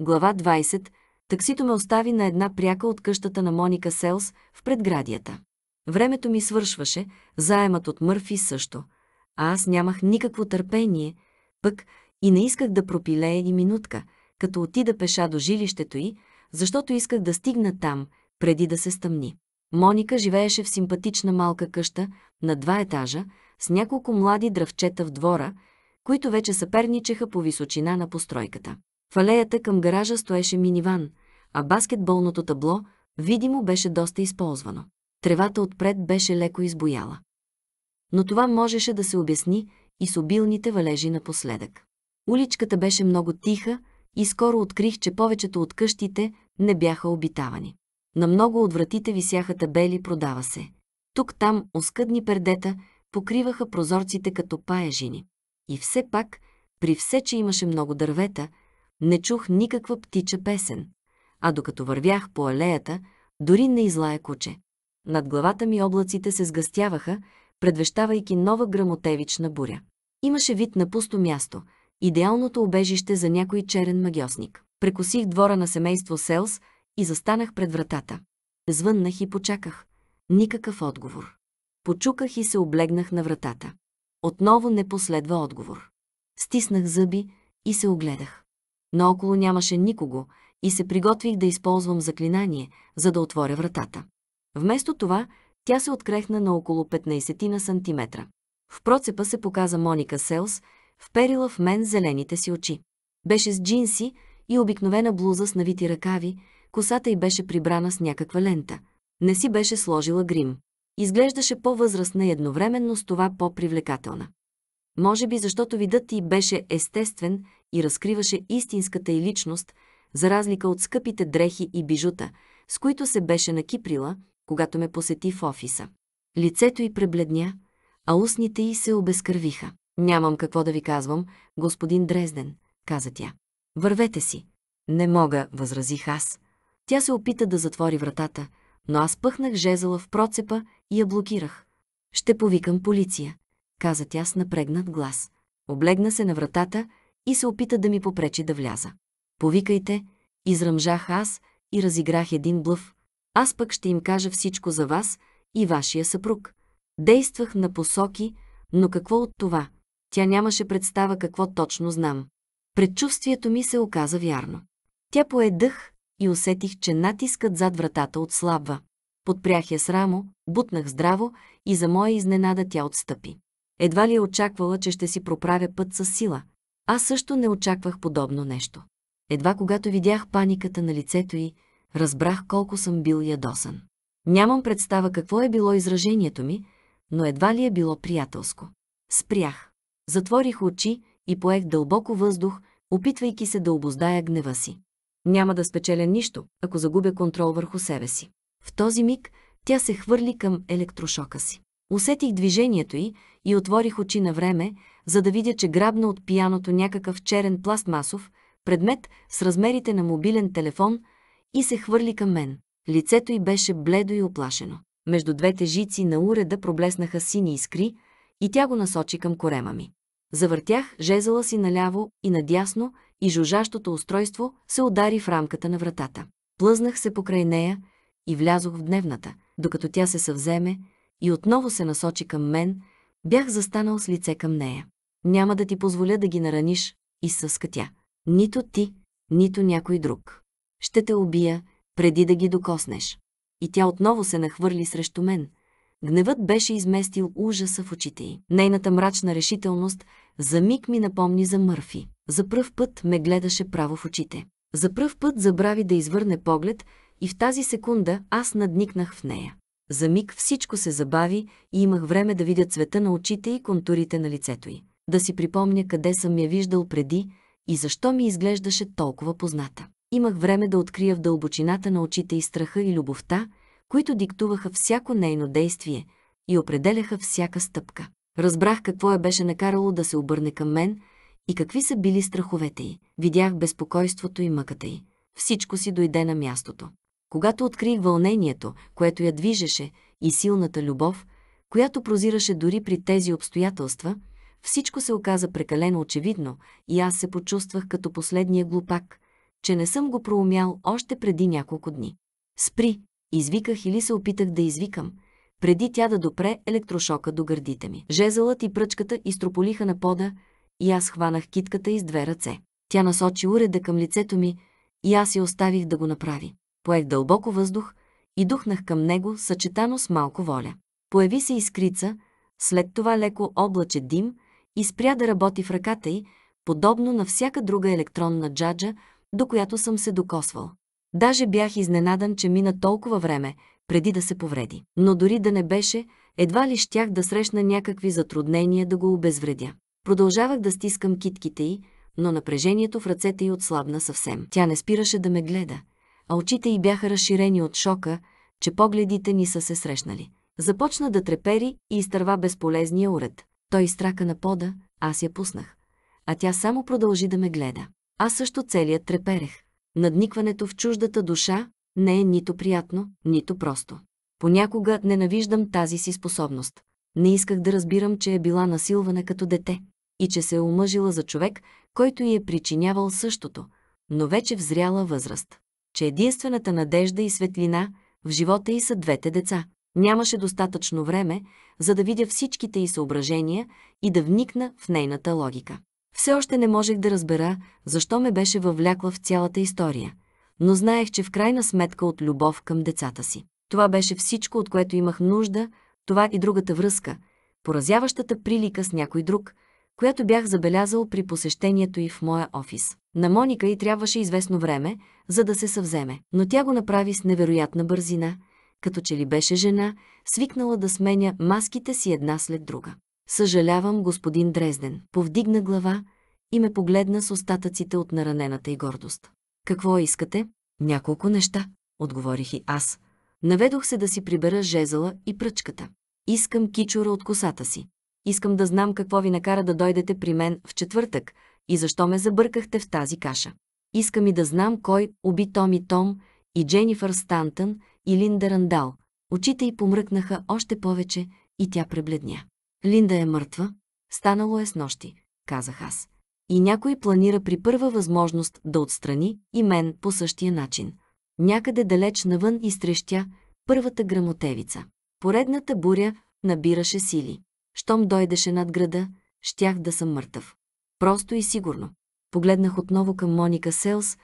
Глава 20. Таксито ме остави на една пряка от къщата на Моника Селс в предградията. Времето ми свършваше, заемът от Мърфи също, а аз нямах никакво търпение, пък и не исках да пропилея и минутка, като отида пеша до жилището й, защото исках да стигна там, преди да се стъмни. Моника живееше в симпатична малка къща на два етажа с няколко млади дръвчета в двора, които вече съперничеха по височина на постройката. В алеята към гаража стоеше миниван, а баскетболното табло видимо беше доста използвано. Тревата отпред беше леко избояла. Но това можеше да се обясни и с обилните валежи напоследък. Уличката беше много тиха и скоро открих, че повечето от къщите не бяха обитавани. На много от вратите висяха табели «Продава се». Тук-там оскъдни пердета покриваха прозорците като паежини. И все пак, при все, че имаше много дървета – не чух никаква птича песен, а докато вървях по алеята, дори не излая куче. Над главата ми облаците се сгъстяваха, предвещавайки нова грамотевична буря. Имаше вид на пусто място, идеалното обежище за някой черен магиосник. Прекосих двора на семейство Селс и застанах пред вратата. Звъннах и почаках. Никакъв отговор. Почуках и се облегнах на вратата. Отново не последва отговор. Стиснах зъби и се огледах. Наоколо нямаше никого и се приготвих да използвам заклинание, за да отворя вратата. Вместо това, тя се открехна на около 15 на сантиметра. В процепа се показа Моника Селс, вперила в мен зелените си очи. Беше с джинси и обикновена блуза с навити ръкави, косата й беше прибрана с някаква лента. Не си беше сложила грим. Изглеждаше по-възрастна и едновременно с това по-привлекателна. Може би защото видът ти беше естествен и разкриваше истинската й личност, за разлика от скъпите дрехи и бижута, с които се беше накиприла, когато ме посети в офиса. Лицето й пребледня, а устните й се обезкървиха. «Нямам какво да ви казвам, господин Дрезден», каза тя. «Вървете си». «Не мога», възразих аз. Тя се опита да затвори вратата, но аз пъхнах жезъла в процепа и я блокирах. «Ще повикам полиция», каза тя с напрегнат глас. Облегна се на вратата и се опита да ми попречи да вляза. Повикайте, изръмжах аз и разиграх един блъв. Аз пък ще им кажа всичко за вас и вашия съпруг. Действах на посоки, но какво от това? Тя нямаше представа какво точно знам. Предчувствието ми се оказа вярно. Тя пое дъх и усетих, че натискът зад вратата отслабва. Подпрях я с рамо, бутнах здраво и за моя изненада тя отстъпи. Едва ли е очаквала, че ще си проправя път с сила. Аз също не очаквах подобно нещо. Едва когато видях паниката на лицето й, разбрах колко съм бил ядосан. Нямам представа какво е било изражението ми, но едва ли е било приятелско. Спрях. Затворих очи и поех дълбоко въздух, опитвайки се да обоздая гнева си. Няма да спечеля нищо, ако загубя контрол върху себе си. В този миг тя се хвърли към електрошока си. Усетих движението й и отворих очи на време, за да видя, че грабна от пияното някакъв черен пластмасов предмет с размерите на мобилен телефон и се хвърли към мен. Лицето й беше бледо и оплашено. Между двете жици на уреда проблеснаха сини искри и тя го насочи към корема ми. Завъртях жезала си наляво и надясно и жужащото устройство се удари в рамката на вратата. Плъзнах се покрай нея и влязох в дневната, докато тя се съвземе, и отново се насочи към мен, бях застанал с лице към нея. Няма да ти позволя да ги нараниш, изсъска тя. Нито ти, нито някой друг. Ще те убия, преди да ги докоснеш. И тя отново се нахвърли срещу мен. Гневът беше изместил ужаса в очите й. Нейната мрачна решителност за миг ми напомни за Мърфи. За пръв път ме гледаше право в очите. За пръв път забрави да извърне поглед и в тази секунда аз надникнах в нея. За миг всичко се забави и имах време да видя цвета на очите и контурите на лицето й. Да си припомня къде съм я виждал преди и защо ми изглеждаше толкова позната. Имах време да открия в дълбочината на очите и страха и любовта, които диктуваха всяко нейно действие и определяха всяка стъпка. Разбрах какво я беше накарало да се обърне към мен и какви са били страховете й. Видях безпокойството и мъката й. Всичко си дойде на мястото. Когато открих вълнението, което я движеше, и силната любов, която прозираше дори при тези обстоятелства, всичко се оказа прекалено очевидно и аз се почувствах като последния глупак, че не съм го проумял още преди няколко дни. Спри, извиках или се опитах да извикам, преди тя да допре електрошока до гърдите ми. Жезълът и пръчката изтрополиха на пода и аз хванах китката из две ръце. Тя насочи уреда към лицето ми и аз я оставих да го направи поех дълбоко въздух и духнах към него, съчетано с малко воля. Появи се искрица, след това леко облаче дим и спря да работи в ръката й, подобно на всяка друга електронна джаджа, до която съм се докосвал. Даже бях изненадан, че мина толкова време, преди да се повреди. Но дори да не беше, едва ли щях да срещна някакви затруднения да го обезвредя. Продължавах да стискам китките й, но напрежението в ръцете й отслабна съвсем. Тя не спираше да ме гледа а очите й бяха разширени от шока, че погледите ни са се срещнали. Започна да трепери и изтърва безполезния уред. Той изтрака на пода, аз я пуснах. А тя само продължи да ме гледа. Аз също целият треперех. Надникването в чуждата душа не е нито приятно, нито просто. Понякога ненавиждам тази си способност. Не исках да разбирам, че е била насилвана като дете и че се е омъжила за човек, който й е причинявал същото, но вече в зряла възраст че единствената надежда и светлина в живота й са двете деца. Нямаше достатъчно време, за да видя всичките й съображения и да вникна в нейната логика. Все още не можех да разбера защо ме беше въвлякла в цялата история, но знаех, че в крайна сметка от любов към децата си. Това беше всичко, от което имах нужда, това и другата връзка, поразяващата прилика с някой друг – която бях забелязал при посещението й в моя офис. На Моника й трябваше известно време, за да се съвземе, но тя го направи с невероятна бързина, като че ли беше жена, свикнала да сменя маските си една след друга. Съжалявам, господин Дрезден. Повдигна глава и ме погледна с остатъците от наранената й гордост. Какво искате? Няколко неща, отговорих и аз. Наведох се да си прибера жезъла и пръчката. Искам кичура от косата си. Искам да знам какво ви накара да дойдете при мен в четвъртък и защо ме забъркахте в тази каша. Искам и да знам кой уби Томи Том и Дженифър Стантън и Линда Рандал. Очите й помръкнаха още повече и тя пребледня. Линда е мъртва. Станало е с нощи, казах аз. И някой планира при първа възможност да отстрани и мен по същия начин. Някъде далеч навън изтрещя първата грамотевица. Поредната буря набираше сили щом дойдеше над града, щях да съм мъртъв. Просто и сигурно. Погледнах отново към Моника Селс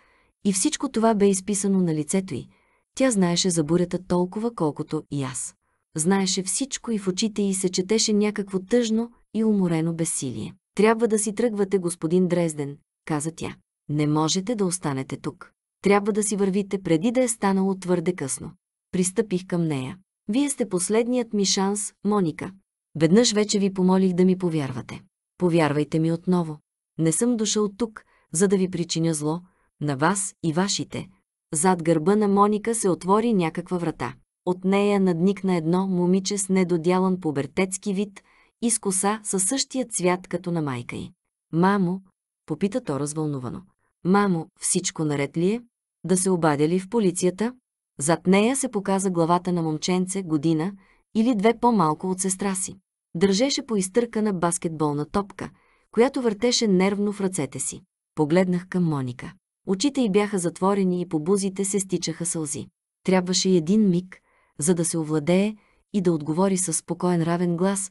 и всичко това бе изписано на лицето й. Тя знаеше за бурята толкова, колкото и аз. Знаеше всичко и в очите й се четеше някакво тъжно и уморено безсилие. Трябва да си тръгвате, господин Дрезден, каза тя. Не можете да останете тук. Трябва да си вървите преди да е станало твърде късно. Пристъпих към нея. Вие сте последният ми шанс, Моника, Веднъж вече ви помолих да ми повярвате. Повярвайте ми отново. Не съм дошъл тук, за да ви причиня зло, на вас и вашите. Зад гърба на Моника се отвори някаква врата. От нея надникна едно момиче с недодялан пубертецки вид и с коса със същия цвят като на майка й. «Мамо», попита то развълнувано. «Мамо, всичко наред ли е? Да се обадя ли в полицията?» Зад нея се показа главата на момченце година или две по-малко от сестра си. Държеше по изтъркана баскетболна топка, която въртеше нервно в ръцете си. Погледнах към Моника. Очите й бяха затворени и по бузите се стичаха сълзи. Трябваше един миг, за да се овладее и да отговори със спокоен равен глас,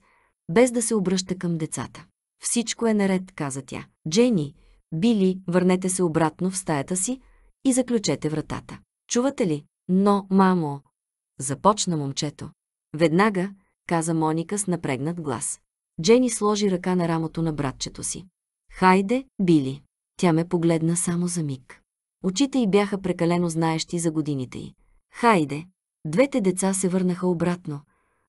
без да се обръща към децата. Всичко е наред, каза тя. Джени, Били, върнете се обратно в стаята си и заключете вратата. Чувате ли? Но, мамо, започна момчето. Веднага, каза Моника с напрегнат глас. Джени сложи ръка на рамото на братчето си. Хайде, Били. Тя ме погледна само за миг. Очите й бяха прекалено знаещи за годините й. Хайде. Двете деца се върнаха обратно.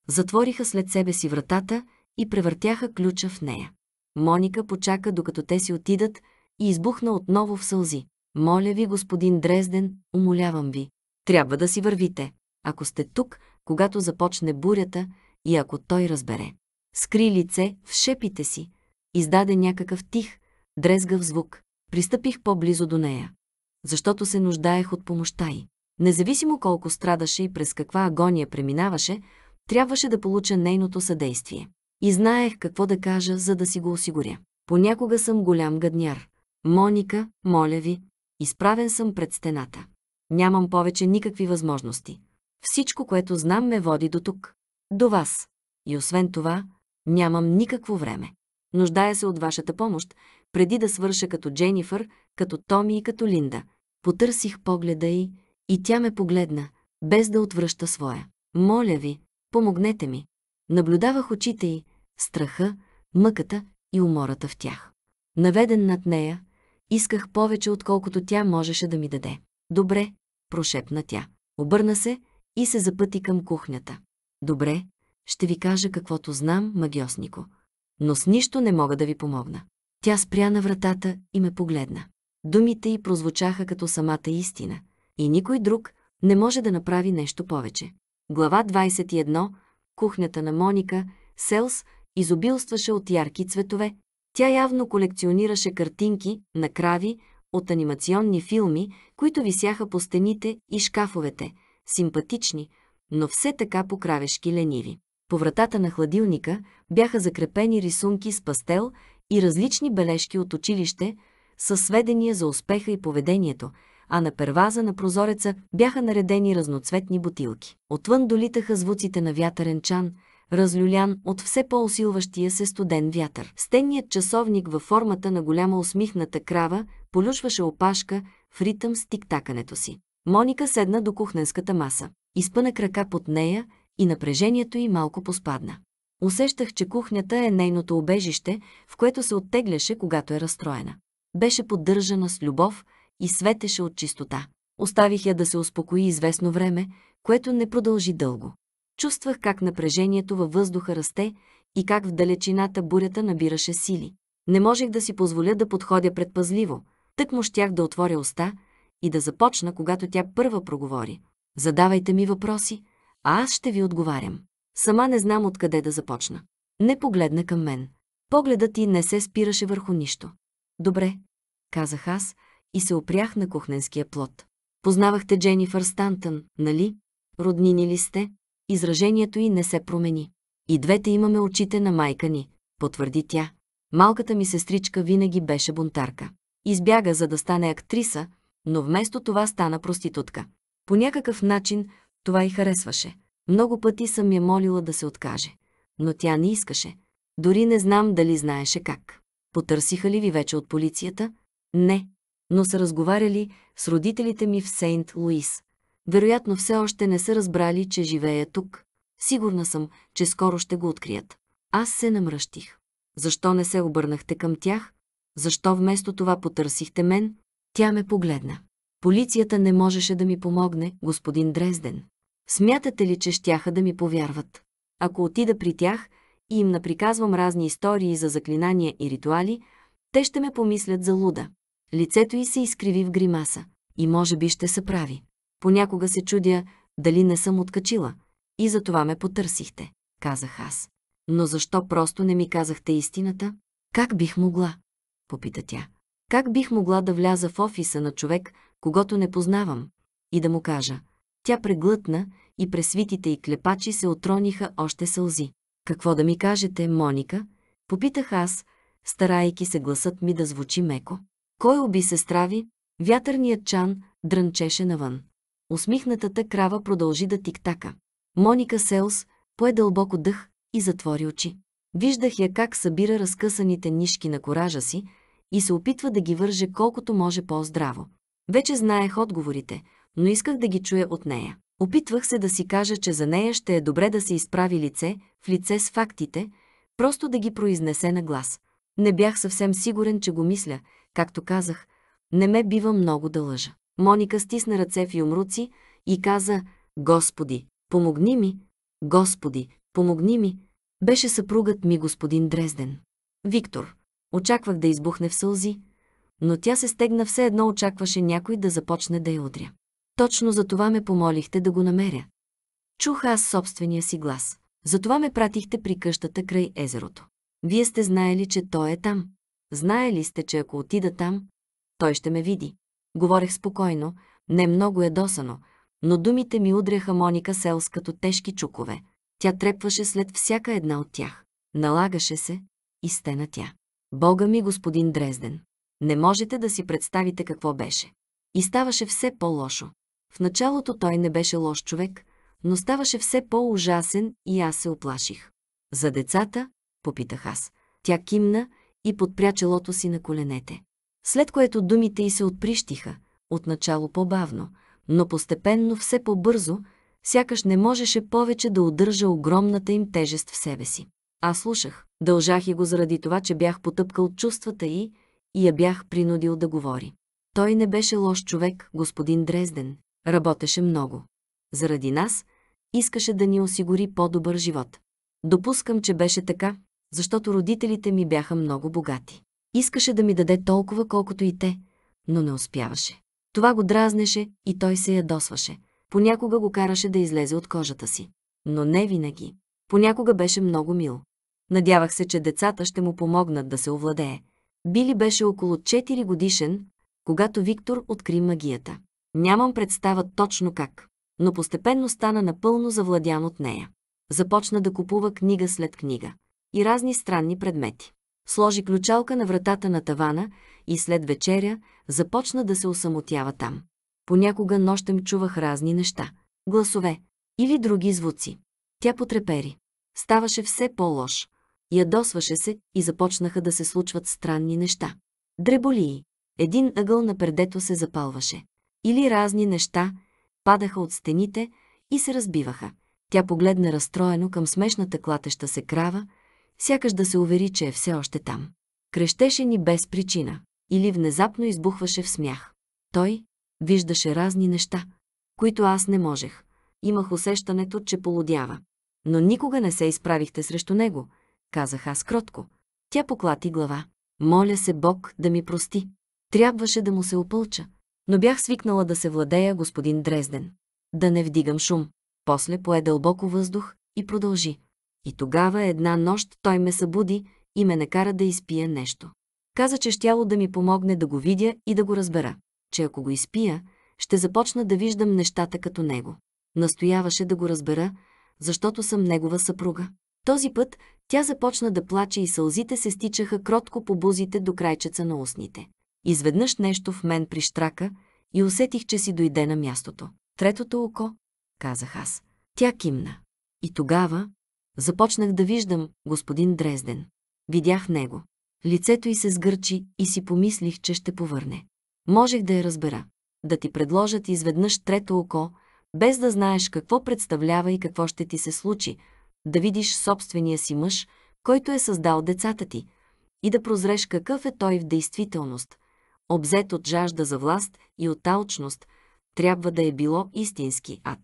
Затвориха след себе си вратата и превъртяха ключа в нея. Моника почака докато те си отидат и избухна отново в сълзи. Моля ви, господин Дрезден, умолявам ви. Трябва да си вървите. Ако сте тук, когато започне бурята, и ако той разбере. Скри лице в шепите си, издаде някакъв тих, дрезгав звук. Пристъпих по-близо до нея, защото се нуждаех от помощта й. Независимо колко страдаше и през каква агония преминаваше, трябваше да получа нейното съдействие. И знаех какво да кажа, за да си го осигуря. Понякога съм голям гадняр. Моника, моля ви, изправен съм пред стената. Нямам повече никакви възможности. Всичко, което знам, ме води до тук до вас. И освен това, нямам никакво време. Нуждая се от вашата помощ, преди да свърша като Дженифър, като Томи и като Линда. Потърсих погледа й и тя ме погледна, без да отвръща своя. Моля ви, помогнете ми. Наблюдавах очите й, страха, мъката и умората в тях. Наведен над нея, исках повече, отколкото тя можеше да ми даде. Добре, прошепна тя. Обърна се и се запъти към кухнята. Добре, ще ви кажа каквото знам, магиоснико. Но с нищо не мога да ви помогна. Тя спря на вратата и ме погледна. Думите й прозвучаха като самата истина. И никой друг не може да направи нещо повече. Глава 21. Кухнята на Моника, Селс, изобилстваше от ярки цветове. Тя явно колекционираше картинки на крави от анимационни филми, които висяха по стените и шкафовете, симпатични – но все така покравешки лениви. По вратата на хладилника бяха закрепени рисунки с пастел и различни бележки от училище, със сведения за успеха и поведението, а на перваза на прозореца бяха наредени разноцветни бутилки. Отвън долитаха звуците на вятърен чан, разлюлян от все по-усилващия се студен вятър. Стенният часовник във формата на голяма усмихната крава полюшваше опашка в ритъм с тиктакането си. Моника седна до кухненската маса изпъна крака под нея и напрежението й малко поспадна. Усещах, че кухнята е нейното обежище, в което се оттегляше, когато е разстроена. Беше поддържана с любов и светеше от чистота. Оставих я да се успокои известно време, което не продължи дълго. Чувствах как напрежението във въздуха расте и как в далечината бурята набираше сили. Не можех да си позволя да подходя предпазливо. Тък му щях да отворя уста и да започна, когато тя първа проговори. Задавайте ми въпроси, а аз ще ви отговарям. Сама не знам откъде да започна. Не погледна към мен. Погледът ти не се спираше върху нищо. Добре, казах аз и се опрях на кухненския плод. Познавахте Дженифър Стантън, нали? Роднини ли сте? Изражението й не се промени. И двете имаме очите на майка ни, потвърди тя. Малката ми сестричка винаги беше бунтарка. Избяга, за да стане актриса, но вместо това стана проститутка. По някакъв начин това и харесваше. Много пъти съм я молила да се откаже, но тя не искаше. Дори не знам дали знаеше как. Потърсиха ли ви вече от полицията? Не, но са разговаряли с родителите ми в Сейнт Луис. Вероятно все още не са разбрали, че живея тук. Сигурна съм, че скоро ще го открият. Аз се намръщих. Защо не се обърнахте към тях? Защо вместо това потърсихте мен? Тя ме погледна. Полицията не можеше да ми помогне, господин Дрезден. Смятате ли, че щяха да ми повярват? Ако отида при тях и им наприказвам разни истории за заклинания и ритуали, те ще ме помислят за луда. Лицето й се изкриви в гримаса. И може би ще се прави. Понякога се чудя дали не съм откачила. И за това ме потърсихте, казах аз. Но защо просто не ми казахте истината? Как бих могла? Попита тя. Как бих могла да вляза в офиса на човек, когато не познавам, и да му кажа. Тя преглътна и пресвитите и клепачи се отрониха още сълзи. Какво да ми кажете, Моника? Попитах аз, старайки се гласът ми да звучи меко. Кой уби се страви, Вятърният чан дрънчеше навън. Усмихнатата крава продължи да тиктака. Моника Селс пое дълбоко дъх и затвори очи. Виждах я как събира разкъсаните нишки на коража си и се опитва да ги върже колкото може по-здраво. Вече знаех отговорите, но исках да ги чуя от нея. Опитвах се да си кажа, че за нея ще е добре да се изправи лице в лице с фактите, просто да ги произнесе на глас. Не бях съвсем сигурен, че го мисля, както казах, не ме бива много да лъжа. Моника стисна ръце в юмруци и каза «Господи, помогни ми! Господи, помогни ми!» Беше съпругът ми господин Дрезден. Виктор. Очаквах да избухне в сълзи, но тя се стегна все едно очакваше някой да започне да я удря. Точно за това ме помолихте да го намеря. Чух аз собствения си глас. Затова ме пратихте при къщата край езерото. Вие сте знаели, че той е там. Знаели сте, че ако отида там, той ще ме види. Говорех спокойно, не много ядосано, но думите ми удряха Моника Селс като тежки чукове. Тя трепваше след всяка една от тях. Налагаше се и стена тя. Бога ми, господин Дрезден. Не можете да си представите какво беше. И ставаше все по-лошо. В началото той не беше лош човек, но ставаше все по-ужасен и аз се оплаших. За децата, попитах аз. Тя кимна и подпря челото си на коленете. След което думите й се отприщиха, отначало по-бавно, но постепенно все по-бързо, сякаш не можеше повече да удържа огромната им тежест в себе си. Аз слушах, дължах и го заради това, че бях потъпкал чувствата й, и я бях принудил да говори. Той не беше лош човек, господин Дрезден. Работеше много. Заради нас искаше да ни осигури по-добър живот. Допускам, че беше така, защото родителите ми бяха много богати. Искаше да ми даде толкова, колкото и те, но не успяваше. Това го дразнеше и той се ядосваше. Понякога го караше да излезе от кожата си. Но не винаги. Понякога беше много мил. Надявах се, че децата ще му помогнат да се овладее. Били беше около 4 годишен, когато Виктор откри магията. Нямам представа точно как, но постепенно стана напълно завладян от нея. Започна да купува книга след книга и разни странни предмети. Сложи ключалка на вратата на тавана и след вечеря започна да се осамотява там. Понякога нощем чувах разни неща – гласове или други звуци. Тя потрепери. Ставаше все по-лош ядосваше се и започнаха да се случват странни неща. Дреболии. Един ъгъл на предето се запалваше. Или разни неща падаха от стените и се разбиваха. Тя погледна разстроено към смешната клатеща се крава, сякаш да се увери, че е все още там. Крещеше ни без причина. Или внезапно избухваше в смях. Той виждаше разни неща, които аз не можех. Имах усещането, че полудява. Но никога не се изправихте срещу него – казах аз кротко. Тя поклати глава. Моля се Бог да ми прости. Трябваше да му се опълча, но бях свикнала да се владея господин Дрезден. Да не вдигам шум. После пое дълбоко въздух и продължи. И тогава една нощ той ме събуди и ме накара да изпия нещо. Каза, че щяло да ми помогне да го видя и да го разбера, че ако го изпия, ще започна да виждам нещата като него. Настояваше да го разбера, защото съм негова съпруга. Този път тя започна да плаче и сълзите се стичаха кротко по бузите до крайчеца на устните. Изведнъж нещо в мен прищрака и усетих, че си дойде на мястото. Третото око, казах аз. Тя кимна. И тогава започнах да виждам господин Дрезден. Видях него. Лицето й се сгърчи и си помислих, че ще повърне. Можех да я разбера. Да ти предложат изведнъж трето око, без да знаеш какво представлява и какво ще ти се случи, да видиш собствения си мъж, който е създал децата ти, и да прозреш какъв е той в действителност. Обзет от жажда за власт и от алчност, трябва да е било истински ад.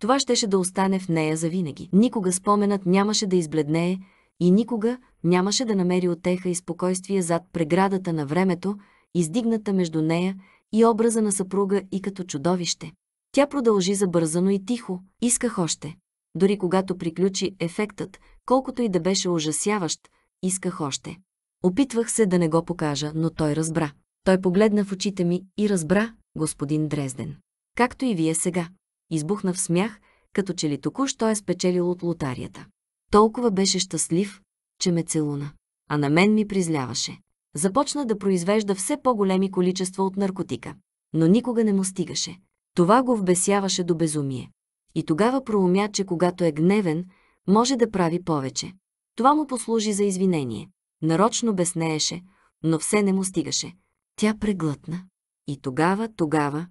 Това щеше да остане в нея завинаги. Никога споменът нямаше да избледнее и никога нямаше да намери отеха и спокойствие зад преградата на времето, издигната между нея и образа на съпруга и като чудовище. Тя продължи забързано и тихо. Исках още. Дори когато приключи ефектът, колкото и да беше ужасяващ, исках още. Опитвах се да не го покажа, но той разбра. Той погледна в очите ми и разбра, господин Дрезден. Както и вие сега. Избухна в смях, като че ли току-що е спечелил от лотарията. Толкова беше щастлив, че ме целуна. А на мен ми призляваше. Започна да произвежда все по-големи количества от наркотика. Но никога не му стигаше. Това го вбесяваше до безумие и тогава проумя, че когато е гневен, може да прави повече. Това му послужи за извинение. Нарочно безнееше, но все не му стигаше. Тя преглътна. И тогава, тогава,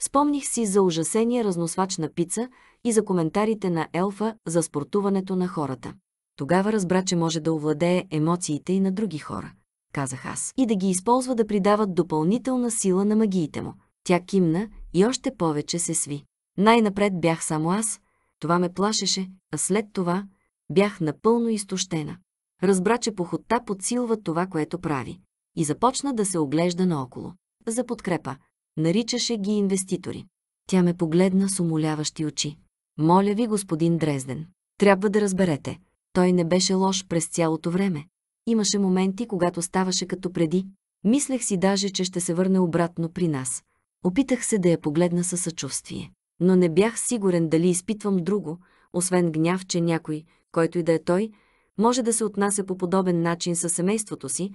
спомних си за ужасения разносвач на пица и за коментарите на Елфа за спортуването на хората. Тогава разбра, че може да овладее емоциите и на други хора, казах аз, и да ги използва да придават допълнителна сила на магиите му. Тя кимна и още повече се сви. Най-напред бях само аз, това ме плашеше, а след това бях напълно изтощена. Разбра, че похота подсилва това, което прави. И започна да се оглежда наоколо. За подкрепа. Наричаше ги инвеститори. Тя ме погледна с умоляващи очи. Моля ви, господин Дрезден, трябва да разберете. Той не беше лош през цялото време. Имаше моменти, когато ставаше като преди. Мислех си даже, че ще се върне обратно при нас. Опитах се да я погледна със съчувствие но не бях сигурен дали изпитвам друго, освен гняв, че някой, който и да е той, може да се отнася по подобен начин със семейството си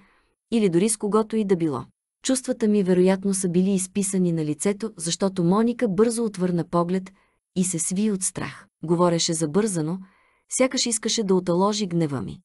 или дори с когото и да било. Чувствата ми вероятно са били изписани на лицето, защото Моника бързо отвърна поглед и се сви от страх. Говореше забързано, сякаш искаше да оталожи гнева ми.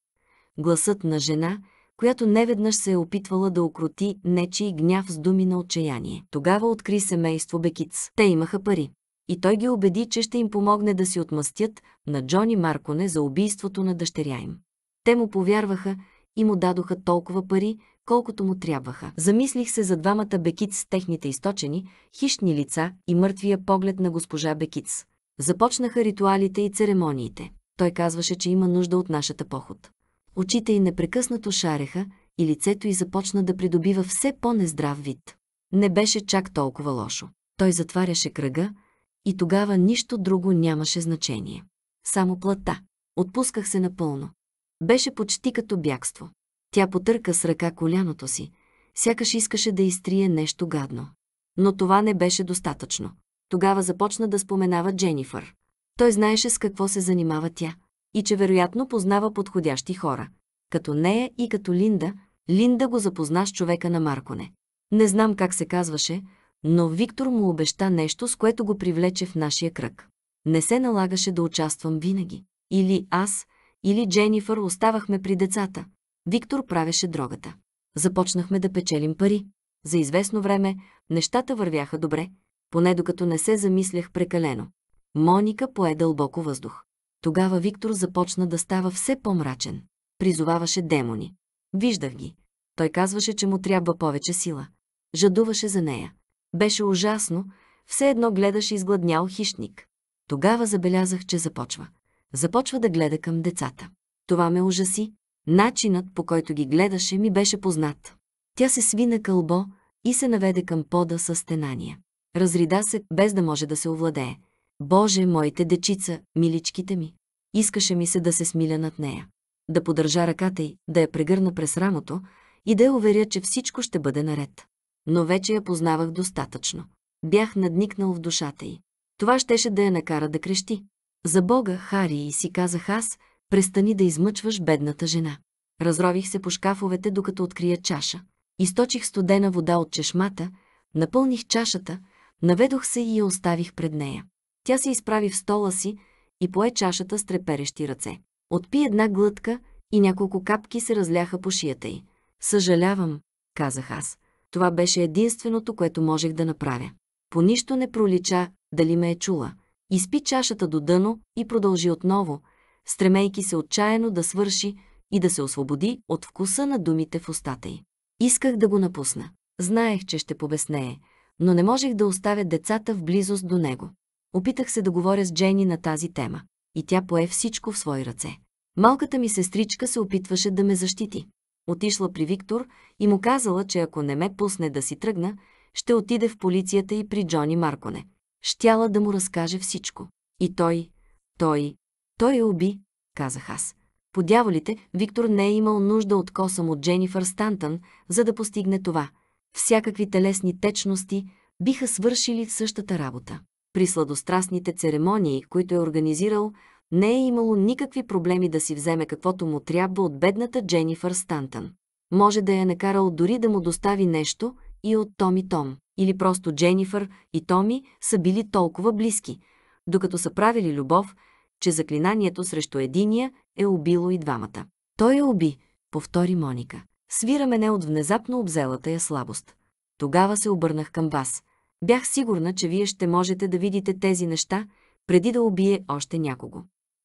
Гласът на жена, която неведнъж се е опитвала да окроти нечи гняв с думи на отчаяние. Тогава откри семейство Бекиц. Те имаха пари и той ги убеди, че ще им помогне да си отмъстят на Джони Марконе за убийството на дъщеря им. Те му повярваха и му дадоха толкова пари, колкото му трябваха. Замислих се за двамата Бекиц с техните източени, хищни лица и мъртвия поглед на госпожа Бекиц. Започнаха ритуалите и церемониите. Той казваше, че има нужда от нашата поход. Очите й непрекъснато шареха и лицето й започна да придобива все по-нездрав вид. Не беше чак толкова лошо. Той затваряше кръга, и тогава нищо друго нямаше значение. Само плата. Отпусках се напълно. Беше почти като бягство. Тя потърка с ръка коляното си, сякаш искаше да изтрие нещо гадно. Но това не беше достатъчно. Тогава започна да споменава Дженифър. Той знаеше с какво се занимава тя и че вероятно познава подходящи хора. Като нея и като Линда, Линда го запозна с човека на Марконе. Не знам как се казваше, но Виктор му обеща нещо, с което го привлече в нашия кръг. Не се налагаше да участвам винаги. Или аз, или Дженифър оставахме при децата. Виктор правеше дрогата. Започнахме да печелим пари. За известно време нещата вървяха добре, поне докато не се замислях прекалено. Моника пое дълбоко въздух. Тогава Виктор започна да става все по-мрачен. Призоваваше демони. Виждах ги. Той казваше, че му трябва повече сила. Жадуваше за нея. Беше ужасно, все едно гледаш изгладнял хищник. Тогава забелязах, че започва. Започва да гледа към децата. Това ме ужаси. Начинът, по който ги гледаше, ми беше познат. Тя се сви на кълбо и се наведе към пода със стенания. Разрида се, без да може да се овладее. Боже, моите дечица, миличките ми! Искаше ми се да се смиля над нея. Да подържа ръката й, да я прегърна през рамото и да я уверя, че всичко ще бъде наред но вече я познавах достатъчно. Бях надникнал в душата й. Това щеше да я накара да крещи. За Бога, Хари, и си казах аз, престани да измъчваш бедната жена. Разрових се по шкафовете, докато открия чаша. Източих студена вода от чешмата, напълних чашата, наведох се и я оставих пред нея. Тя се изправи в стола си и пое чашата с треперещи ръце. Отпи една глътка и няколко капки се разляха по шията й. Съжалявам, казах аз. Това беше единственото, което можех да направя. По нищо не пролича, дали ме е чула. Изпи чашата до дъно и продължи отново, стремейки се отчаяно да свърши и да се освободи от вкуса на думите в устата й. Исках да го напусна. Знаех, че ще побеснее, но не можех да оставя децата в близост до него. Опитах се да говоря с Джени на тази тема и тя пое всичко в свои ръце. Малката ми сестричка се опитваше да ме защити отишла при Виктор и му казала, че ако не ме пусне да си тръгна, ще отиде в полицията и при Джони Марконе. Щяла да му разкаже всичко. И той, той, той я уби, казах аз. По дяволите, Виктор не е имал нужда от косъм от Дженифър Стантън, за да постигне това. Всякакви телесни течности биха свършили същата работа. При сладострастните церемонии, които е организирал, не е имало никакви проблеми да си вземе каквото му трябва от бедната Дженифър Стантън. Може да я е накарал дори да му достави нещо и от Томи Том. Или просто Дженифър и Томи са били толкова близки, докато са правили любов, че заклинанието срещу единия е убило и двамата. Той я уби, повтори Моника. Свира мене от внезапно обзелата я слабост. Тогава се обърнах към вас. Бях сигурна, че вие ще можете да видите тези неща, преди да убие още някого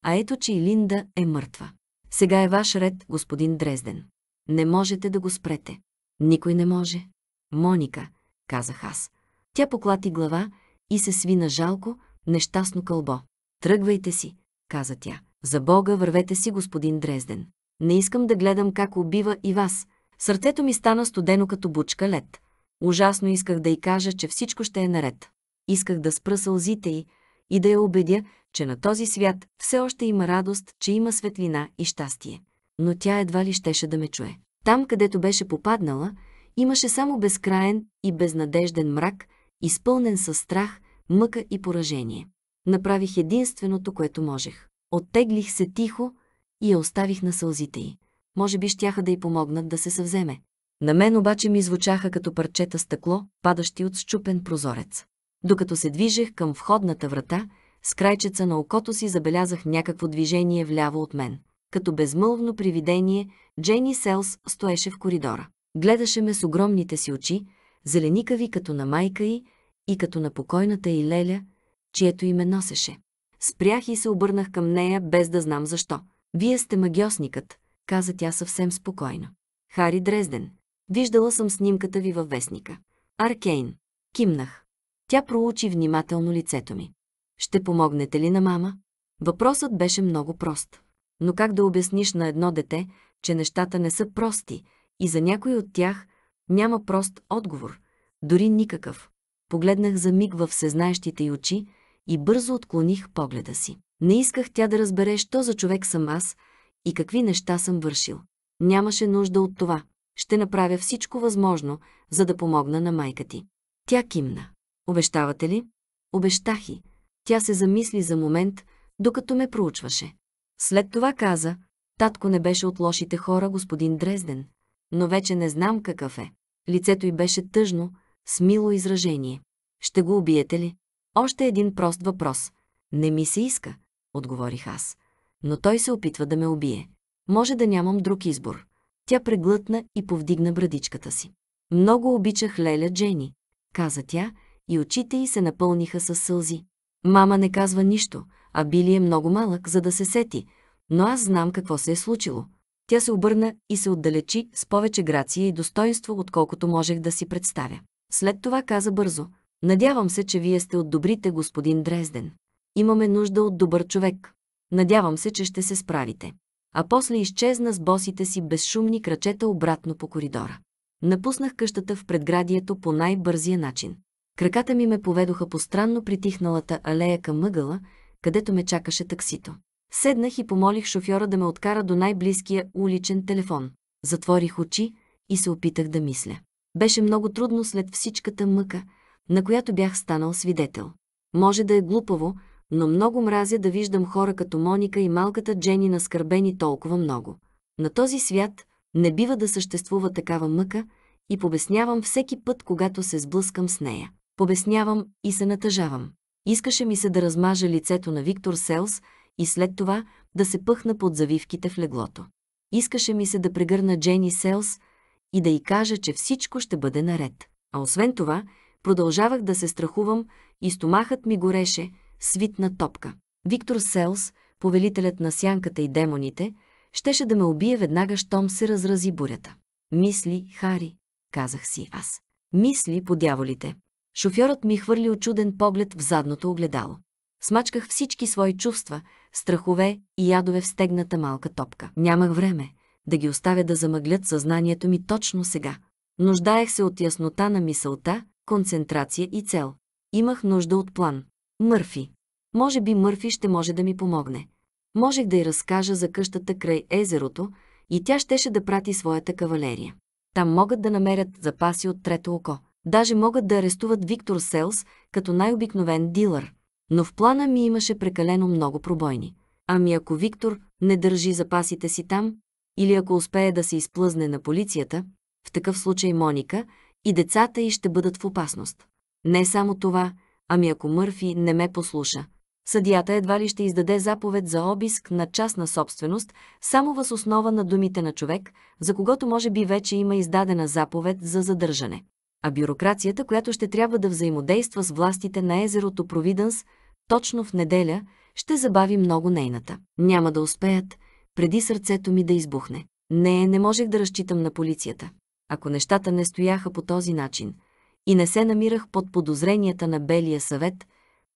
а ето, че и Линда е мъртва. Сега е ваш ред, господин Дрезден. Не можете да го спрете. Никой не може. Моника, казах аз. Тя поклати глава и се сви на жалко, нещастно кълбо. Тръгвайте си, каза тя. За Бога вървете си, господин Дрезден. Не искам да гледам как убива и вас. Сърцето ми стана студено като бучка лед. Ужасно исках да й кажа, че всичко ще е наред. Исках да спра сълзите й, и да я убедя, че на този свят все още има радост, че има светлина и щастие. Но тя едва ли щеше да ме чуе. Там, където беше попаднала, имаше само безкраен и безнадежден мрак, изпълнен със страх, мъка и поражение. Направих единственото, което можех. Оттеглих се тихо и я оставих на сълзите й. Може би щяха да й помогнат да се съвземе. На мен обаче ми звучаха като парчета стъкло, падащи от щупен прозорец. Докато се движех към входната врата, с крайчеца на окото си забелязах някакво движение вляво от мен. Като безмълвно привидение, Джейни Селс стоеше в коридора. Гледаше ме с огромните си очи, зеленикави като на майка й и като на покойната й Леля, чието име носеше. Спрях и се обърнах към нея, без да знам защо. «Вие сте магиосникът», каза тя съвсем спокойно. Хари Дрезден. Виждала съм снимката ви във вестника. Аркейн. Кимнах. Тя проучи внимателно лицето ми. Ще помогнете ли на мама? Въпросът беше много прост. Но как да обясниш на едно дете, че нещата не са прости и за някой от тях няма прост отговор, дори никакъв. Погледнах за миг в всезнаещите й очи и бързо отклоних погледа си. Не исках тя да разбере, що за човек съм аз и какви неща съм вършил. Нямаше нужда от това. Ще направя всичко възможно, за да помогна на майка ти. Тя кимна. Обещавате ли? Обещах и. Тя се замисли за момент, докато ме проучваше. След това каза, татко не беше от лошите хора господин Дрезден, но вече не знам какъв е. Лицето й беше тъжно, с мило изражение. Ще го убиете ли? Още един прост въпрос. Не ми се иска, отговорих аз. Но той се опитва да ме убие. Може да нямам друг избор. Тя преглътна и повдигна брадичката си. Много обичах Леля Джени, каза тя и очите й се напълниха с сълзи. Мама не казва нищо, а Били е много малък, за да се сети, но аз знам какво се е случило. Тя се обърна и се отдалечи с повече грация и достоинство, отколкото можех да си представя. След това каза бързо, «Надявам се, че вие сте от добрите, господин Дрезден. Имаме нужда от добър човек. Надявам се, че ще се справите». А после изчезна с босите си безшумни крачета обратно по коридора. Напуснах къщата в предградието по най-бързия начин. Краката ми ме поведоха по странно притихналата алея към мъгъла, където ме чакаше таксито. Седнах и помолих шофьора да ме откара до най-близкия уличен телефон. Затворих очи и се опитах да мисля. Беше много трудно след всичката мъка, на която бях станал свидетел. Може да е глупаво, но много мразя да виждам хора като Моника и малката Джени наскърбени толкова много. На този свят не бива да съществува такава мъка и побеснявам всеки път, когато се сблъскам с нея. Побеснявам и се натъжавам. Искаше ми се да размажа лицето на Виктор Селс и след това да се пъхна под завивките в леглото. Искаше ми се да прегърна Джени Селс и да й кажа, че всичко ще бъде наред. А освен това, продължавах да се страхувам и стомахът ми гореше, свитна топка. Виктор Селс, повелителят на сянката и демоните, щеше да ме убие веднага, щом се разрази бурята. Мисли, Хари, казах си аз. Мисли по дяволите. Шофьорът ми хвърли очуден поглед в задното огледало. Смачках всички свои чувства, страхове и ядове в стегната малка топка. Нямах време да ги оставя да замъглят съзнанието ми точно сега. Нуждаех се от яснота на мисълта, концентрация и цел. Имах нужда от план. Мърфи. Може би Мърфи ще може да ми помогне. Можех да й разкажа за къщата край езерото и тя щеше да прати своята кавалерия. Там могат да намерят запаси от трето око. Даже могат да арестуват Виктор Селс като най-обикновен дилър. Но в плана ми имаше прекалено много пробойни. Ами ако Виктор не държи запасите си там, или ако успее да се изплъзне на полицията, в такъв случай Моника и децата й ще бъдат в опасност. Не само това, ами ако Мърфи не ме послуша. Съдията едва ли ще издаде заповед за обиск на частна собственост, само въз основа на думите на човек, за когото може би вече има издадена заповед за задържане а бюрокрацията, която ще трябва да взаимодейства с властите на езерото Провиденс, точно в неделя, ще забави много нейната. Няма да успеят, преди сърцето ми да избухне. Не, не можех да разчитам на полицията. Ако нещата не стояха по този начин и не се намирах под подозренията на Белия съвет,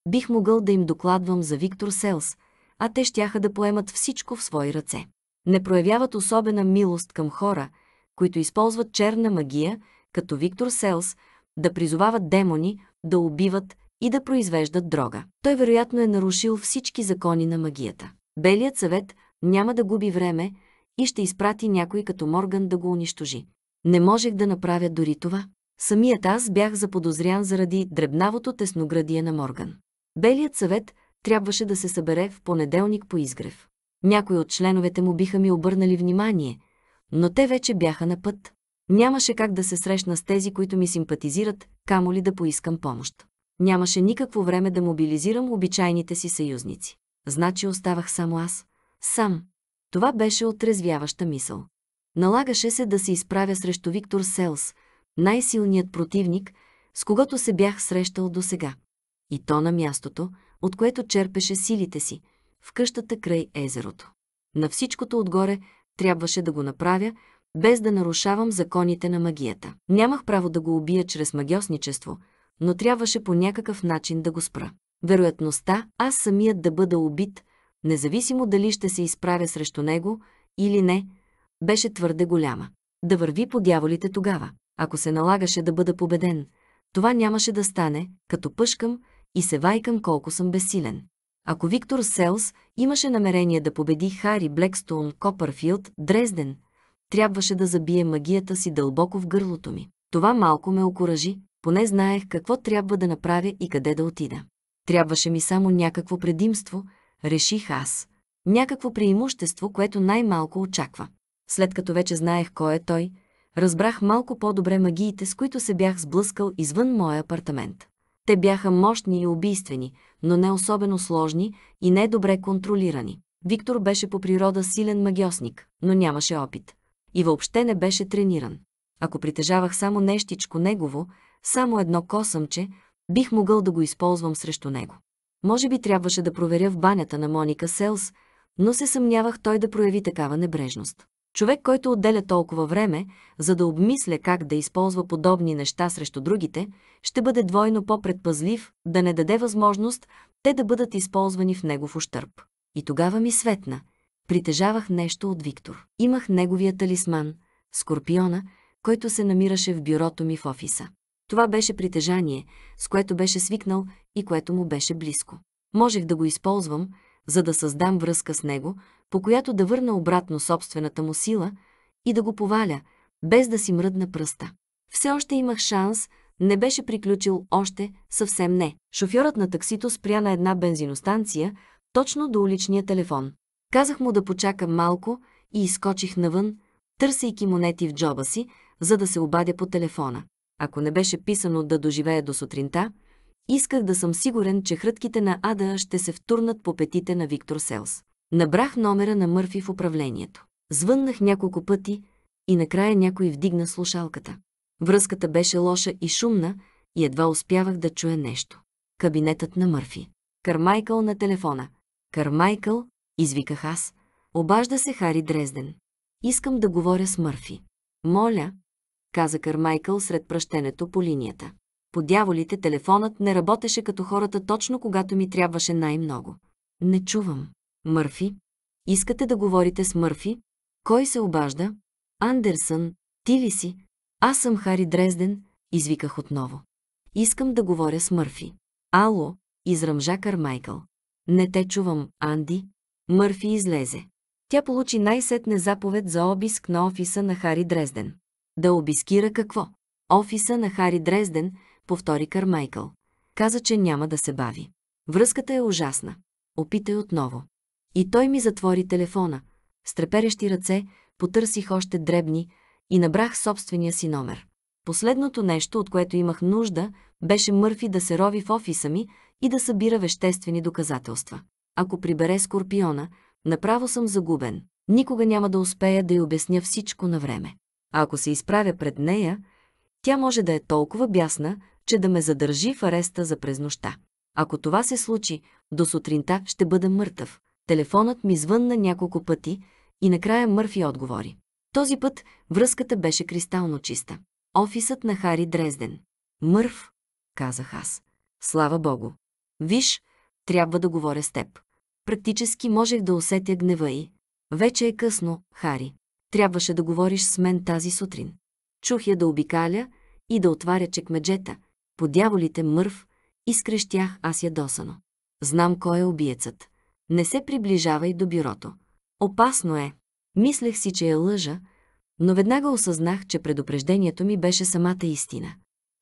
бих могъл да им докладвам за Виктор Селс, а те щяха да поемат всичко в свои ръце. Не проявяват особена милост към хора, които използват черна магия, като Виктор Селс, да призовават демони, да убиват и да произвеждат дрога. Той вероятно е нарушил всички закони на магията. Белият съвет няма да губи време и ще изпрати някой като Морган да го унищожи. Не можех да направя дори това. Самият аз бях заподозрян заради дребнавото тесноградие на Морган. Белият съвет трябваше да се събере в понеделник по изгрев. Някои от членовете му биха ми обърнали внимание, но те вече бяха на път. Нямаше как да се срещна с тези, които ми симпатизират, камо ли да поискам помощ. Нямаше никакво време да мобилизирам обичайните си съюзници. Значи оставах само аз. Сам. Това беше отрезвяваща мисъл. Налагаше се да се изправя срещу Виктор Селс, най-силният противник, с когото се бях срещал досега. И то на мястото, от което черпеше силите си, в къщата край езерото. На всичкото отгоре трябваше да го направя, без да нарушавам законите на магията. Нямах право да го убия чрез магиосничество, но трябваше по някакъв начин да го спра. Вероятността аз самият да бъда убит, независимо дали ще се изправя срещу него или не, беше твърде голяма. Да върви по дяволите тогава, ако се налагаше да бъда победен, това нямаше да стане, като пъшкам и се вайкам колко съм безсилен. Ако Виктор Селс имаше намерение да победи Хари Блекстоун Копърфилд Дрезден, трябваше да забие магията си дълбоко в гърлото ми. Това малко ме окоръжи, поне знаех какво трябва да направя и къде да отида. Трябваше ми само някакво предимство, реших аз. Някакво преимущество, което най-малко очаква. След като вече знаех кой е той, разбрах малко по-добре магиите, с които се бях сблъскал извън моя апартамент. Те бяха мощни и убийствени, но не особено сложни и не добре контролирани. Виктор беше по природа силен магиосник, но нямаше опит и въобще не беше трениран. Ако притежавах само нещичко негово, само едно косъмче, бих могъл да го използвам срещу него. Може би трябваше да проверя в банята на Моника Селс, но се съмнявах той да прояви такава небрежност. Човек, който отделя толкова време, за да обмисля как да използва подобни неща срещу другите, ще бъде двойно по-предпазлив да не даде възможност те да бъдат използвани в негов ущърп. И тогава ми светна – Притежавах нещо от Виктор. Имах неговия талисман, скорпиона, който се намираше в бюрото ми в офиса. Това беше притежание, с което беше свикнал и което му беше близко. Можех да го използвам, за да създам връзка с него, по която да върна обратно собствената му сила и да го поваля, без да си мръдна пръста. Все още имах шанс, не беше приключил още, съвсем не. Шофьорът на таксито спря на една бензиностанция, точно до уличния телефон. Казах му да почака малко и изкочих навън, търсейки монети в джоба си, за да се обадя по телефона. Ако не беше писано да доживея до сутринта, исках да съм сигурен, че хрътките на Ада ще се втурнат по петите на Виктор Селс. Набрах номера на Мърфи в управлението. Звъннах няколко пъти и накрая някой вдигна слушалката. Връзката беше лоша и шумна и едва успявах да чуя нещо. Кабинетът на Мърфи. Кармайкъл на телефона. Кармайкъл, извиках аз. Обажда се Хари Дрезден. Искам да говоря с Мърфи. Моля, каза Кармайкъл сред пръщенето по линията. По дяволите телефонът не работеше като хората точно когато ми трябваше най-много. Не чувам. Мърфи? Искате да говорите с Мърфи? Кой се обажда? Андерсън, ти ли си? Аз съм Хари Дрезден, извиках отново. Искам да говоря с Мърфи. Ало, изръмжа Кармайкъл. Не те чувам, Анди, Мърфи излезе. Тя получи най-сетне заповед за обиск на офиса на Хари Дрезден. Да обискира какво? Офиса на Хари Дрезден, повтори Кармайкъл. Каза, че няма да се бави. Връзката е ужасна. Опитай отново. И той ми затвори телефона. С треперещи ръце потърсих още дребни и набрах собствения си номер. Последното нещо, от което имах нужда, беше Мърфи да се рови в офиса ми и да събира веществени доказателства ако прибере скорпиона, направо съм загубен. Никога няма да успея да й обясня всичко на време. А ако се изправя пред нея, тя може да е толкова бясна, че да ме задържи в ареста за през нощта. Ако това се случи, до сутринта ще бъда мъртъв. Телефонът ми звънна няколко пъти и накрая Мърфи отговори. Този път връзката беше кристално чиста. Офисът на Хари Дрезден. Мърв, казах аз. Слава Богу. Виж, трябва да говоря с теб. Практически можех да усетя гнева и. Вече е късно, Хари. Трябваше да говориш с мен тази сутрин. Чух я да обикаля и да отваря чекмеджета. По дяволите мърв, изкрещях аз ядосано. Знам кой е убиецът. Не се приближавай до бюрото. Опасно е. Мислех си, че е лъжа, но веднага осъзнах, че предупреждението ми беше самата истина.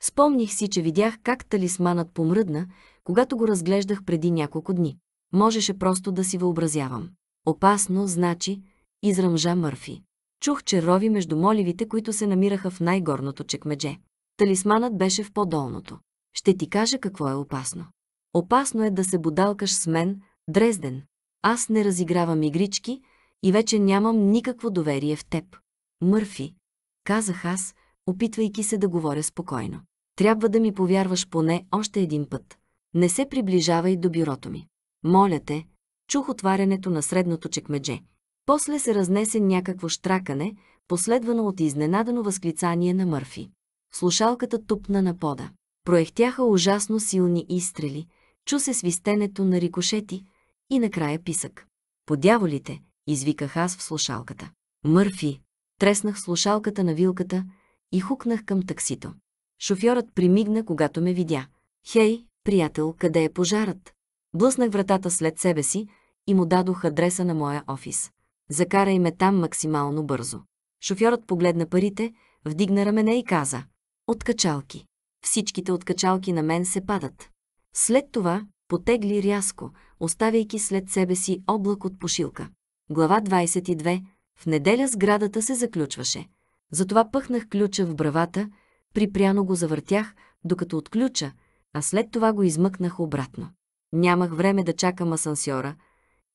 Спомних си, че видях как талисманът помръдна, когато го разглеждах преди няколко дни. Можеше просто да си въобразявам. Опасно, значи, израмжа Мърфи. Чух черови между моливите, които се намираха в най-горното чекмедже. Талисманът беше в по-долното. Ще ти кажа какво е опасно. Опасно е да се бодалкаш с мен, Дрезден. Аз не разигравам игрички и вече нямам никакво доверие в теб. Мърфи, казах аз, опитвайки се да говоря спокойно. Трябва да ми повярваш поне още един път. Не се приближавай до бюрото ми. Моля те, чух отварянето на средното чекмедже. После се разнесе някакво штракане, последвано от изненадано възклицание на Мърфи. Слушалката тупна на пода. Проехтяха ужасно силни изстрели, чу се свистенето на рикошети и накрая писък. Подяволите, извиках аз в слушалката. Мърфи, треснах слушалката на вилката и хукнах към таксито. Шофьорът примигна, когато ме видя. Хей, приятел, къде е пожарът? Блъснах вратата след себе си и му дадох адреса на моя офис. Закарай ме там максимално бързо. Шофьорът погледна парите, вдигна рамене и каза Откачалки. Всичките откачалки на мен се падат. След това потегли рязко, оставяйки след себе си облак от пошилка. Глава 22. В неделя сградата се заключваше. Затова пъхнах ключа в бравата, припряно го завъртях, докато отключа – а след това го измъкнах обратно. Нямах време да чакам асансьора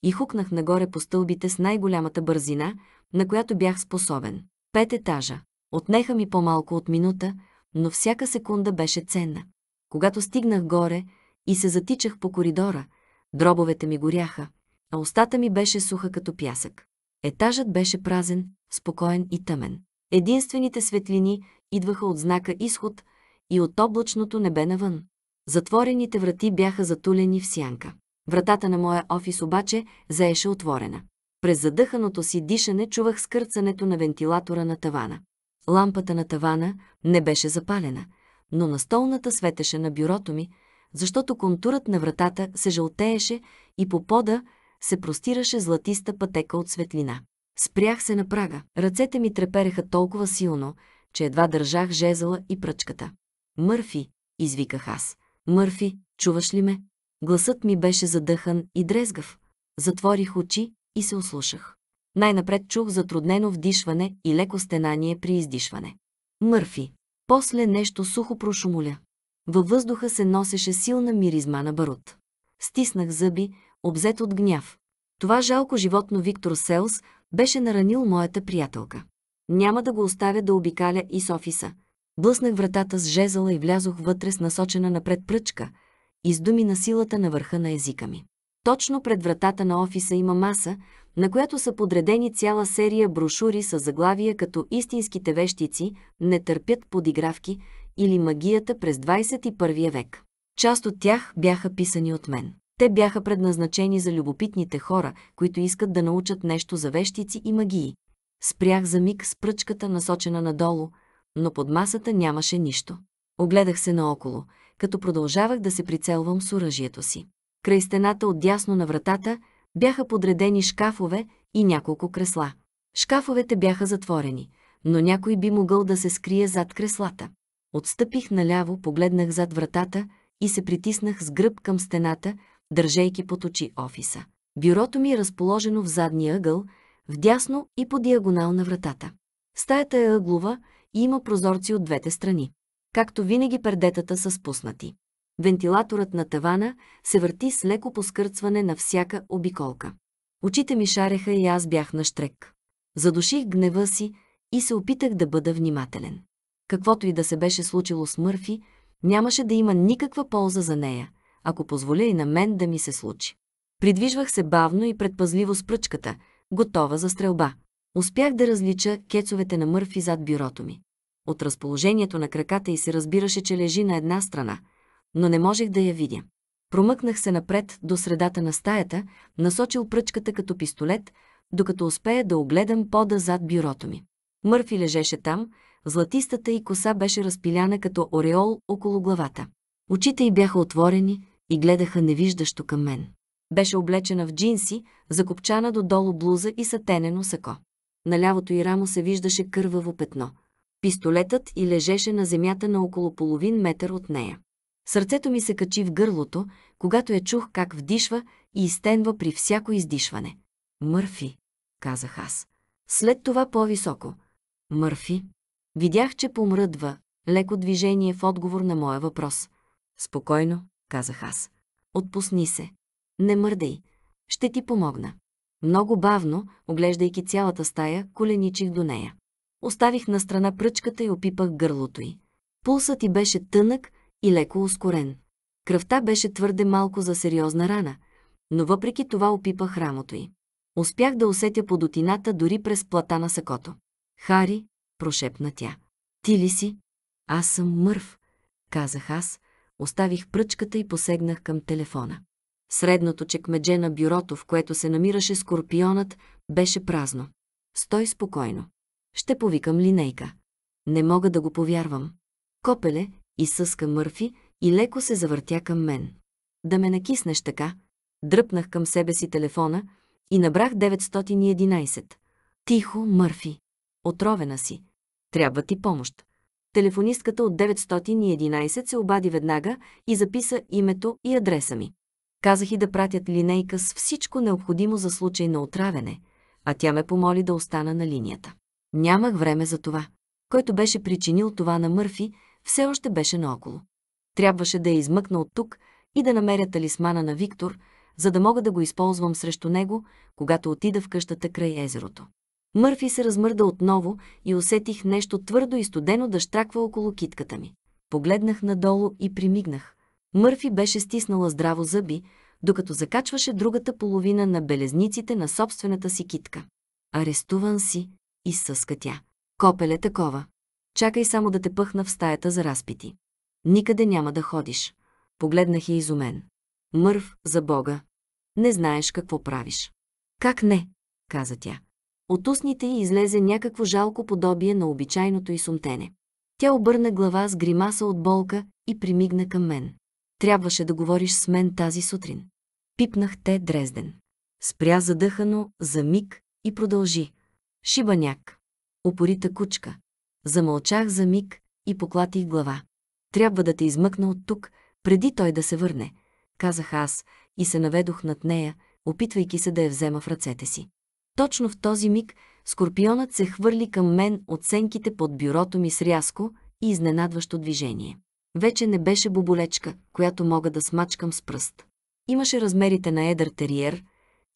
и хукнах нагоре по стълбите с най-голямата бързина, на която бях способен. Пет етажа. Отнеха ми по-малко от минута, но всяка секунда беше ценна. Когато стигнах горе и се затичах по коридора, дробовете ми горяха, а устата ми беше суха като пясък. Етажът беше празен, спокоен и тъмен. Единствените светлини идваха от знака изход и от облачното небе навън. Затворените врати бяха затулени в сянка. Вратата на моя офис обаче заеше отворена. През задъханото си дишане чувах скърцането на вентилатора на тавана. Лампата на тавана не беше запалена, но на столната светеше на бюрото ми, защото контурът на вратата се жълтееше и по пода се простираше златиста пътека от светлина. Спрях се на прага. Ръцете ми трепереха толкова силно, че едва държах жезъла и пръчката. Мърфи, извиках аз. Мърфи, чуваш ли ме? Гласът ми беше задъхан и дрезгав. Затворих очи и се ослушах. Най-напред чух затруднено вдишване и леко стенание при издишване. Мърфи. После нещо сухо прошумоля. Във въздуха се носеше силна миризма на барут. Стиснах зъби, обзет от гняв. Това жалко животно Виктор Селс беше наранил моята приятелка. Няма да го оставя да обикаля и с офиса. Блъснах вратата с жезъла и влязох вътре с насочена напред пръчка, издуми на силата на върха на езика ми. Точно пред вратата на офиса има маса, на която са подредени цяла серия брошури с заглавия като «Истинските вещици не търпят подигравки» или «Магията през 21 век». Част от тях бяха писани от мен. Те бяха предназначени за любопитните хора, които искат да научат нещо за вещици и магии. Спрях за миг с пръчката, насочена надолу, но под масата нямаше нищо. Огледах се наоколо, като продължавах да се прицелвам с оръжието си. Край стената от дясно на вратата бяха подредени шкафове и няколко кресла. Шкафовете бяха затворени, но някой би могъл да се скрие зад креслата. Отстъпих наляво, погледнах зад вратата и се притиснах с гръб към стената, държейки под очи офиса. Бюрото ми е разположено в задния ъгъл, вдясно и по диагонал на вратата. Стаята е ъглова, и има прозорци от двете страни. Както винаги пердетата са спуснати. Вентилаторът на тавана се върти с леко поскърцване на всяка обиколка. Очите ми шареха и аз бях на штрек. Задуших гнева си и се опитах да бъда внимателен. Каквото и да се беше случило с Мърфи, нямаше да има никаква полза за нея, ако позволя и на мен да ми се случи. Придвижвах се бавно и предпазливо с пръчката, готова за стрелба. Успях да различа кецовете на Мърфи зад бюрото ми. От разположението на краката й се разбираше, че лежи на една страна, но не можех да я видя. Промъкнах се напред до средата на стаята, насочил пръчката като пистолет, докато успея да огледам пода зад бюрото ми. Мърфи лежеше там, златистата и коса беше разпиляна като ореол около главата. Очите й бяха отворени и гледаха невиждащо към мен. Беше облечена в джинси, закопчана додолу блуза и сатенено сако. На лявото й рамо се виждаше кърваво петно – пистолетът и лежеше на земята на около половин метър от нея. Сърцето ми се качи в гърлото, когато я чух как вдишва и изтенва при всяко издишване. Мърфи, казах аз. След това по-високо. Мърфи. Видях, че помръдва, леко движение в отговор на моя въпрос. Спокойно, казах аз. Отпусни се. Не мърдай. Ще ти помогна. Много бавно, оглеждайки цялата стая, коленичих до нея. Оставих на страна пръчката и опипах гърлото й. Пулсът ти беше тънък и леко ускорен. Кръвта беше твърде малко за сериозна рана, но въпреки това опипах рамото й. Успях да усетя подотината дори през плата на сакото. Хари, прошепна тя. Ти ли си? Аз съм мърв, казах аз, оставих пръчката и посегнах към телефона. Средното чекмедже на бюрото, в което се намираше скорпионът, беше празно. Стой спокойно. Ще повикам линейка. Не мога да го повярвам. Копеле, изсъска Мърфи и леко се завъртя към мен. Да ме накиснеш така. Дръпнах към себе си телефона и набрах 911. Тихо, Мърфи. Отровена си. Трябва ти помощ. Телефонистката от 911 се обади веднага и записа името и адреса ми. Казах и да пратят линейка с всичко необходимо за случай на отравене, а тя ме помоли да остана на линията. Нямах време за това. Който беше причинил това на Мърфи, все още беше наоколо. Трябваше да я измъкна от тук и да намеря талисмана на Виктор, за да мога да го използвам срещу него, когато отида в къщата край езерото. Мърфи се размърда отново и усетих нещо твърдо и студено да штраква около китката ми. Погледнах надолу и примигнах. Мърфи беше стиснала здраво зъби, докато закачваше другата половина на белезниците на собствената си китка. Арестуван си, изсъска тя. Копеле е такова. Чакай само да те пъхна в стаята за разпити. Никъде няма да ходиш. Погледнах я изумен. Мърв, за Бога. Не знаеш какво правиш. Как не? каза тя. От устните й излезе някакво жалко подобие на обичайното й сумтене. Тя обърна глава с гримаса от болка и примигна към мен. Трябваше да говориш с мен тази сутрин. Пипнах те Дрезден. Спря задъхано за миг и продължи. Шибаняк. Упорита кучка. Замълчах за миг и поклатих глава. Трябва да те измъкна от тук, преди той да се върне, казах аз и се наведох над нея, опитвайки се да я взема в ръцете си. Точно в този миг скорпионът се хвърли към мен от сенките под бюрото ми с рязко и изненадващо движение. Вече не беше боболечка, която мога да смачкам с пръст. Имаше размерите на едър териер,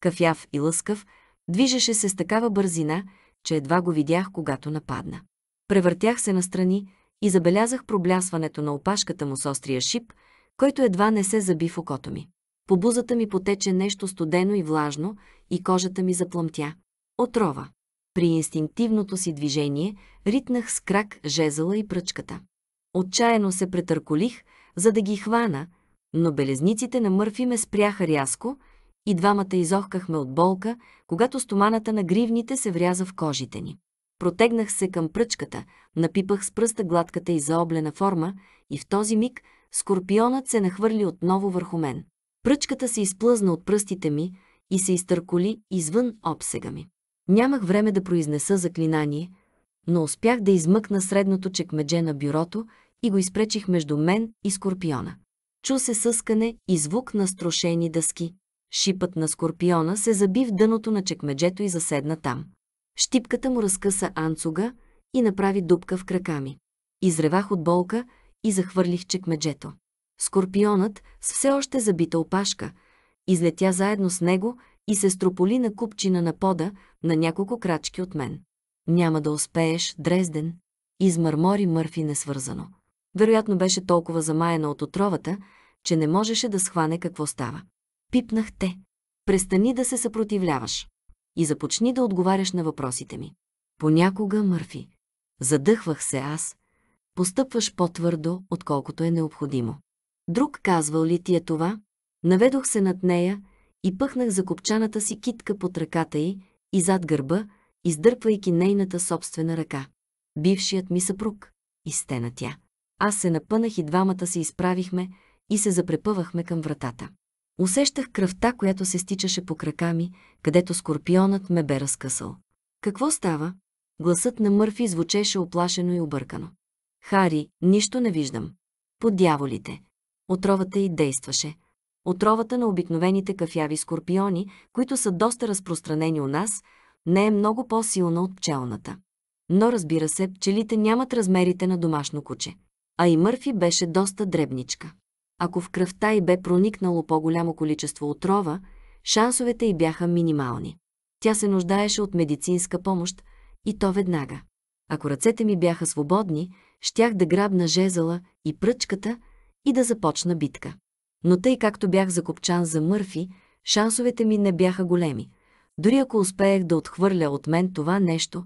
кафяв и лъскав, Движеше се с такава бързина, че едва го видях, когато нападна. Превъртях се настрани и забелязах проблясването на опашката му с острия шип, който едва не се заби в окото ми. По бузата ми потече нещо студено и влажно и кожата ми заплъмтя. Отрова. При инстинктивното си движение ритнах с крак жезъла и пръчката. Отчаяно се претърколих, за да ги хвана, но белезниците на Мърфи ме спряха рязко и двамата изохкахме от болка, когато стоманата на гривните се вряза в кожите ни. Протегнах се към пръчката, напипах с пръста гладката и заоблена форма и в този миг скорпионът се нахвърли отново върху мен. Пръчката се изплъзна от пръстите ми и се изтърколи извън обсега ми. Нямах време да произнеса заклинание, но успях да измъкна средното чекмедже на бюрото и го изпречих между мен и скорпиона. Чу се съскане и звук на строшени дъски. Шипът на скорпиона се заби в дъното на чекмеджето и заседна там. Щипката му разкъса анцуга и направи дупка в крака ми. Изревах от болка и захвърлих чекмеджето. Скорпионът с все още забита опашка излетя заедно с него и се строполи на купчина на пода на няколко крачки от мен. Няма да успееш, Дрезден, измърмори Мърфи несвързано. Вероятно беше толкова замаяна от отровата, че не можеше да схване какво става. Пипнах те. Престани да се съпротивляваш. И започни да отговаряш на въпросите ми. Понякога, Мърфи. Задъхвах се аз. Постъпваш по-твърдо, отколкото е необходимо. Друг казвал ли ти е това? Наведох се над нея и пъхнах за копчаната си китка под ръката й и зад гърба, издърпвайки нейната собствена ръка. Бившият ми съпруг. Изтена тя. Аз се напънах и двамата се изправихме и се запрепъвахме към вратата. Усещах кръвта, която се стичаше по крака ми, където скорпионът ме бе разкъсал. Какво става? Гласът на Мърфи звучеше оплашено и объркано. Хари, нищо не виждам. Под дяволите. Отровата й действаше. Отровата на обикновените кафяви скорпиони, които са доста разпространени у нас, не е много по-силна от пчелната. Но разбира се, пчелите нямат размерите на домашно куче. А и Мърфи беше доста дребничка. Ако в кръвта й бе проникнало по-голямо количество отрова, шансовете й бяха минимални. Тя се нуждаеше от медицинска помощ и то веднага. Ако ръцете ми бяха свободни, щях да грабна жезъла и пръчката и да започна битка. Но тъй както бях закопчан за Мърфи, шансовете ми не бяха големи. Дори ако успеех да отхвърля от мен това нещо,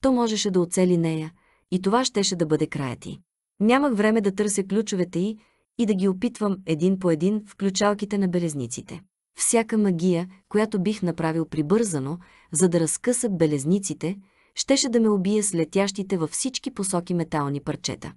то можеше да оцели нея и това щеше да бъде краят й. Нямах време да търся ключовете й и да ги опитвам един по един в ключалките на белезниците. Всяка магия, която бих направил прибързано, за да разкъса белезниците, щеше да ме убие с летящите във всички посоки метални парчета.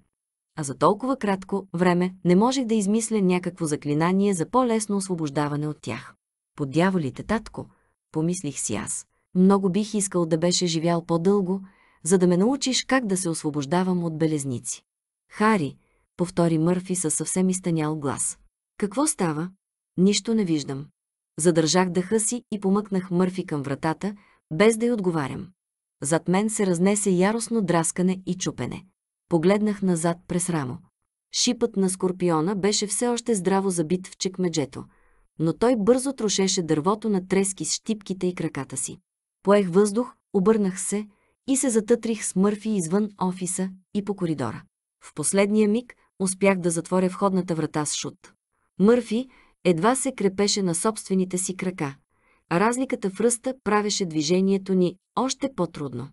А за толкова кратко време не можех да измисля някакво заклинание за по-лесно освобождаване от тях. Подяволите, дяволите, татко, помислих си аз. Много бих искал да беше живял по-дълго, за да ме научиш как да се освобождавам от белезници. Хари, повтори Мърфи със съвсем изтънял глас. Какво става? Нищо не виждам. Задържах дъха си и помъкнах Мърфи към вратата, без да й отговарям. Зад мен се разнесе яростно драскане и чупене. Погледнах назад през рамо. Шипът на скорпиона беше все още здраво забит в чекмеджето, но той бързо трошеше дървото на трески с щипките и краката си. Поех въздух, обърнах се и се затътрих с Мърфи извън офиса и по коридора. В последния миг успях да затворя входната врата с шут. Мърфи едва се крепеше на собствените си крака, а разликата в ръста правеше движението ни още по-трудно.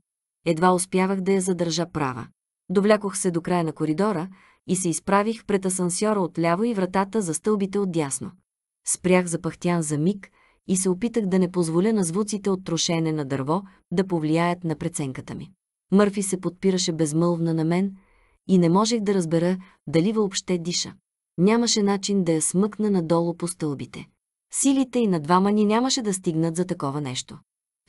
Едва успявах да я задържа права. Довлякох се до края на коридора и се изправих пред асансьора отляво и вратата за стълбите отдясно. Спрях запахтян за миг и се опитах да не позволя на звуците от трошене на дърво да повлияят на преценката ми. Мърфи се подпираше безмълвна на мен и не можех да разбера дали въобще диша. Нямаше начин да я смъкна надолу по стълбите. Силите и на двама ни нямаше да стигнат за такова нещо.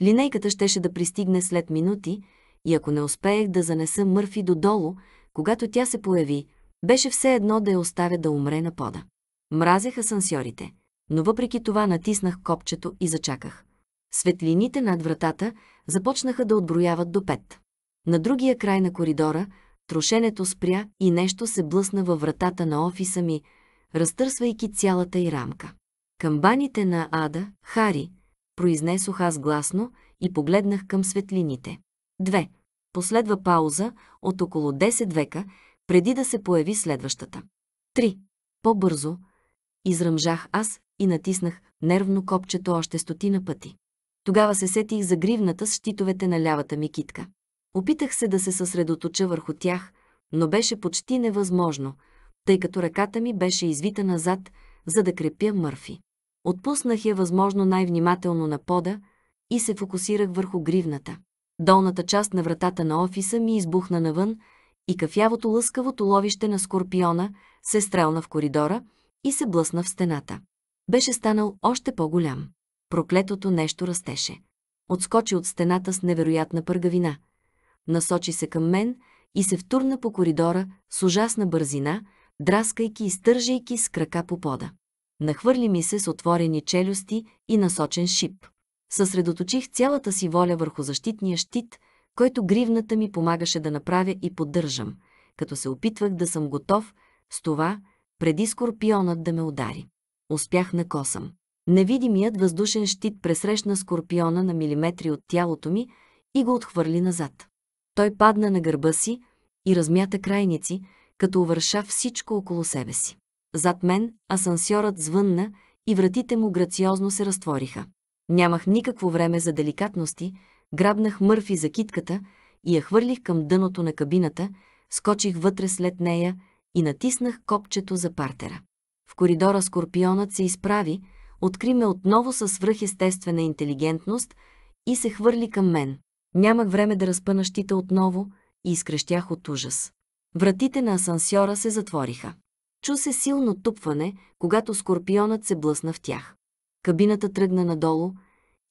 Линейката щеше да пристигне след минути и ако не успеех да занеса Мърфи додолу, когато тя се появи, беше все едно да я оставя да умре на пода. Мразех асансьорите, но въпреки това натиснах копчето и зачаках. Светлините над вратата започнаха да отброяват до пет. На другия край на коридора – Трошенето спря и нещо се блъсна във вратата на офиса ми, разтърсвайки цялата и рамка. Камбаните на Ада, Хари, произнесох аз гласно и погледнах към светлините. Две. Последва пауза от около 10 века, преди да се появи следващата. Три. По-бързо. Изръмжах аз и натиснах нервно копчето още стотина пъти. Тогава се сетих за гривната с щитовете на лявата ми китка. Опитах се да се съсредоточа върху тях, но беше почти невъзможно, тъй като ръката ми беше извита назад, за да крепя Мърфи. Отпуснах я възможно най-внимателно на пода и се фокусирах върху гривната. Долната част на вратата на офиса ми избухна навън и кафявото лъскавото ловище на скорпиона се стрелна в коридора и се блъсна в стената. Беше станал още по-голям. Проклетото нещо растеше. Отскочи от стената с невероятна пъргавина насочи се към мен и се втурна по коридора с ужасна бързина, драскайки и стържайки с крака по пода. Нахвърли ми се с отворени челюсти и насочен шип. Съсредоточих цялата си воля върху защитния щит, който гривната ми помагаше да направя и поддържам, като се опитвах да съм готов с това, преди скорпионът да ме удари. Успях на косъм. Невидимият въздушен щит пресрещна скорпиона на милиметри от тялото ми и го отхвърли назад. Той падна на гърба си и размята крайници, като увърша всичко около себе си. Зад мен асансьорът звънна и вратите му грациозно се разтвориха. Нямах никакво време за деликатности, грабнах Мърфи за китката и я хвърлих към дъното на кабината, скочих вътре след нея и натиснах копчето за партера. В коридора скорпионът се изправи, откри ме отново със свръхестествена интелигентност и се хвърли към мен. Нямах време да разпъна щита отново и изкрещях от ужас. Вратите на асансьора се затвориха. Чу се силно тупване, когато скорпионът се блъсна в тях. Кабината тръгна надолу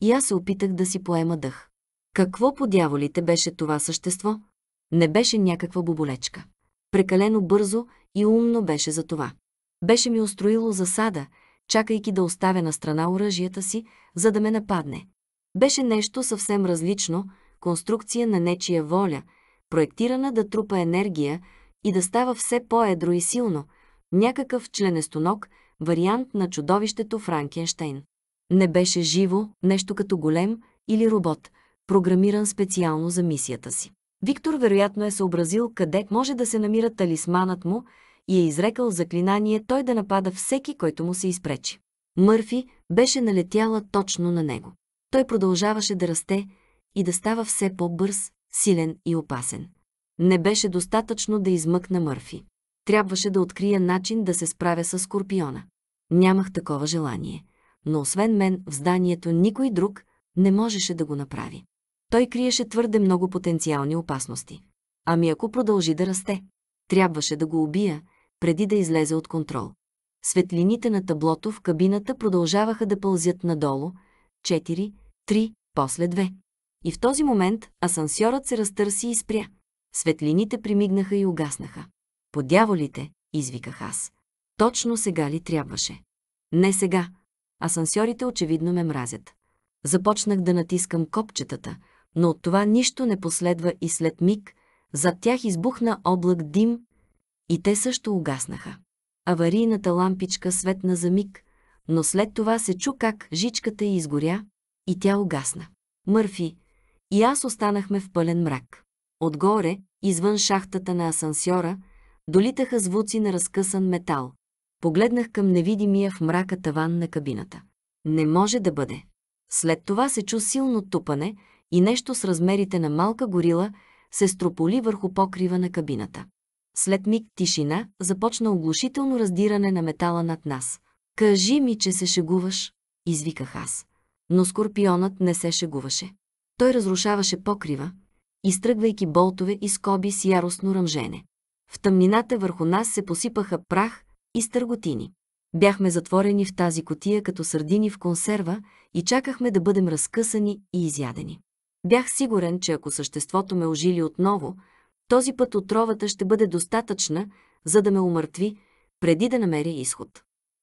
и аз се опитах да си поема дъх. Какво по дяволите беше това същество? Не беше някаква боболечка. Прекалено бързо и умно беше за това. Беше ми устроило засада, чакайки да оставя на страна оръжията си, за да ме нападне. Беше нещо съвсем различно, конструкция на нечия воля, проектирана да трупа енергия и да става все по-едро и силно, някакъв членестонок, вариант на чудовището Франкенштейн. Не беше живо, нещо като голем или робот, програмиран специално за мисията си. Виктор вероятно е съобразил къде може да се намира талисманът му и е изрекал заклинание той да напада всеки, който му се изпречи. Мърфи беше налетяла точно на него. Той продължаваше да расте, и да става все по-бърз, силен и опасен. Не беше достатъчно да измъкна Мърфи. Трябваше да открия начин да се справя с Скорпиона. Нямах такова желание, но освен мен в зданието никой друг не можеше да го направи. Той криеше твърде много потенциални опасности. Ами ако продължи да расте, трябваше да го убия, преди да излезе от контрол. Светлините на таблото в кабината продължаваха да пълзят надолу, 4, 3, после и в този момент асансьорът се разтърси и спря. Светлините примигнаха и угаснаха. Подяволите, извиках аз. Точно сега ли трябваше? Не сега. Асансьорите очевидно ме мразят. Започнах да натискам копчетата, но от това нищо не последва и след миг зад тях избухна облак дим и те също угаснаха. Аварийната лампичка светна за миг, но след това се чу как жичката й изгоря и тя угасна. Мърфи, и аз останахме в пълен мрак. Отгоре, извън шахтата на асансьора, долитаха звуци на разкъсан метал. Погледнах към невидимия в мрака таван на кабината. Не може да бъде. След това се чу силно тупане и нещо с размерите на малка горила се строполи върху покрива на кабината. След миг тишина започна оглушително раздиране на метала над нас. «Кажи ми, че се шегуваш!» – извиках аз. Но скорпионът не се шегуваше. Той разрушаваше покрива, изтръгвайки болтове и скоби с яростно ръмжене. В тъмнината върху нас се посипаха прах и стърготини. Бяхме затворени в тази котия като сърдини в консерва и чакахме да бъдем разкъсани и изядени. Бях сигурен, че ако съществото ме ожили отново, този път отровата ще бъде достатъчна, за да ме умъртви, преди да намеря изход.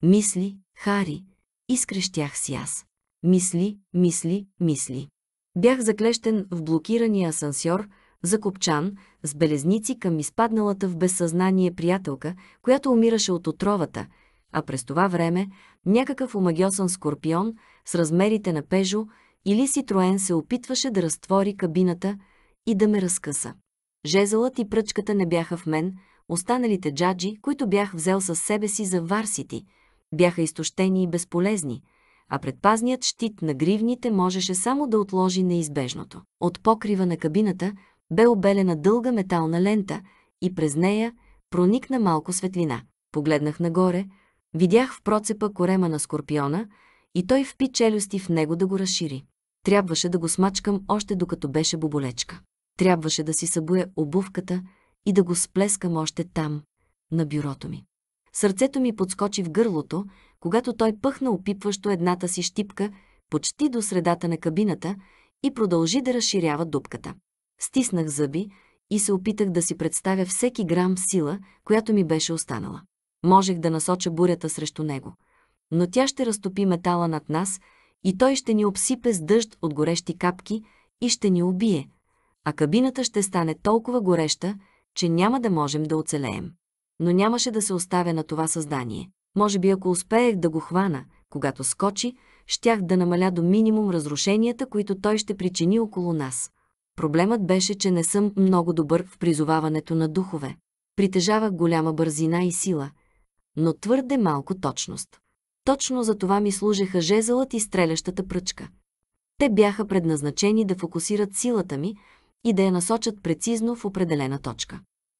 Мисли, Хари, изкрещях си аз. Мисли, мисли, мисли. Бях заклещен в блокирания асансьор, закопчан, с белезници към изпадналата в безсъзнание приятелка, която умираше от отровата, а през това време някакъв омагиосан скорпион с размерите на пежо или ситроен се опитваше да разтвори кабината и да ме разкъса. Жезълът и пръчката не бяха в мен, останалите джаджи, които бях взел със себе си за варсити, бяха изтощени и безполезни, а предпазният щит на гривните можеше само да отложи неизбежното. От покрива на кабината бе обелена дълга метална лента и през нея проникна малко светлина. Погледнах нагоре, видях в процепа корема на скорпиона и той впи челюсти в него да го разшири. Трябваше да го смачкам още докато беше боболечка. Трябваше да си събуя обувката и да го сплескам още там, на бюрото ми. Сърцето ми подскочи в гърлото когато той пъхна опипващо едната си щипка почти до средата на кабината и продължи да разширява дупката. Стиснах зъби и се опитах да си представя всеки грам сила, която ми беше останала. Можех да насоча бурята срещу него, но тя ще разтопи метала над нас и той ще ни обсипе с дъжд от горещи капки и ще ни убие, а кабината ще стане толкова гореща, че няма да можем да оцелеем. Но нямаше да се оставя на това създание. Може би ако успеех да го хвана, когато скочи, щях да намаля до минимум разрушенията, които той ще причини около нас. Проблемът беше, че не съм много добър в призоваването на духове. Притежавах голяма бързина и сила, но твърде малко точност. Точно за това ми служеха жезълът и стрелящата пръчка. Те бяха предназначени да фокусират силата ми и да я насочат прецизно в определена точка.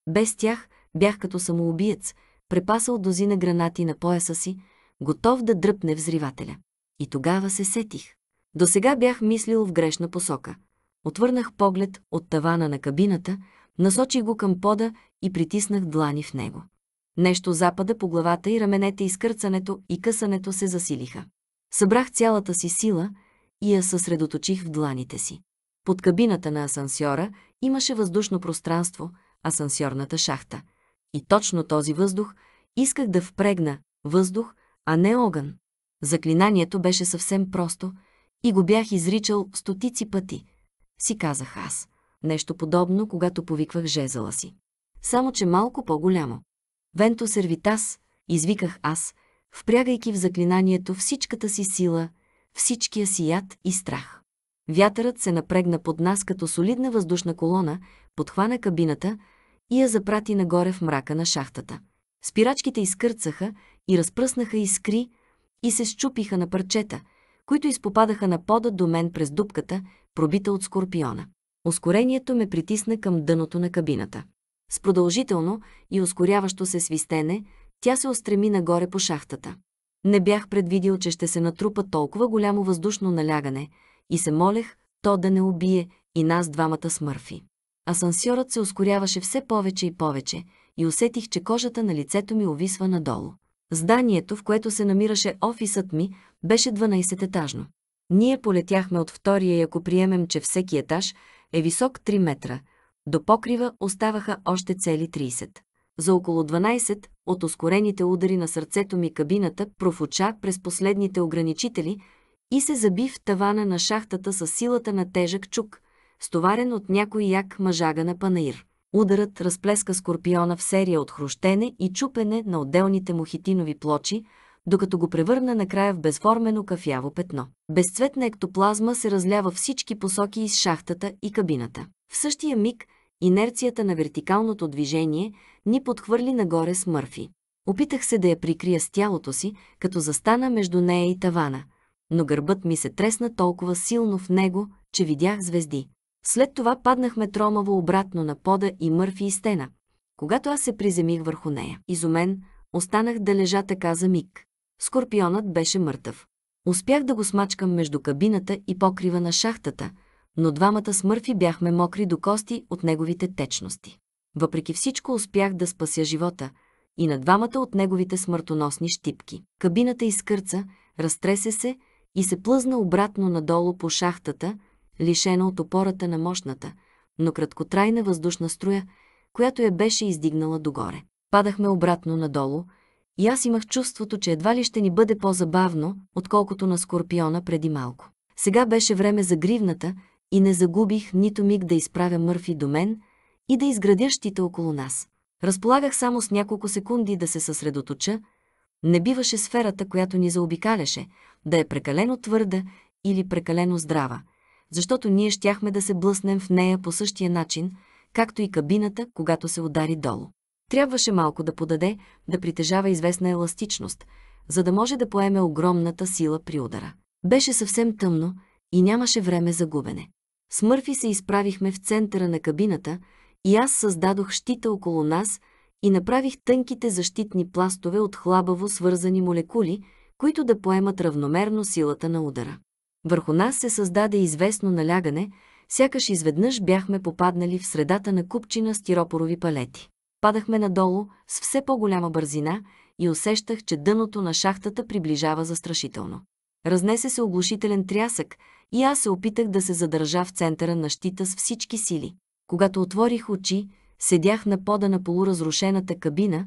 Без тях бях като самоубиец – препасал дозина гранати на пояса си, готов да дръпне взривателя. И тогава се сетих. До сега бях мислил в грешна посока. Отвърнах поглед от тавана на кабината, насочих го към пода и притиснах длани в него. Нещо запада по главата и раменете скърцането и късането се засилиха. Събрах цялата си сила и я съсредоточих в дланите си. Под кабината на асансьора имаше въздушно пространство, асансьорната шахта. И точно този въздух исках да впрегна въздух, а не огън. Заклинанието беше съвсем просто и го бях изричал стотици пъти, си казах аз. Нещо подобно, когато повиквах жезъла си. Само, че малко по-голямо. Венто сервитас, извиках аз, впрягайки в заклинанието всичката си сила, всичкия си яд и страх. Вятърът се напрегна под нас като солидна въздушна колона, подхвана кабината, и я запрати нагоре в мрака на шахтата. Спирачките изкърцаха и разпръснаха искри и се щупиха на парчета, които изпопадаха на пода до мен през дупката, пробита от скорпиона. Ускорението ме притисна към дъното на кабината. С продължително и ускоряващо се свистене, тя се остреми нагоре по шахтата. Не бях предвидил, че ще се натрупа толкова голямо въздушно налягане и се молех то да не убие и нас двамата смърфи. Асансьорът се ускоряваше все повече и повече и усетих, че кожата на лицето ми увисва надолу. Зданието, в което се намираше офисът ми, беше 12-етажно. Ние полетяхме от втория и ако приемем, че всеки етаж е висок 3 метра, до покрива оставаха още цели 30. За около 12 от ускорените удари на сърцето ми кабината профуча през последните ограничители и се заби в тавана на шахтата с силата на тежък чук – стоварен от някой як мъжага на панаир. Ударът разплеска скорпиона в серия от хрущене и чупене на отделните му хитинови плочи, докато го превърна накрая в безформено кафяво петно. Безцветна ектоплазма се разлява всички посоки из шахтата и кабината. В същия миг инерцията на вертикалното движение ни подхвърли нагоре с Мърфи. Опитах се да я прикрия с тялото си, като застана между нея и тавана, но гърбът ми се тресна толкова силно в него, че видях звезди. След това паднахме тромаво обратно на пода и мърфи и стена. Когато аз се приземих върху нея, изумен, останах да лежа така за миг. Скорпионът беше мъртъв. Успях да го смачкам между кабината и покрива на шахтата, но двамата с Мърфи бяхме мокри до кости от неговите течности. Въпреки всичко успях да спася живота и на двамата от неговите смъртоносни щипки. Кабината изкърца, разтресе се и се плъзна обратно надолу по шахтата, лишена от опората на мощната, но краткотрайна въздушна струя, която я беше издигнала догоре. Падахме обратно надолу и аз имах чувството, че едва ли ще ни бъде по-забавно, отколкото на Скорпиона преди малко. Сега беше време за гривната и не загубих нито миг да изправя Мърфи до мен и да изградя щита около нас. Разполагах само с няколко секунди да се съсредоточа, не биваше сферата, която ни заобикаляше, да е прекалено твърда или прекалено здрава, защото ние щяхме да се блъснем в нея по същия начин, както и кабината, когато се удари долу. Трябваше малко да подаде, да притежава известна еластичност, за да може да поеме огромната сила при удара. Беше съвсем тъмно и нямаше време за губене. С Мърфи се изправихме в центъра на кабината и аз създадох щита около нас и направих тънките защитни пластове от хлабаво свързани молекули, които да поемат равномерно силата на удара. Върху нас се създаде известно налягане, сякаш изведнъж бяхме попаднали в средата на купчина стиропорови палети. Падахме надолу с все по-голяма бързина и усещах, че дъното на шахтата приближава застрашително. Разнесе се оглушителен трясък и аз се опитах да се задържа в центъра на щита с всички сили. Когато отворих очи, седях на пода на полуразрушената кабина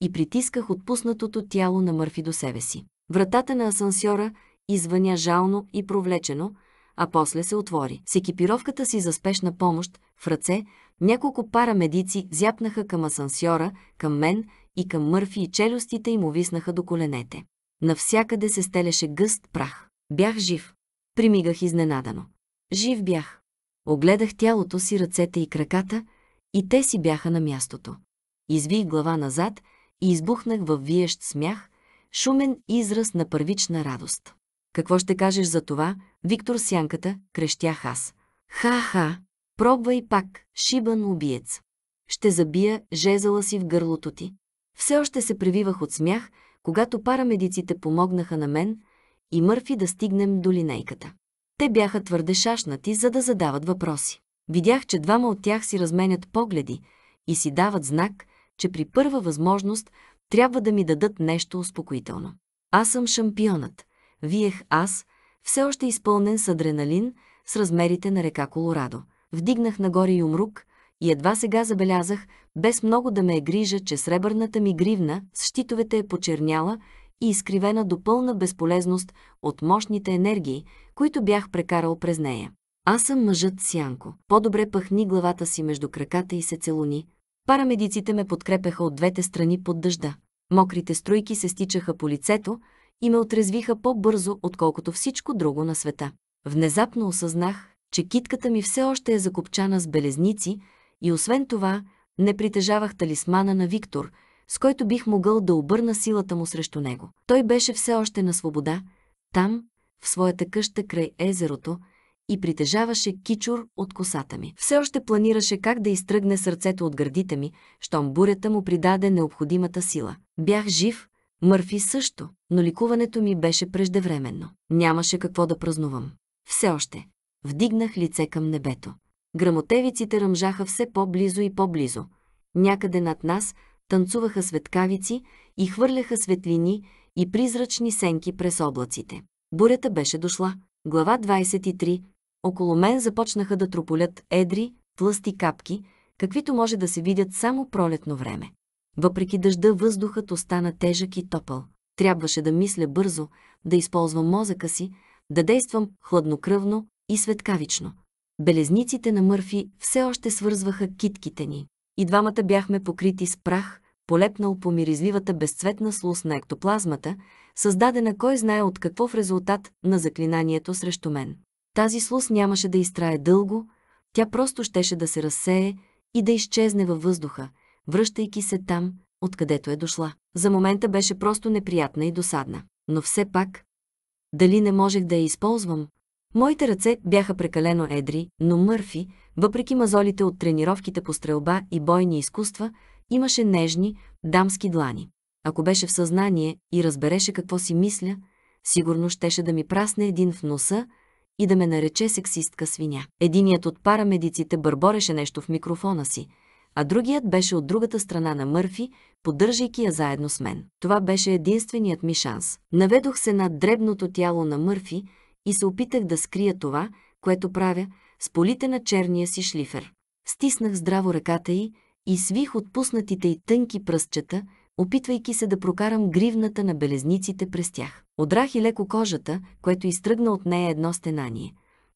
и притисках отпуснатото тяло на Мърфи до себе си. Вратата на асансьора извъня жално и провлечено, а после се отвори. С екипировката си за спешна помощ, в ръце, няколко пара медици зяпнаха към асансьора, към мен и към Мърфи и челюстите им увиснаха до коленете. Навсякъде се стелеше гъст прах. Бях жив. Примигах изненадано. Жив бях. Огледах тялото си, ръцете и краката, и те си бяха на мястото. Извих глава назад и избухнах във виещ смях, шумен израз на първична радост. Какво ще кажеш за това, Виктор Сянката, крещях аз. Ха-ха, пробвай пак, шибан убиец. Ще забия жезала си в гърлото ти. Все още се превивах от смях, когато парамедиците помогнаха на мен и Мърфи да стигнем до линейката. Те бяха твърде шашнати, за да задават въпроси. Видях, че двама от тях си разменят погледи и си дават знак, че при първа възможност трябва да ми дадат нещо успокоително. Аз съм шампионът виех аз, все още изпълнен с адреналин, с размерите на река Колорадо. Вдигнах нагоре юмрук и едва сега забелязах, без много да ме е грижа, че сребърната ми гривна с щитовете е почерняла и изкривена до пълна безполезност от мощните енергии, които бях прекарал през нея. Аз съм мъжът Сянко. По-добре пъхни главата си между краката и се целуни. Парамедиците ме подкрепеха от двете страни под дъжда. Мокрите струйки се стичаха по лицето, и ме отрезвиха по-бързо, отколкото всичко друго на света. Внезапно осъзнах, че китката ми все още е закопчана с белезници и освен това не притежавах талисмана на Виктор, с който бих могъл да обърна силата му срещу него. Той беше все още на свобода, там, в своята къща край езерото, и притежаваше кичур от косата ми. Все още планираше как да изтръгне сърцето от гърдите ми, щом бурята му придаде необходимата сила. Бях жив, Мърфи също, но ликуването ми беше преждевременно. Нямаше какво да празнувам. Все още. Вдигнах лице към небето. Грамотевиците ръмжаха все по-близо и по-близо. Някъде над нас танцуваха светкавици и хвърляха светлини и призрачни сенки през облаците. Бурята беше дошла. Глава 23. Около мен започнаха да трополят едри, тлъсти капки, каквито може да се видят само пролетно време. Въпреки дъжда въздухът остана тежък и топъл. Трябваше да мисля бързо, да използвам мозъка си, да действам хладнокръвно и светкавично. Белезниците на Мърфи все още свързваха китките ни. И двамата бяхме покрити с прах, полепнал по миризливата безцветна слус на ектоплазмата, създадена кой знае от какво в резултат на заклинанието срещу мен. Тази слус нямаше да изтрае дълго, тя просто щеше да се разсее и да изчезне във въздуха – връщайки се там, откъдето е дошла. За момента беше просто неприятна и досадна. Но все пак, дали не можех да я използвам? Моите ръце бяха прекалено едри, но Мърфи, въпреки мазолите от тренировките по стрелба и бойни изкуства, имаше нежни, дамски длани. Ако беше в съзнание и разбереше какво си мисля, сигурно щеше да ми прасне един в носа и да ме нарече сексистка свиня. Единият от парамедиците бърбореше нещо в микрофона си – а другият беше от другата страна на Мърфи, поддържайки я заедно с мен. Това беше единственият ми шанс. Наведох се над дребното тяло на Мърфи и се опитах да скрия това, което правя, с полите на черния си шлифер. Стиснах здраво ръката й и свих отпуснатите й тънки пръстчета, опитвайки се да прокарам гривната на белезниците през тях. Одрах и леко кожата, което изтръгна от нея едно стенание.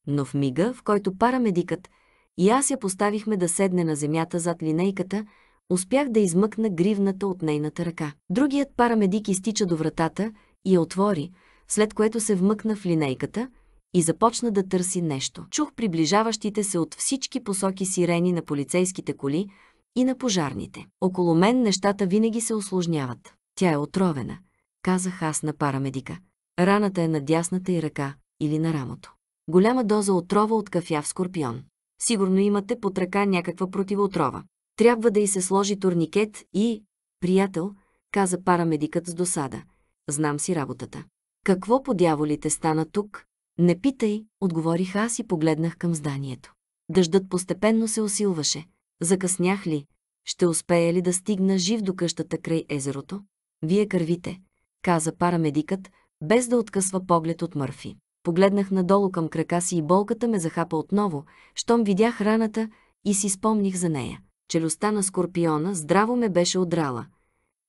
Но в мига, в който парамедикът и аз я поставихме да седне на земята зад линейката, успях да измъкна гривната от нейната ръка. Другият парамедик изтича до вратата и я отвори, след което се вмъкна в линейката и започна да търси нещо. Чух приближаващите се от всички посоки сирени на полицейските коли и на пожарните. Около мен нещата винаги се осложняват. Тя е отровена, казах аз на парамедика. Раната е на дясната й ръка или на рамото. Голяма доза отрова от кафя в скорпион. Сигурно имате под ръка някаква противоотрова. Трябва да й се сложи турникет и... Приятел, каза парамедикът с досада. Знам си работата. Какво по дяволите стана тук? Не питай, отговорих аз и погледнах към зданието. Дъждът постепенно се усилваше. Закъснях ли? Ще успея ли да стигна жив до къщата край езерото? Вие кървите, каза парамедикът, без да откъсва поглед от Мърфи. Погледнах надолу към крака си и болката ме захапа отново, щом видях раната и си спомних за нея. Челюстта на скорпиона здраво ме беше одрала.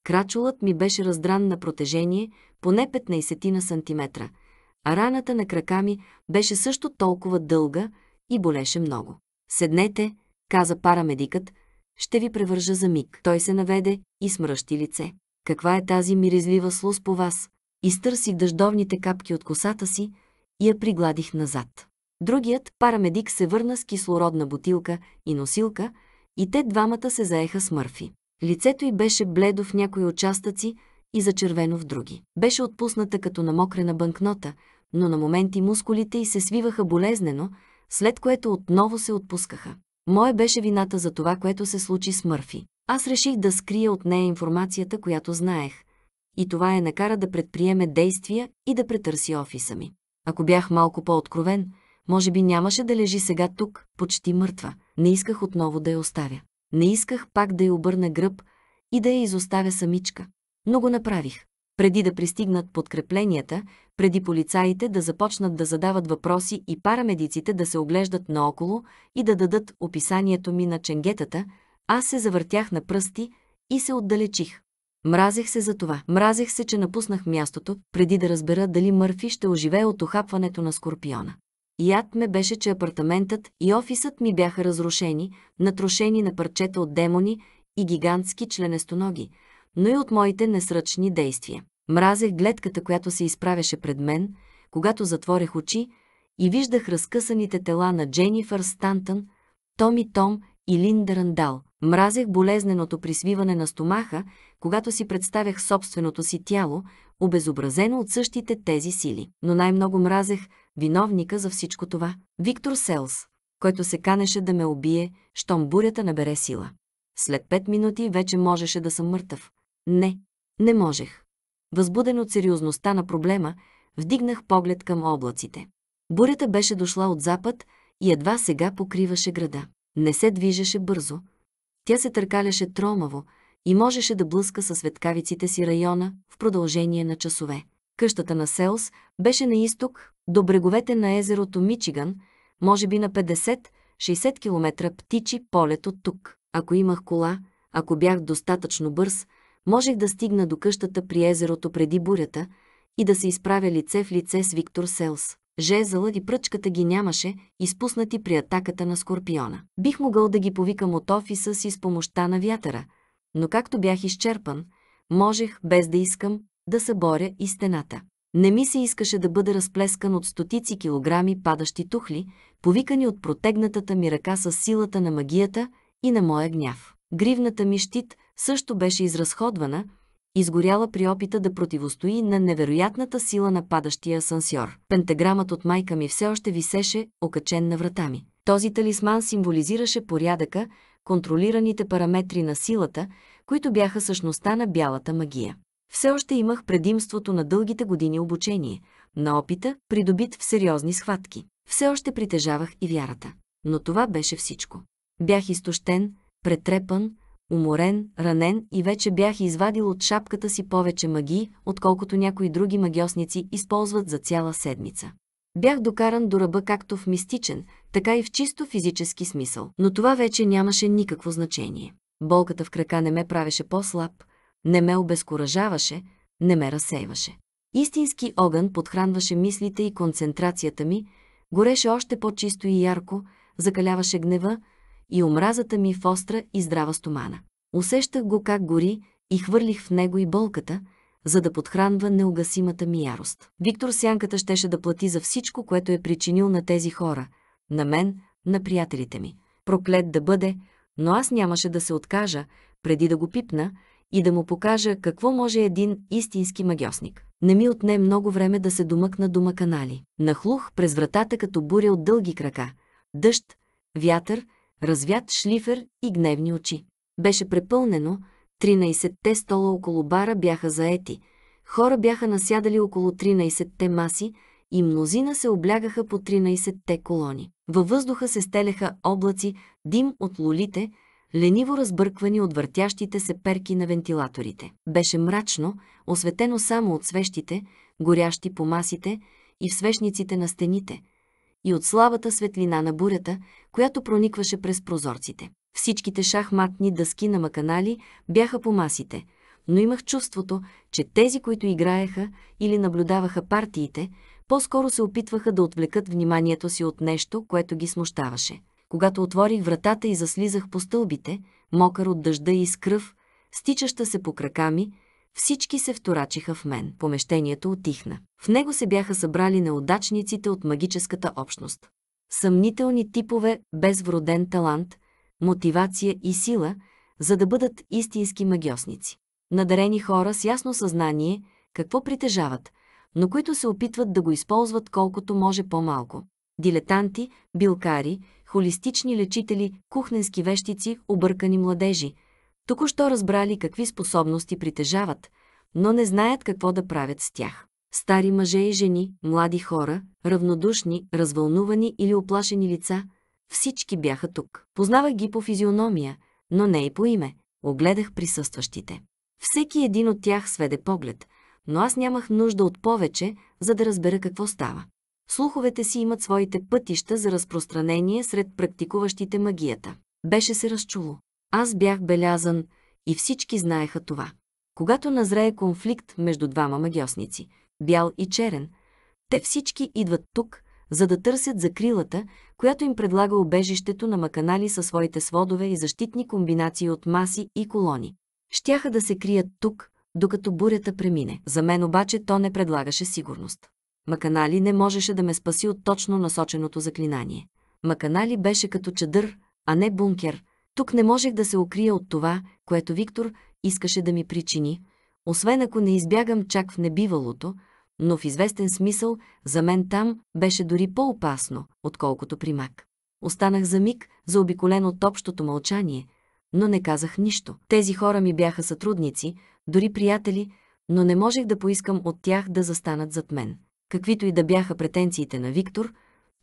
Крачулът ми беше раздран на протежение поне 15 на сантиметра, а раната на крака ми беше също толкова дълга и болеше много. Седнете, каза парамедикът, ще ви превържа за миг. Той се наведе и смръщи лице. Каква е тази миризлива слуз по вас? Изтърси дъждовните капки от косата си, и я пригладих назад. Другият парамедик се върна с кислородна бутилка и носилка и те двамата се заеха с Мърфи. Лицето й беше бледо в някои участъци и зачервено в други. Беше отпусната като намокрена банкнота, но на моменти мускулите й се свиваха болезнено, след което отново се отпускаха. Мое беше вината за това, което се случи с Мърфи. Аз реших да скрия от нея информацията, която знаех. И това я накара да предприеме действия и да претърси офиса ми. Ако бях малко по-откровен, може би нямаше да лежи сега тук, почти мъртва. Не исках отново да я оставя. Не исках пак да я обърна гръб и да я изоставя самичка. Но го направих. Преди да пристигнат подкрепленията, преди полицаите да започнат да задават въпроси и парамедиците да се оглеждат наоколо и да дадат описанието ми на ченгетата, аз се завъртях на пръсти и се отдалечих. Мразех се за това. Мразех се, че напуснах мястото, преди да разбера дали Мърфи ще оживее от охапването на скорпиона. Яд ме беше, че апартаментът и офисът ми бяха разрушени, натрошени на парчета от демони и гигантски членестоноги, но и от моите несръчни действия. Мразех гледката, която се изправяше пред мен, когато затворех очи и виждах разкъсаните тела на Дженифър Стантън, Томи Том и Линда Рандал – Мразех болезненото присвиване на стомаха, когато си представях собственото си тяло, обезобразено от същите тези сили. Но най-много мразех виновника за всичко това. Виктор Селс, който се канеше да ме убие, щом бурята набере сила. След пет минути вече можеше да съм мъртъв. Не, не можех. Възбуден от сериозността на проблема, вдигнах поглед към облаците. Бурята беше дошла от запад и едва сега покриваше града. Не се движеше бързо, тя се търкаляше тромаво и можеше да блъска със светкавиците си района в продължение на часове. Къщата на Селс беше на изток, до бреговете на езерото Мичиган, може би на 50-60 км птичи полет от тук. Ако имах кола, ако бях достатъчно бърз, можех да стигна до къщата при езерото преди бурята и да се изправя лице в лице с Виктор Селс. Жезълът и пръчката ги нямаше, изпуснати при атаката на Скорпиона. Бих могъл да ги повикам от офиса си с помощта на вятъра, но както бях изчерпан, можех, без да искам, да съборя и стената. Не ми се искаше да бъда разплескан от стотици килограми падащи тухли, повикани от протегнатата ми ръка с силата на магията и на моя гняв. Гривната ми щит също беше изразходвана, изгоряла при опита да противостои на невероятната сила на падащия асансьор. Пентаграмът от майка ми все още висеше, окачен на врата ми. Този талисман символизираше порядъка, контролираните параметри на силата, които бяха същността на бялата магия. Все още имах предимството на дългите години обучение, на опита, придобит в сериозни схватки. Все още притежавах и вярата. Но това беше всичко. Бях изтощен, претрепан, уморен, ранен и вече бях извадил от шапката си повече магии, отколкото някои други магиосници използват за цяла седмица. Бях докаран до ръба както в мистичен, така и в чисто физически смисъл, но това вече нямаше никакво значение. Болката в крака не ме правеше по-слаб, не ме обезкуражаваше, не ме разсейваше. Истински огън подхранваше мислите и концентрацията ми, гореше още по-чисто и ярко, закаляваше гнева, и омразата ми в остра и здрава стомана. Усещах го как гори и хвърлих в него и болката, за да подхранва неугасимата ми ярост. Виктор Сянката щеше да плати за всичко, което е причинил на тези хора, на мен, на приятелите ми. Проклет да бъде, но аз нямаше да се откажа, преди да го пипна и да му покажа какво може един истински магиосник. Не ми отне много време да се домъкна до маканали. Нахлух през вратата като буря от дълги крака, дъжд, вятър развят шлифер и гневни очи. Беше препълнено, 13-те стола около бара бяха заети, хора бяха насядали около 13-те маси и мнозина се облягаха по 13-те колони. Във въздуха се стелеха облаци, дим от лолите, лениво разбърквани от въртящите се перки на вентилаторите. Беше мрачно, осветено само от свещите, горящи по масите и в свещниците на стените – и от слабата светлина на бурята, която проникваше през прозорците. Всичките шахматни дъски на маканали бяха по масите, но имах чувството, че тези, които играеха или наблюдаваха партиите, по-скоро се опитваха да отвлекат вниманието си от нещо, което ги смущаваше. Когато отворих вратата и заслизах по стълбите, мокър от дъжда и с кръв, стичаща се по крака ми, всички се вторачиха в мен. Помещението отихна. В него се бяха събрали неудачниците от магическата общност. Съмнителни типове, без вроден талант, мотивация и сила, за да бъдат истински магиосници. Надарени хора с ясно съзнание, какво притежават, но които се опитват да го използват колкото може по-малко. Дилетанти, билкари, холистични лечители, кухненски вещици, объркани младежи – току-що разбрали какви способности притежават, но не знаят какво да правят с тях. Стари мъже и жени, млади хора, равнодушни, развълнувани или оплашени лица, всички бяха тук. Познавах ги по физиономия, но не и по име. Огледах присъстващите. Всеки един от тях сведе поглед, но аз нямах нужда от повече, за да разбера какво става. Слуховете си имат своите пътища за разпространение сред практикуващите магията. Беше се разчуло. Аз бях белязан и всички знаеха това. Когато назрее конфликт между двама магиосници, бял и черен, те всички идват тук, за да търсят закрилата, която им предлага обежището на маканали със своите сводове и защитни комбинации от маси и колони. Щяха да се крият тук, докато бурята премине. За мен обаче то не предлагаше сигурност. Маканали не можеше да ме спаси от точно насоченото заклинание. Маканали беше като чадър, а не бункер, тук не можех да се укрия от това, което Виктор искаше да ми причини, освен ако не избягам чак в небивалото, но в известен смисъл за мен там беше дори по-опасно, отколкото при мак. Останах за миг, заобиколен от общото мълчание, но не казах нищо. Тези хора ми бяха сътрудници, дори приятели, но не можех да поискам от тях да застанат зад мен. Каквито и да бяха претенциите на Виктор,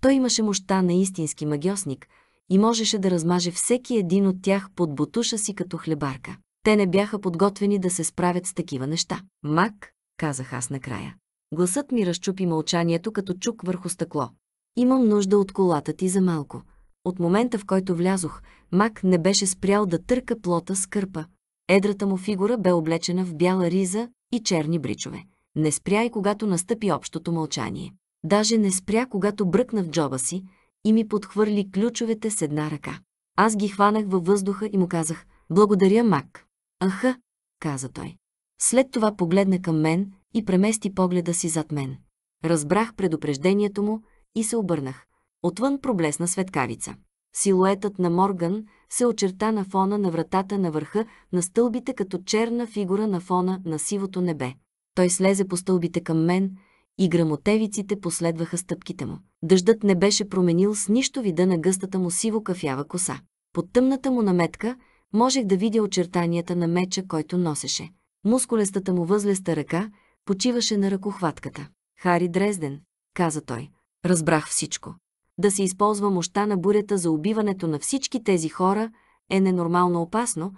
той имаше мощта на истински магиосник – и можеше да размаже всеки един от тях под бутуша си като хлебарка. Те не бяха подготвени да се справят с такива неща. Мак, казах аз накрая. Гласът ми разчупи мълчанието като чук върху стъкло. Имам нужда от колата ти за малко. От момента, в който влязох, Мак не беше спрял да търка плота с кърпа. Едрата му фигура бе облечена в бяла риза и черни бричове. Не спря и когато настъпи общото мълчание. Даже не спря, когато бръкна в джоба си, и ми подхвърли ключовете с една ръка. Аз ги хванах във въздуха и му казах «Благодаря, Мак». «Аха», каза той. След това погледна към мен и премести погледа си зад мен. Разбрах предупреждението му и се обърнах. Отвън проблесна светкавица. Силуетът на Морган се очерта на фона на вратата на върха на стълбите като черна фигура на фона на сивото небе. Той слезе по стълбите към мен и грамотевиците последваха стъпките му. Дъждът не беше променил с нищо вида на гъстата му сиво-кафява коса. Под тъмната му наметка можех да видя очертанията на меча, който носеше. Мускулестата му възлеста ръка почиваше на ръкохватката. Хари Дрезден, каза той. Разбрах всичко. Да се използва мощта на бурята за убиването на всички тези хора е ненормално опасно,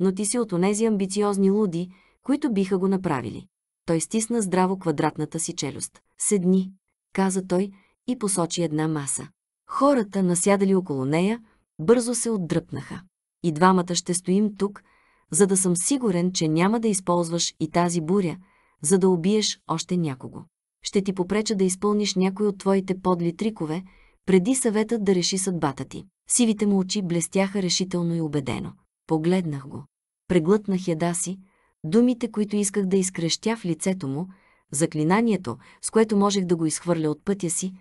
но ти си от онези амбициозни луди, които биха го направили. Той стисна здраво квадратната си челюст. Седни, каза той и посочи една маса. Хората, насядали около нея, бързо се отдръпнаха. И двамата ще стоим тук, за да съм сигурен, че няма да използваш и тази буря, за да убиеш още някого. Ще ти попреча да изпълниш някой от твоите подли трикове, преди съветът да реши съдбата ти. Сивите му очи блестяха решително и убедено. Погледнах го. Преглътнах яда си, думите, които исках да изкрещя в лицето му, заклинанието, с което можех да го изхвърля от пътя си,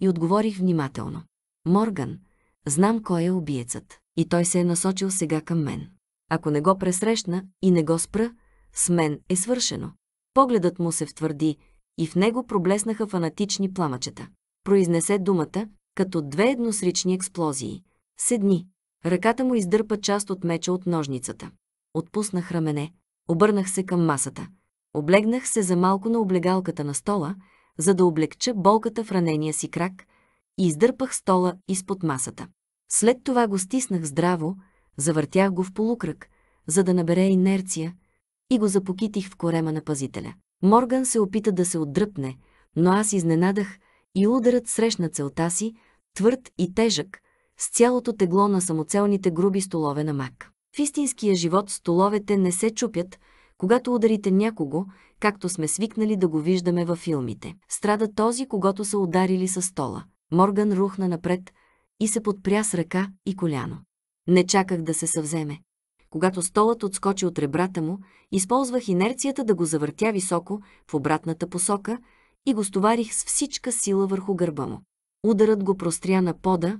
и отговорих внимателно. Морган, знам кой е убиецът. И той се е насочил сега към мен. Ако не го пресрещна и не го спра, с мен е свършено. Погледът му се втвърди и в него проблеснаха фанатични пламъчета. Произнесе думата, като две едносрични експлозии. Седни. Ръката му издърпа част от меча от ножницата. Отпуснах рамене. Обърнах се към масата. Облегнах се за малко на облегалката на стола за да облегча болката в ранения си крак и издърпах стола изпод масата. След това го стиснах здраво, завъртях го в полукръг, за да набере инерция, и го запокитих в корема на пазителя. Морган се опита да се отдръпне, но аз изненадах и ударът срещна целта си, твърд и тежък, с цялото тегло на самоцелните груби столове на мак. В истинския живот столовете не се чупят, когато ударите някого, както сме свикнали да го виждаме във филмите. Страда този, когато са ударили със стола. Морган рухна напред и се подпря с ръка и коляно. Не чаках да се съвземе. Когато столът отскочи от ребрата му, използвах инерцията да го завъртя високо в обратната посока и го стоварих с всичка сила върху гърба му. Ударът го простря на пода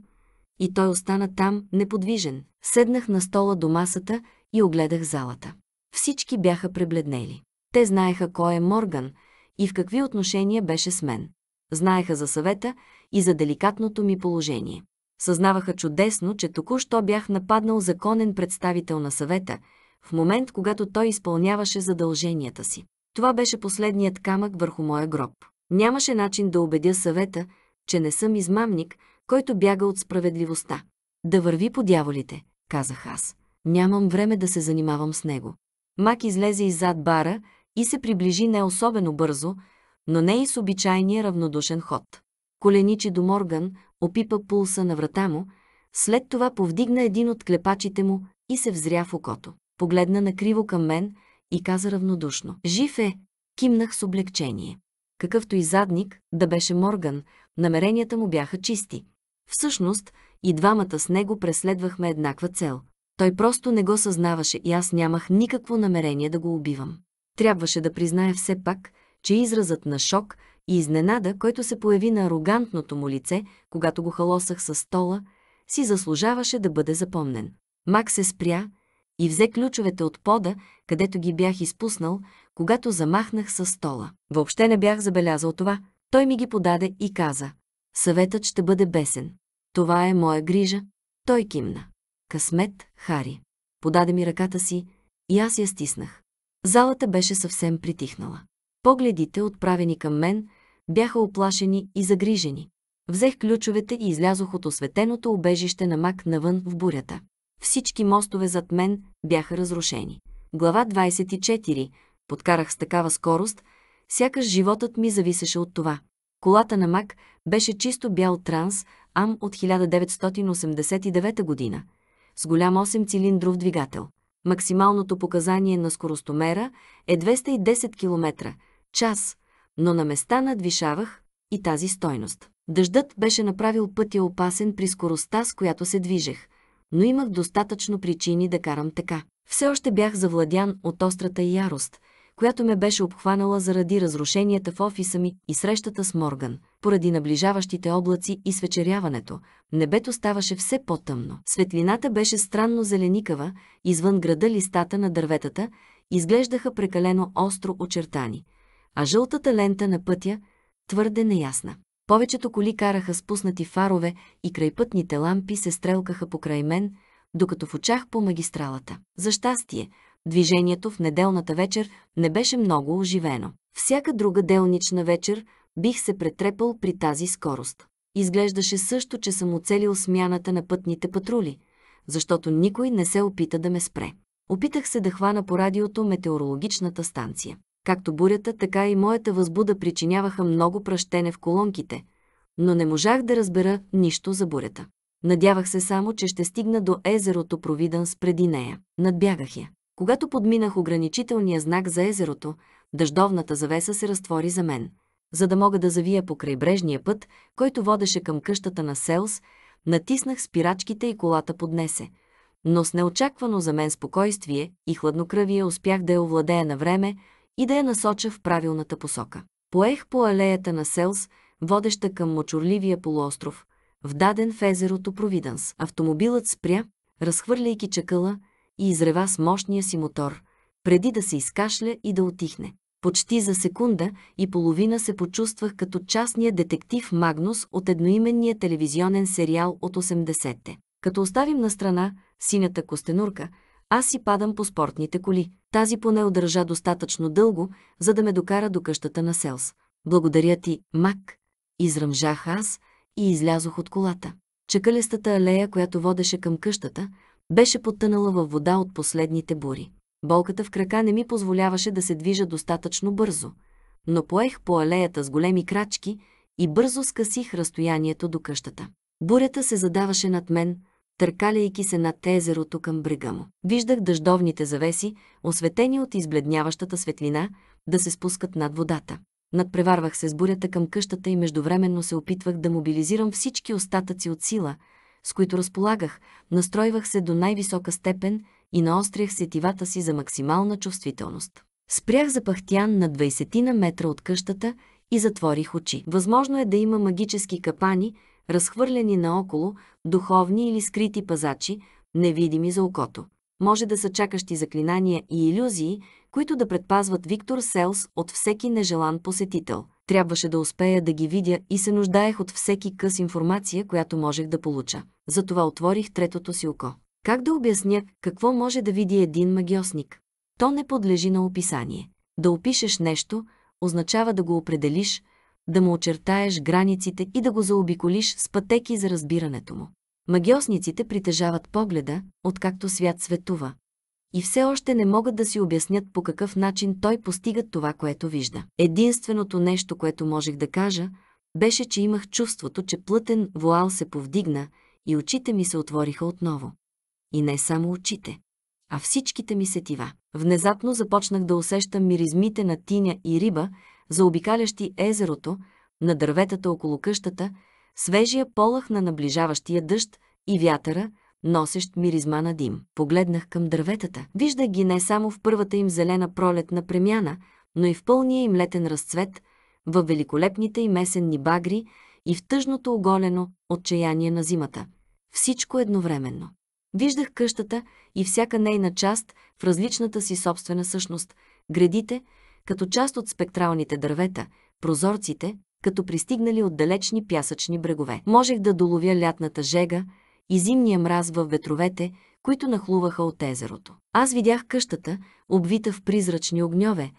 и той остана там неподвижен. Седнах на стола до масата и огледах залата. Всички бяха пребледнели. Те знаеха кой е Морган и в какви отношения беше с мен. Знаеха за съвета и за деликатното ми положение. Съзнаваха чудесно, че току-що бях нападнал законен представител на съвета, в момент, когато той изпълняваше задълженията си. Това беше последният камък върху моя гроб. Нямаше начин да убедя съвета, че не съм измамник, който бяга от справедливостта. Да върви по дяволите, казах аз. Нямам време да се занимавам с него. Мак излезе иззад бара и се приближи не особено бързо, но не и с обичайния равнодушен ход. Коленичи до Морган, опипа пулса на врата му, след това повдигна един от клепачите му и се взря в окото. Погледна накриво към мен и каза равнодушно. Жив е! Кимнах с облегчение. Какъвто и задник, да беше Морган, намеренията му бяха чисти. Всъщност, и двамата с него преследвахме еднаква цел той просто не го съзнаваше и аз нямах никакво намерение да го убивам. Трябваше да призная все пак, че изразът на шок и изненада, който се появи на арогантното му лице, когато го халосах със стола, си заслужаваше да бъде запомнен. Мак се спря и взе ключовете от пода, където ги бях изпуснал, когато замахнах със стола. Въобще не бях забелязал това. Той ми ги подаде и каза. Съветът ще бъде бесен. Това е моя грижа. Той кимна. Късмет, Хари. Подаде ми ръката си и аз я стиснах. Залата беше съвсем притихнала. Погледите, отправени към мен, бяха оплашени и загрижени. Взех ключовете и излязох от осветеното убежище на мак навън в бурята. Всички мостове зад мен бяха разрушени. Глава 24. Подкарах с такава скорост, сякаш животът ми зависеше от това. Колата на мак беше чисто бял транс, ам от 1989 година – с голям 8-цилиндров двигател. Максималното показание на скоростомера е 210 км час, но на места надвишавах и тази стойност. Дъждът беше направил пътя опасен при скоростта, с която се движех, но имах достатъчно причини да карам така. Все още бях завладян от острата ярост, която ме беше обхванала заради разрушенията в офиса ми и срещата с Морган. Поради наближаващите облаци и свечеряването, небето ставаше все по-тъмно. Светлината беше странно зеленикава, извън града листата на дърветата изглеждаха прекалено остро очертани, а жълтата лента на пътя твърде неясна. Повечето коли караха спуснати фарове и крайпътните лампи се стрелкаха покрай мен, докато в очах по магистралата. За щастие, Движението в неделната вечер не беше много оживено. Всяка друга делнична вечер бих се претрепал при тази скорост. Изглеждаше също, че съм оцелил смяната на пътните патрули, защото никой не се опита да ме спре. Опитах се да хвана по радиото метеорологичната станция. Както бурята, така и моята възбуда причиняваха много пръщене в колонките, но не можах да разбера нищо за бурята. Надявах се само, че ще стигна до езерото Провидънс преди нея. Надбягах я. Когато подминах ограничителния знак за езерото, дъждовната завеса се разтвори за мен. За да мога да завия по крайбрежния път, който водеше към къщата на Селс, натиснах спирачките и колата поднесе. Но с неочаквано за мен спокойствие и хладнокръвие успях да я овладея на време и да я насоча в правилната посока. Поех по алеята на Селс, водеща към мочурливия полуостров, вдаден в езерото Провиданс. Автомобилът спря, разхвърляйки чакъла, и изрева с мощния си мотор, преди да се изкашля и да отихне. Почти за секунда и половина се почувствах като частния детектив Магнус от едноименния телевизионен сериал от 80-те. Като оставим на страна синята костенурка, аз си падам по спортните коли. Тази поне удържа достатъчно дълго, за да ме докара до къщата на Селс. Благодаря ти, Мак. Изръмжах аз и излязох от колата. Чакалестата алея, която водеше към къщата, беше потънала във вода от последните бури. Болката в крака не ми позволяваше да се движа достатъчно бързо, но поех по алеята с големи крачки и бързо скъсих разстоянието до къщата. Бурята се задаваше над мен, търкаляйки се над езерото към брега му. Виждах дъждовните завеси, осветени от избледняващата светлина, да се спускат над водата. Надпреварвах се с бурята към къщата и междувременно се опитвах да мобилизирам всички остатъци от сила – с които разполагах, настройвах се до най-висока степен и наострях сетивата си за максимална чувствителност. Спрях за пахтян на 20 на метра от къщата и затворих очи. Възможно е да има магически капани, разхвърлени наоколо, духовни или скрити пазачи, невидими за окото. Може да са чакащи заклинания и иллюзии, които да предпазват Виктор Селс от всеки нежелан посетител – трябваше да успея да ги видя и се нуждаех от всеки къс информация, която можех да получа. Затова отворих третото си око. Как да обясня какво може да види един магиосник? То не подлежи на описание. Да опишеш нещо означава да го определиш, да му очертаеш границите и да го заобиколиш с пътеки за разбирането му. Магиосниците притежават погледа, откакто свят светува и все още не могат да си обяснят по какъв начин той постига това, което вижда. Единственото нещо, което можех да кажа, беше, че имах чувството, че плътен вуал се повдигна и очите ми се отвориха отново. И не само очите, а всичките ми сетива. Внезапно започнах да усещам миризмите на тиня и риба, заобикалящи езерото, на дърветата около къщата, свежия полах на наближаващия дъжд и вятъра – носещ миризма на дим. Погледнах към дърветата. Виждах ги не само в първата им зелена пролетна премяна, но и в пълния им летен разцвет, в великолепните и месенни багри и в тъжното оголено отчаяние на зимата. Всичко едновременно. Виждах къщата и всяка нейна част в различната си собствена същност, градите, като част от спектралните дървета, прозорците, като пристигнали от далечни пясъчни брегове. Можех да доловя лятната жега, и зимния мраз в ветровете, които нахлуваха от езерото. Аз видях къщата, обвита в призрачни огньове,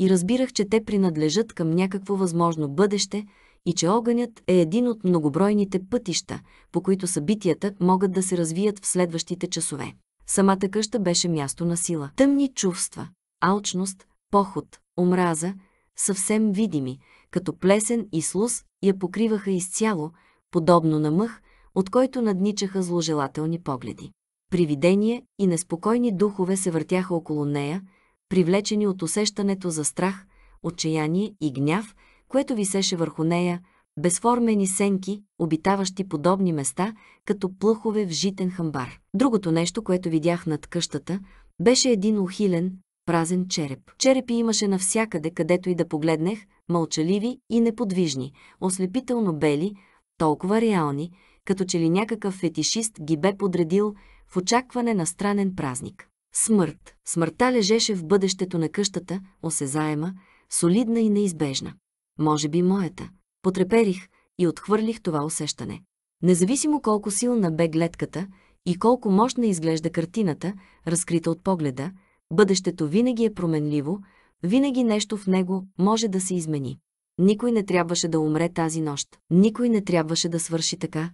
и разбирах, че те принадлежат към някакво възможно бъдеще и че огънят е един от многобройните пътища, по които събитията могат да се развият в следващите часове. Самата къща беше място на сила. Тъмни чувства, алчност, поход, омраза, съвсем видими, като плесен и слуз, я покриваха изцяло, подобно на мъх, от който надничаха зложелателни погледи. Привидения и неспокойни духове се въртяха около нея, привлечени от усещането за страх, отчаяние и гняв, което висеше върху нея, безформени сенки, обитаващи подобни места, като плъхове в житен хамбар. Другото нещо, което видях над къщата, беше един ухилен, празен череп. Черепи имаше навсякъде, където и да погледнех, мълчаливи и неподвижни, ослепително бели, толкова реални, като че ли някакъв фетишист ги бе подредил в очакване на странен празник. Смърт. Смъртта лежеше в бъдещето на къщата, осезаема, солидна и неизбежна. Може би моята. Потреперих и отхвърлих това усещане. Независимо колко силна бе гледката и колко мощна изглежда картината, разкрита от погледа, бъдещето винаги е променливо, винаги нещо в него може да се измени. Никой не трябваше да умре тази нощ. Никой не трябваше да свърши така,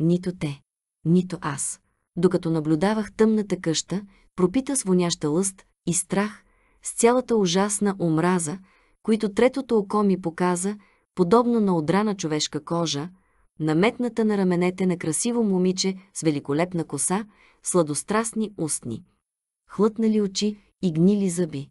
нито те, нито аз. Докато наблюдавах тъмната къща, пропита с воняща лъст и страх, с цялата ужасна омраза, които третото око ми показа, подобно на одрана човешка кожа, наметната на раменете на красиво момиче с великолепна коса, сладострастни устни, хлътнали очи и гнили зъби.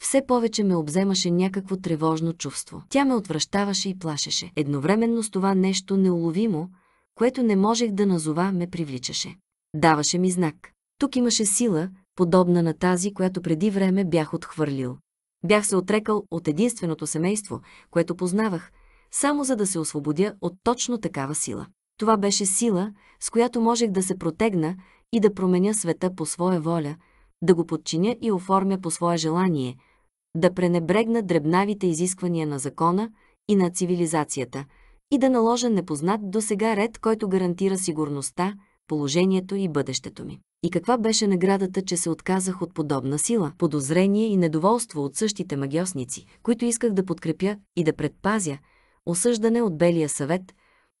Все повече ме обземаше някакво тревожно чувство. Тя ме отвръщаваше и плашеше. Едновременно с това нещо неуловимо – което не можех да назова, ме привличаше. Даваше ми знак. Тук имаше сила, подобна на тази, която преди време бях отхвърлил. Бях се отрекал от единственото семейство, което познавах, само за да се освободя от точно такава сила. Това беше сила, с която можех да се протегна и да променя света по своя воля, да го подчиня и оформя по свое желание, да пренебрегна дребнавите изисквания на закона и на цивилизацията – и да наложа непознат до сега ред, който гарантира сигурността, положението и бъдещето ми. И каква беше наградата, че се отказах от подобна сила, подозрение и недоволство от същите магиосници, които исках да подкрепя и да предпазя, осъждане от Белия съвет,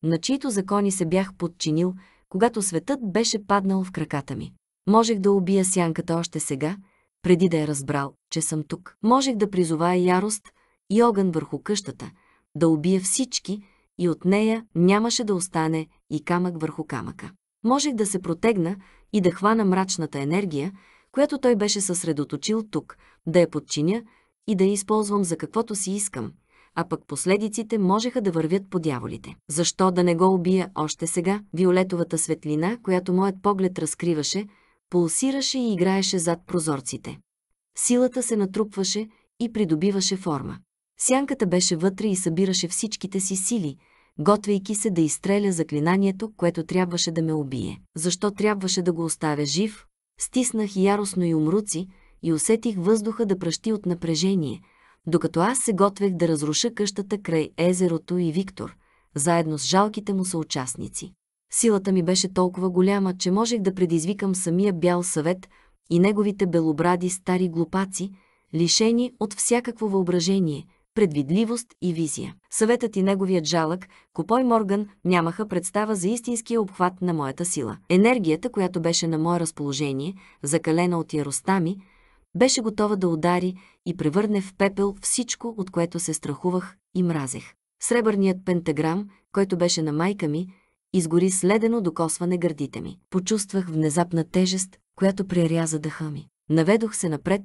на чието закони се бях подчинил, когато светът беше паднал в краката ми. Можех да убия сянката още сега, преди да е разбрал, че съм тук. Можех да призовая ярост и огън върху къщата, да убия всички, и от нея нямаше да остане и камък върху камъка. Можех да се протегна и да хвана мрачната енергия, която той беше съсредоточил тук, да я подчиня и да я използвам за каквото си искам, а пък последиците можеха да вървят по дяволите. Защо да не го убия още сега? Виолетовата светлина, която моят поглед разкриваше, пулсираше и играеше зад прозорците. Силата се натрупваше и придобиваше форма. Сянката беше вътре и събираше всичките си сили, готвейки се да изстреля заклинанието, което трябваше да ме убие. Защо трябваше да го оставя жив? Стиснах яростно и умруци и усетих въздуха да пръщи от напрежение, докато аз се готвех да разруша къщата край езерото и Виктор, заедно с жалките му съучастници. Силата ми беше толкова голяма, че можех да предизвикам самия бял съвет и неговите белобради стари глупаци, лишени от всякакво въображение – предвидливост и визия. Съветът и неговият жалък, Копой Морган, нямаха представа за истинския обхват на моята сила. Енергията, която беше на мое разположение, закалена от яростта ми, беше готова да удари и превърне в пепел всичко, от което се страхувах и мразех. Сребърният пентаграм, който беше на майка ми, изгори следено докосване гърдите ми. Почувствах внезапна тежест, която преряза дъха ми. Наведох се напред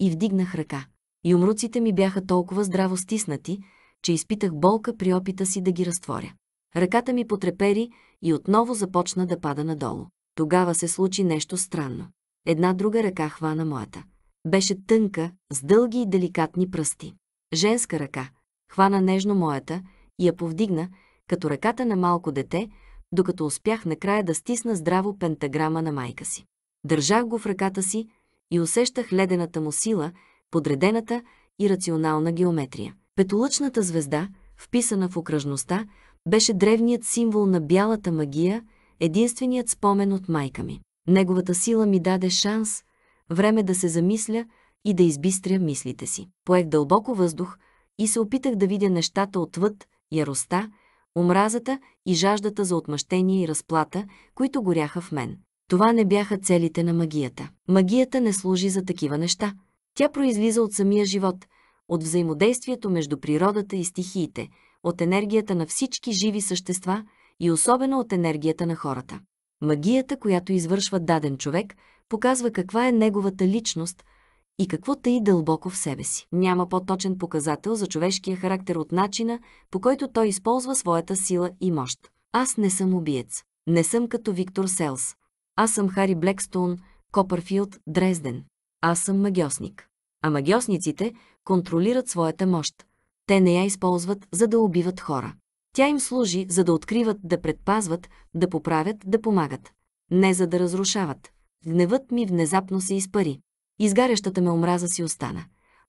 и вдигнах ръка. И умруците ми бяха толкова здраво стиснати, че изпитах болка при опита си да ги разтворя. Ръката ми потрепери и отново започна да пада надолу. Тогава се случи нещо странно. Една друга ръка хвана моята. Беше тънка, с дълги и деликатни пръсти. Женска ръка. Хвана нежно моята и я повдигна, като ръката на малко дете, докато успях накрая да стисна здраво пентаграма на майка си. Държах го в ръката си и усещах ледената му сила – подредената и рационална геометрия. Петолъчната звезда, вписана в окръжността, беше древният символ на бялата магия, единственият спомен от майка ми. Неговата сила ми даде шанс, време да се замисля и да избистря мислите си. Поех дълбоко въздух и се опитах да видя нещата отвъд яроста, омразата и жаждата за отмъщение и разплата, които горяха в мен. Това не бяха целите на магията. Магията не служи за такива неща. Тя произлиза от самия живот, от взаимодействието между природата и стихиите, от енергията на всички живи същества и особено от енергията на хората. Магията, която извършва даден човек, показва каква е неговата личност и какво таи дълбоко в себе си. Няма по-точен показател за човешкия характер от начина, по който той използва своята сила и мощ. Аз не съм убиец. Не съм като Виктор Селс. Аз съм Хари Блекстоун, Копърфилд, Дрезден. Аз съм магиосник. А магиосниците контролират своята мощ. Те не я използват, за да убиват хора. Тя им служи, за да откриват, да предпазват, да поправят, да помагат. Не за да разрушават. Гневът ми внезапно се изпари. Изгарящата ме омраза си остана.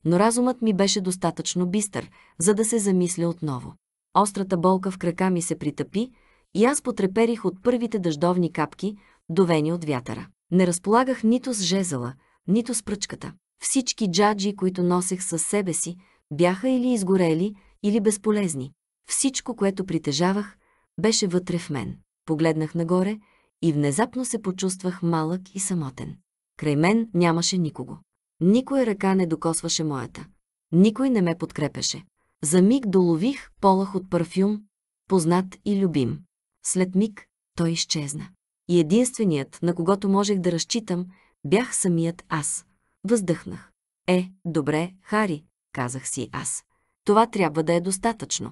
Но разумът ми беше достатъчно бистър, за да се замисля отново. Острата болка в крака ми се притъпи и аз потреперих от първите дъждовни капки, довени от вятъра. Не разполагах нито с жезела нито с пръчката. Всички джаджи, които носех със себе си, бяха или изгорели, или безполезни. Всичко, което притежавах, беше вътре в мен. Погледнах нагоре и внезапно се почувствах малък и самотен. Край мен нямаше никого. Никоя ръка не докосваше моята. Никой не ме подкрепеше. За миг долових полах от парфюм, познат и любим. След миг той изчезна. И единственият, на когото можех да разчитам, Бях самият аз. Въздъхнах. Е, добре, Хари, казах си аз. Това трябва да е достатъчно.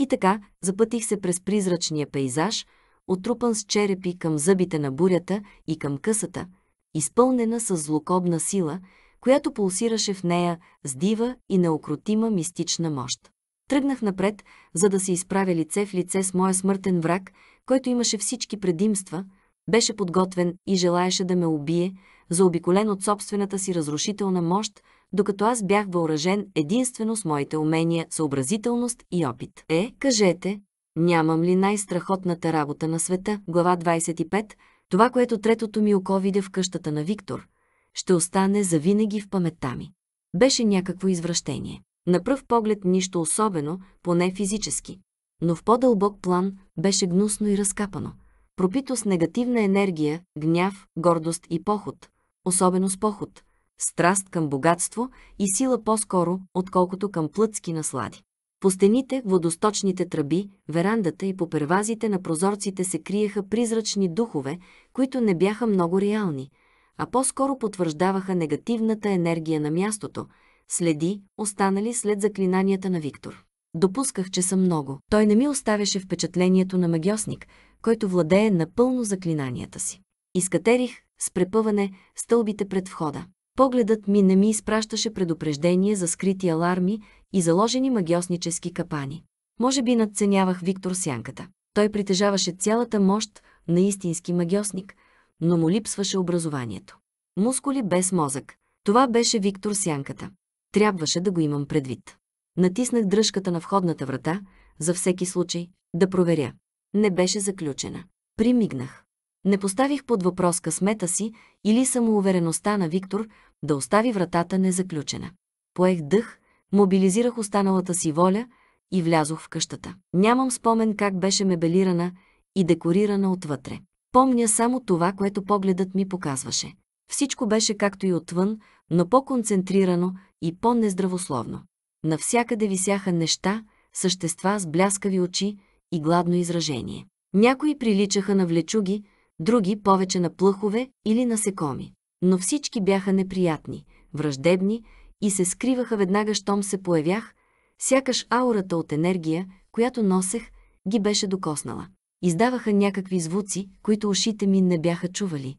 И така запътих се през призрачния пейзаж, отрупан с черепи към зъбите на бурята и към късата, изпълнена с злокобна сила, която пулсираше в нея с дива и неокрутима мистична мощ. Тръгнах напред, за да се изправя лице в лице с моя смъртен враг, който имаше всички предимства, беше подготвен и желаеше да ме убие, заобиколен от собствената си разрушителна мощ, докато аз бях въоръжен единствено с моите умения, съобразителност и опит. Е, кажете, нямам ли най-страхотната работа на света? Глава 25. Това, което третото ми око видя в къщата на Виктор, ще остане завинаги в паметта ми. Беше някакво извращение. На пръв поглед нищо особено, поне физически. Но в по-дълбок план беше гнусно и разкапано. Пропито с негативна енергия, гняв, гордост и поход, особено с поход, страст към богатство и сила по-скоро, отколкото към плътски наслади. По стените, водосточните тръби, верандата и по первазите на прозорците се криеха призрачни духове, които не бяха много реални, а по-скоро потвърждаваха негативната енергия на мястото, следи, останали след заклинанията на Виктор. Допусках, че съм много. Той не ми оставяше впечатлението на магиосник, който владее напълно заклинанията си. Изкатерих с препъване, стълбите пред входа. Погледът ми не ми изпращаше предупреждение за скрити аларми и заложени магиоснически капани. Може би надценявах Виктор Сянката. Той притежаваше цялата мощ на истински магиосник, но му липсваше образованието. Мускули без мозък. Това беше Виктор Сянката. Трябваше да го имам предвид. Натиснах дръжката на входната врата, за всеки случай, да проверя. Не беше заключена. Примигнах. Не поставих под въпрос късмета си или самоувереността на Виктор да остави вратата незаключена. Поех дъх, мобилизирах останалата си воля и влязох в къщата. Нямам спомен как беше мебелирана и декорирана отвътре. Помня само това, което погледът ми показваше. Всичко беше както и отвън, но по-концентрирано и по-нездравословно. Навсякъде висяха неща, същества с бляскави очи и гладно изражение. Някои приличаха на влечуги, други повече на плъхове или насекоми. Но всички бяха неприятни, враждебни и се скриваха веднага, щом се появях, сякаш аурата от енергия, която носех, ги беше докоснала. Издаваха някакви звуци, които ушите ми не бяха чували,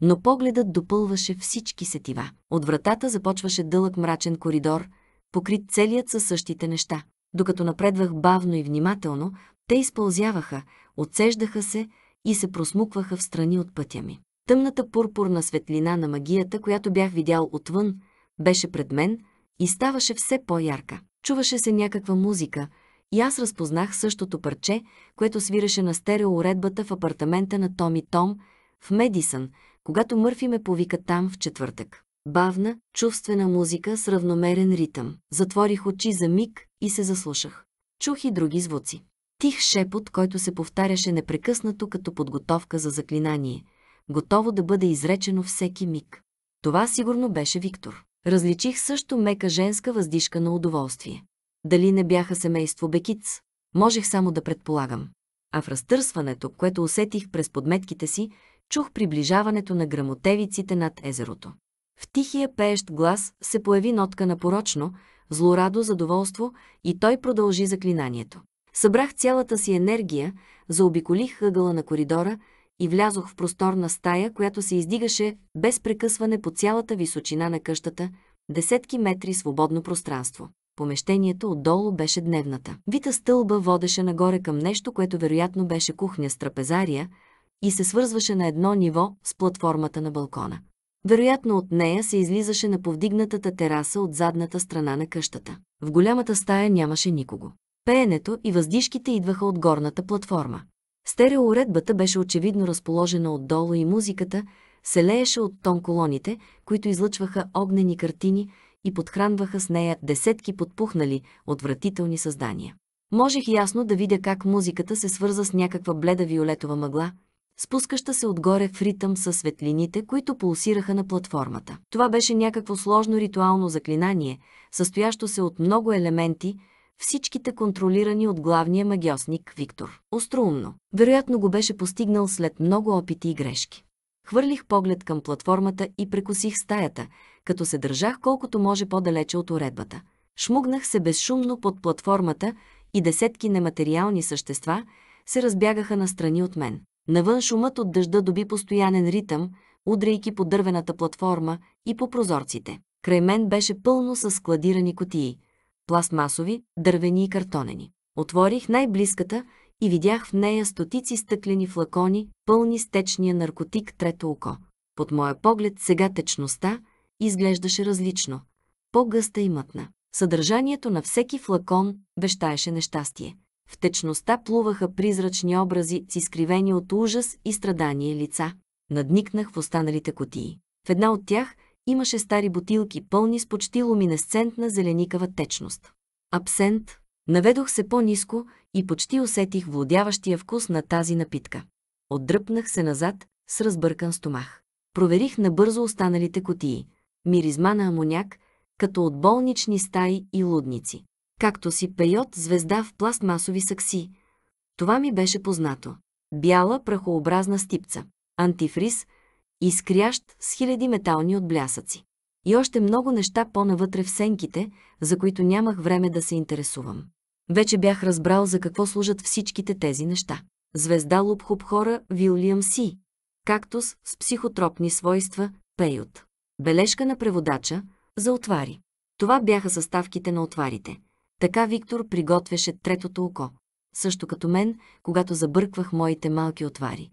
но погледът допълваше всички сетива. От вратата започваше дълъг мрачен коридор, покрит целият със същите неща. Докато напредвах бавно и внимателно, те използяваха, отсеждаха се, и се просмукваха в страни от пътя ми. Тъмната пурпурна светлина на магията, която бях видял отвън, беше пред мен и ставаше все по-ярка. Чуваше се някаква музика и аз разпознах същото парче, което свиреше на стереоуредбата в апартамента на Томи Том в Медисън, когато Мърфи ме повика там в четвъртък. Бавна, чувствена музика с равномерен ритъм. Затворих очи за миг и се заслушах. Чух и други звуци. Тих шепот, който се повтаряше непрекъснато като подготовка за заклинание, готово да бъде изречено всеки миг. Това сигурно беше Виктор. Различих също мека женска въздишка на удоволствие. Дали не бяха семейство Бекиц, можех само да предполагам. А в разтърсването, което усетих през подметките си, чух приближаването на грамотевиците над езерото. В тихия пеещ глас се появи нотка на порочно, злорадо задоволство и той продължи заклинанието. Събрах цялата си енергия, заобиколих ъгъла на коридора и влязох в просторна стая, която се издигаше без прекъсване по цялата височина на къщата, десетки метри свободно пространство. Помещението отдолу беше дневната. Вита стълба водеше нагоре към нещо, което вероятно беше кухня с трапезария и се свързваше на едно ниво с платформата на балкона. Вероятно от нея се излизаше на повдигнатата тераса от задната страна на къщата. В голямата стая нямаше никого пеенето и въздишките идваха от горната платформа. Стереоуредбата беше очевидно разположена отдолу и музиката се лееше от тон колоните, които излъчваха огнени картини и подхранваха с нея десетки подпухнали, отвратителни създания. Можех ясно да видя как музиката се свърза с някаква бледа виолетова мъгла, спускаща се отгоре в ритъм със светлините, които пулсираха на платформата. Това беше някакво сложно ритуално заклинание, състоящо се от много елементи, всичките контролирани от главния магиосник Виктор. Остроумно. Вероятно го беше постигнал след много опити и грешки. Хвърлих поглед към платформата и прекосих стаята, като се държах колкото може по-далече от уредбата. Шмугнах се безшумно под платформата и десетки нематериални същества се разбягаха настрани от мен. Навън шумът от дъжда доби постоянен ритъм, удрейки по дървената платформа и по прозорците. Край мен беше пълно с складирани котии, пластмасови, дървени и картонени. Отворих най-близката и видях в нея стотици стъклени флакони, пълни с течния наркотик трето око. Под моя поглед сега течността изглеждаше различно, по-гъста и мътна. Съдържанието на всеки флакон вещаеше нещастие. В течността плуваха призрачни образи с изкривени от ужас и страдание лица. Надникнах в останалите котии. В една от тях – имаше стари бутилки, пълни с почти луминесцентна зеленикава течност. Абсент. Наведох се по-низко и почти усетих владяващия вкус на тази напитка. Отдръпнах се назад с разбъркан стомах. Проверих набързо останалите котии. Миризма на амоняк, като от болнични стаи и лудници. Както си период звезда в пластмасови сакси. Това ми беше познато. Бяла прахообразна стипца. Антифриз – изкрящ с хиляди метални отблясъци. И още много неща по-навътре в сенките, за които нямах време да се интересувам. Вече бях разбрал за какво служат всичките тези неща. Звезда Хора Вилиам Си. Кактус с психотропни свойства Пейот. Бележка на преводача за отвари. Това бяха съставките на отварите. Така Виктор приготвяше третото око. Също като мен, когато забърквах моите малки отвари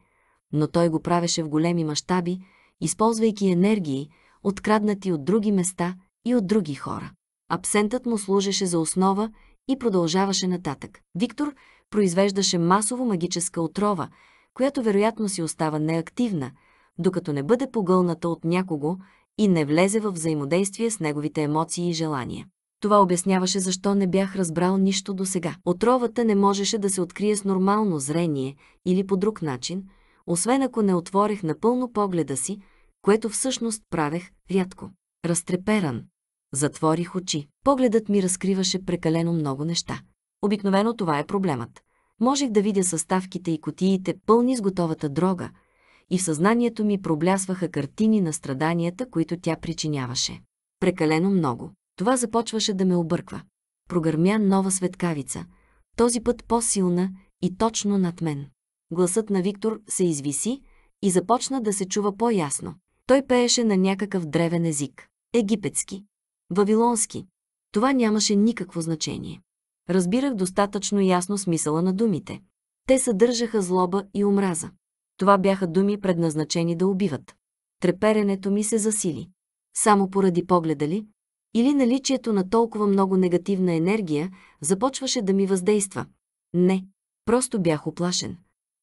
но той го правеше в големи мащаби, използвайки енергии, откраднати от други места и от други хора. Абсентът му служеше за основа и продължаваше нататък. Виктор произвеждаше масово магическа отрова, която вероятно си остава неактивна, докато не бъде погълната от някого и не влезе в взаимодействие с неговите емоции и желания. Това обясняваше защо не бях разбрал нищо до сега. Отровата не можеше да се открие с нормално зрение или по друг начин – освен ако не отворех напълно погледа си, което всъщност правех рядко. Разтреперан. Затворих очи. Погледът ми разкриваше прекалено много неща. Обикновено това е проблемът. Можех да видя съставките и котиите пълни с готовата дрога, и в съзнанието ми проблясваха картини на страданията, които тя причиняваше. Прекалено много. Това започваше да ме обърква. Прогърмя нова светкавица, този път по-силна и точно над мен гласът на Виктор се извиси и започна да се чува по-ясно. Той пееше на някакъв древен език. Египетски. Вавилонски. Това нямаше никакво значение. Разбирах достатъчно ясно смисъла на думите. Те съдържаха злоба и омраза. Това бяха думи предназначени да убиват. Треперенето ми се засили. Само поради погледа ли, или наличието на толкова много негативна енергия започваше да ми въздейства. Не, просто бях оплашен.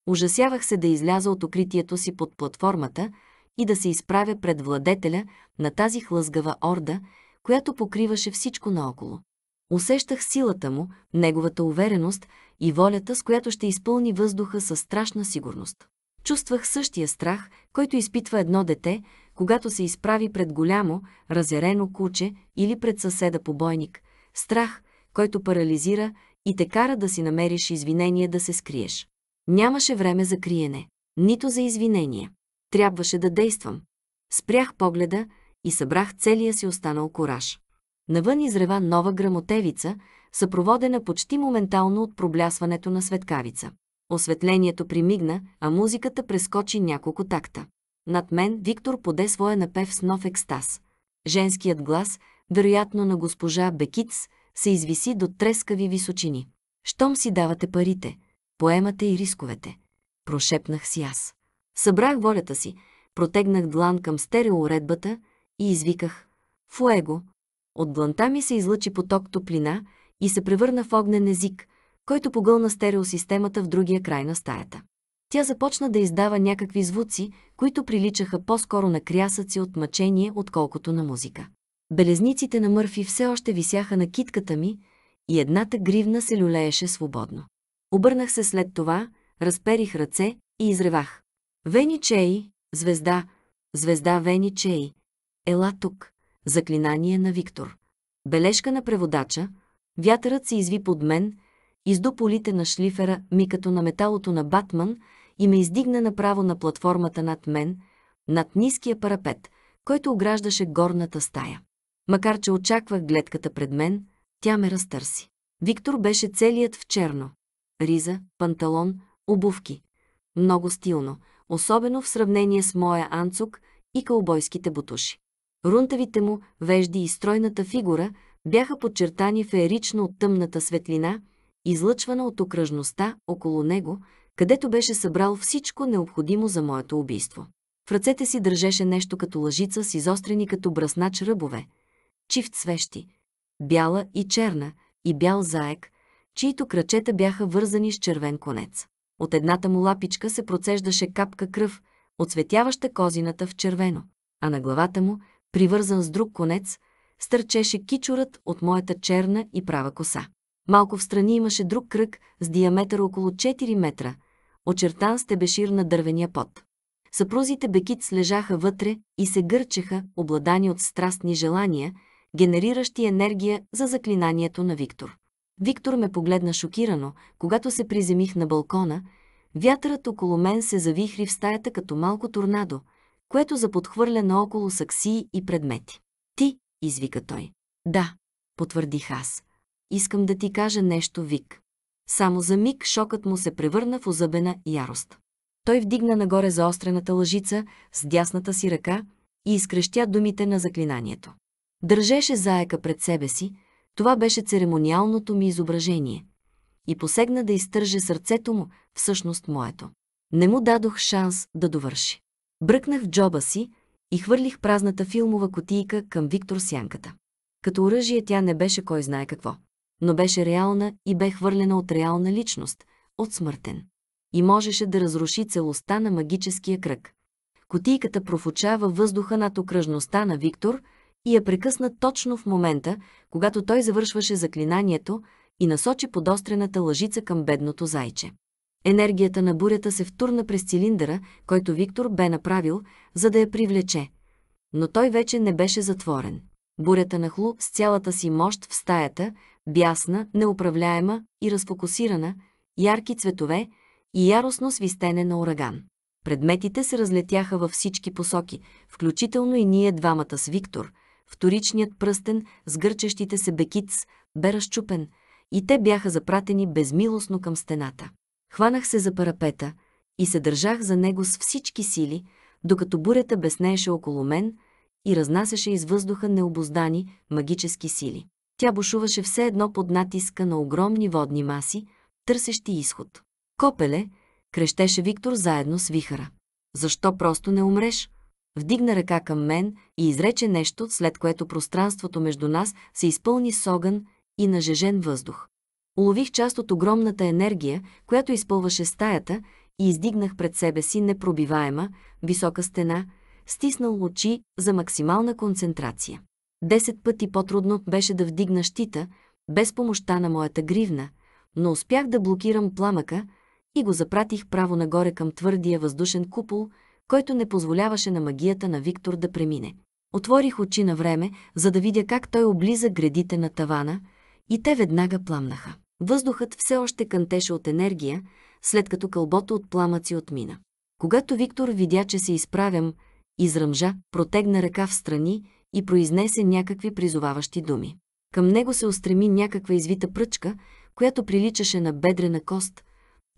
Ужасявах се да изляза от укритието си под платформата и да се изправя пред владетеля на тази хлъзгава орда, която покриваше всичко наоколо. Усещах силата му, неговата увереност и волята, с която ще изпълни въздуха със страшна сигурност. Чувствах същия страх, който изпитва едно дете, когато се изправи пред голямо, разярено куче или пред съседа побойник. Страх, който парализира и те кара да си намериш извинение да се скриеш. Нямаше време за криене, нито за извинение. Трябваше да действам. Спрях погледа и събрах целия си останал кораж. Навън изрева нова грамотевица, съпроводена почти моментално от проблясването на светкавица. Осветлението примигна, а музиката прескочи няколко такта. Над мен Виктор поде своя напев с нов екстаз. Женският глас, вероятно на госпожа Бекиц, се извиси до трескави височини. Щом си давате парите, поемате и рисковете. Прошепнах си аз. Събрах волята си, протегнах длан към стереоредбата и извиках «Фуего!». От дланта ми се излъчи поток топлина и се превърна в огнен език, който погълна стереосистемата в другия край на стаята. Тя започна да издава някакви звуци, които приличаха по-скоро на крясъци от мъчение, отколкото на музика. Белезниците на Мърфи все още висяха на китката ми и едната гривна се люлееше свободно. Обърнах се след това, разперих ръце и изревах. Чей, звезда, звезда Веничей, ела тук, заклинание на Виктор. Бележка на преводача, вятърът се изви под мен, изду полите на шлифера ми като на металото на Батман и ме издигна направо на платформата над мен, над ниския парапет, който ограждаше горната стая. Макар, че очаквах гледката пред мен, тя ме разтърси. Виктор беше целият в черно риза, панталон, обувки. Много стилно, особено в сравнение с моя анцук и кълбойските бутуши. Рунтавите му вежди и стройната фигура бяха подчертани феерично от тъмната светлина, излъчвана от окръжността около него, където беше събрал всичко необходимо за моето убийство. В ръцете си държеше нещо като лъжица с изострени като браснач ръбове, чифт свещи, бяла и черна, и бял заек – чието крачета бяха вързани с червен конец. От едната му лапичка се процеждаше капка кръв, оцветяваща козината в червено, а на главата му, привързан с друг конец, стърчеше кичурът от моята черна и права коса. Малко в страни имаше друг кръг с диаметър около 4 метра, очертан с тебешир на дървения пот. Съпрузите Бекиц лежаха вътре и се гърчеха, обладани от страстни желания, генериращи енергия за заклинанието на Виктор. Виктор ме погледна шокирано, когато се приземих на балкона, вятърът около мен се завихри в стаята като малко торнадо, което заподхвърля наоколо саксии и предмети. Ти, извика той. Да, потвърдих аз. Искам да ти кажа нещо, Вик. Само за миг шокът му се превърна в озъбена ярост. Той вдигна нагоре заострената лъжица с дясната си ръка и изкрещя думите на заклинанието. Държеше заека пред себе си, това беше церемониалното ми изображение. И посегна да изтърже сърцето му, всъщност моето. Не му дадох шанс да довърши. Бръкнах в джоба си и хвърлих празната филмова котийка към Виктор Сянката. Като оръжие тя не беше кой знае какво, но беше реална и бе хвърлена от реална личност, от смъртен. И можеше да разруши целостта на магическия кръг. Котийката профучава въздуха над окръжността на Виктор и я прекъсна точно в момента, когато той завършваше заклинанието и насочи подострената лъжица към бедното зайче. Енергията на бурята се втурна през цилиндъра, който Виктор бе направил, за да я привлече. Но той вече не беше затворен. Бурята нахлу с цялата си мощ в стаята, бясна, неуправляема и разфокусирана, ярки цветове и яростно свистене на ураган. Предметите се разлетяха във всички посоки, включително и ние двамата с Виктор, Вторичният пръстен с гърчещите се бекиц бе разчупен и те бяха запратени безмилостно към стената. Хванах се за парапета и се държах за него с всички сили, докато бурята беснееше около мен и разнасяше из въздуха необоздани магически сили. Тя бушуваше все едно под натиска на огромни водни маси, търсещи изход. Копеле, крещеше Виктор заедно с вихара. Защо просто не умреш? вдигна ръка към мен и изрече нещо, след което пространството между нас се изпълни с огън и нажежен въздух. Улових част от огромната енергия, която изпълваше стаята и издигнах пред себе си непробиваема, висока стена, стиснал очи за максимална концентрация. Десет пъти по-трудно беше да вдигна щита, без помощта на моята гривна, но успях да блокирам пламъка и го запратих право нагоре към твърдия въздушен купол – който не позволяваше на магията на Виктор да премине. Отворих очи на време, за да видя как той облиза гредите на тавана, и те веднага пламнаха. Въздухът все още кънтеше от енергия, след като кълбото от пламъци отмина. Когато Виктор видя, че се изправям, изръмжа, протегна ръка в страни и произнесе някакви призоваващи думи. Към него се устреми някаква извита пръчка, която приличаше на бедрена кост.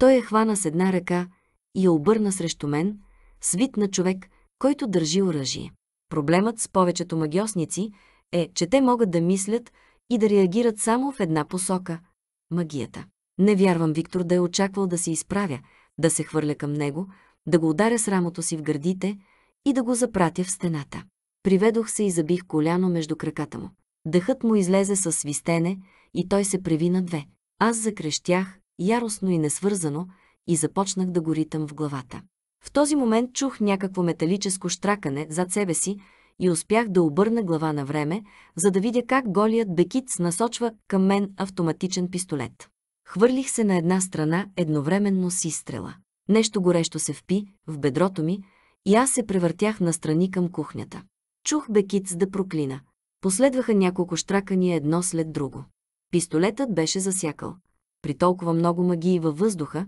Той я хвана с една ръка и я обърна срещу мен, с вид на човек, който държи оръжие. Проблемът с повечето магиосници е, че те могат да мислят и да реагират само в една посока – магията. Не вярвам Виктор да е очаквал да се изправя, да се хвърля към него, да го ударя с рамото си в гърдите и да го запратя в стената. Приведох се и забих коляно между краката му. Дъхът му излезе със свистене и той се преви на две. Аз закрещях, яростно и несвързано, и започнах да го ритам в главата. В този момент чух някакво металическо штракане зад себе си и успях да обърна глава на време, за да видя как голият бекиц насочва към мен автоматичен пистолет. Хвърлих се на една страна едновременно с изстрела. Нещо горещо се впи в бедрото ми и аз се превъртях настрани към кухнята. Чух бекиц да проклина. Последваха няколко штракания едно след друго. Пистолетът беше засякал. При толкова много магии във въздуха,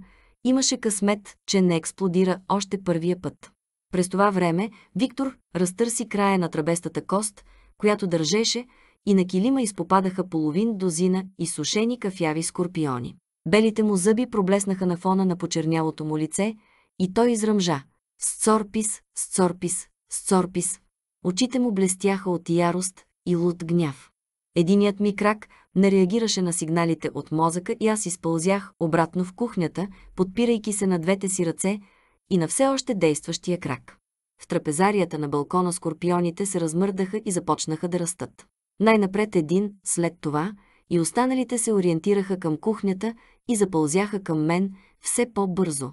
Имаше късмет, че не експлодира още първия път. През това време Виктор разтърси края на тръбестата кост, която държеше, и на килима изпопадаха половин дозина и сушени кафяви скорпиони. Белите му зъби проблеснаха на фона на почернялото му лице и той изръмжа. Сцорпис, сцорпис, сцорпис. Очите му блестяха от ярост и луд гняв. Единият ми крак не реагираше на сигналите от мозъка и аз изпълзях обратно в кухнята, подпирайки се на двете си ръце и на все още действащия крак. В трапезарията на балкона скорпионите се размърдаха и започнаха да растат. Най-напред един, след това и останалите се ориентираха към кухнята и запълзяха към мен все по-бързо,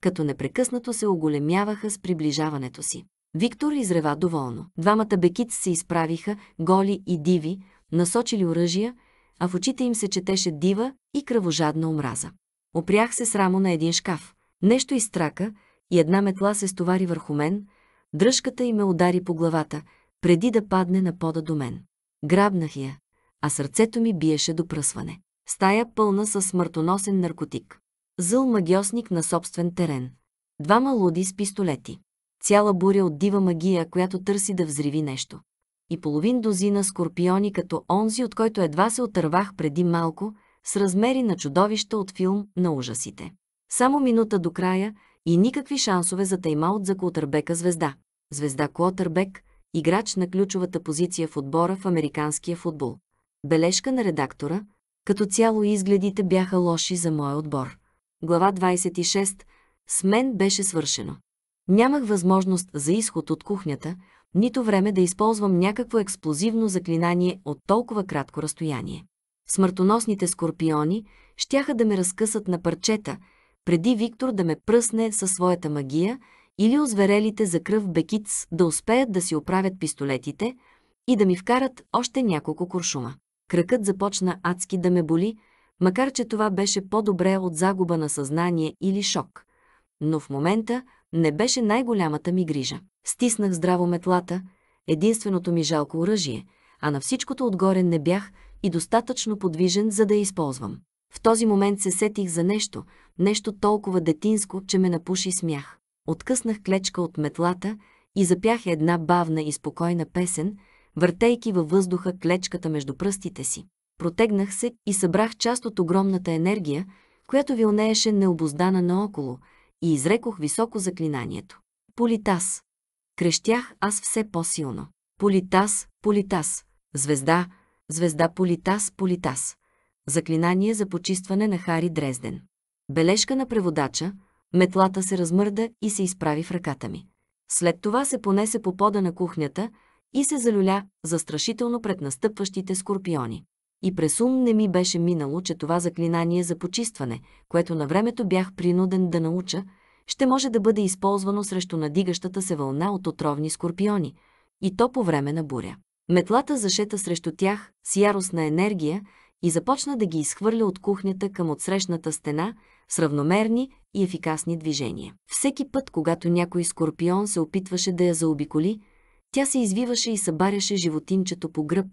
като непрекъснато се оголемяваха с приближаването си. Виктор изрева доволно. Двамата бекици се изправиха, голи и диви, насочили оръжия, а в очите им се четеше дива и кръвожадна омраза. Опрях се срамо на един шкаф. Нещо изтрака и една метла се стовари върху мен, дръжката и ме удари по главата, преди да падне на пода до мен. Грабнах я, а сърцето ми биеше до пръсване. Стая пълна със смъртоносен наркотик. Зъл магиосник на собствен терен. Двама луди с пистолети. Цяла буря от дива магия, която търси да взриви нещо и половин дозина скорпиони като онзи, от който едва се отървах преди малко, с размери на чудовища от филм на ужасите. Само минута до края и никакви шансове за таймаут за Клотърбека звезда. Звезда Клотърбек, играч на ключовата позиция в отбора в американския футбол. Бележка на редактора, като цяло изгледите бяха лоши за моя отбор. Глава 26. С мен беше свършено. Нямах възможност за изход от кухнята, нито време да използвам някакво експлозивно заклинание от толкова кратко разстояние. Смъртоносните скорпиони щяха да ме разкъсат на парчета, преди Виктор да ме пръсне със своята магия или озверелите за кръв бекиц да успеят да си оправят пистолетите и да ми вкарат още няколко куршума. Кръкът започна адски да ме боли, макар че това беше по-добре от загуба на съзнание или шок. Но в момента не беше най-голямата ми грижа. Стиснах здраво метлата, единственото ми жалко оръжие, а на всичкото отгоре не бях и достатъчно подвижен, за да я използвам. В този момент се сетих за нещо, нещо толкова детинско, че ме напуши смях. Откъснах клечка от метлата и запях една бавна и спокойна песен, въртейки във въздуха клечката между пръстите си. Протегнах се и събрах част от огромната енергия, която вилнееше необоздана наоколо – и изрекох високо заклинанието. Политас. Крещях аз все по-силно. Политас, политас. Звезда, звезда политас, политас. Заклинание за почистване на Хари Дрезден. Бележка на преводача, метлата се размърда и се изправи в ръката ми. След това се понесе по пода на кухнята и се залюля застрашително пред настъпващите скорпиони. И през ум не ми беше минало, че това заклинание за почистване, което на времето бях принуден да науча, ще може да бъде използвано срещу надигащата се вълна от отровни скорпиони, и то по време на буря. Метлата зашета срещу тях с яростна енергия и започна да ги изхвърля от кухнята към отсрещната стена с равномерни и ефикасни движения. Всеки път, когато някой скорпион се опитваше да я заобиколи, тя се извиваше и събаряше животинчето по гръб,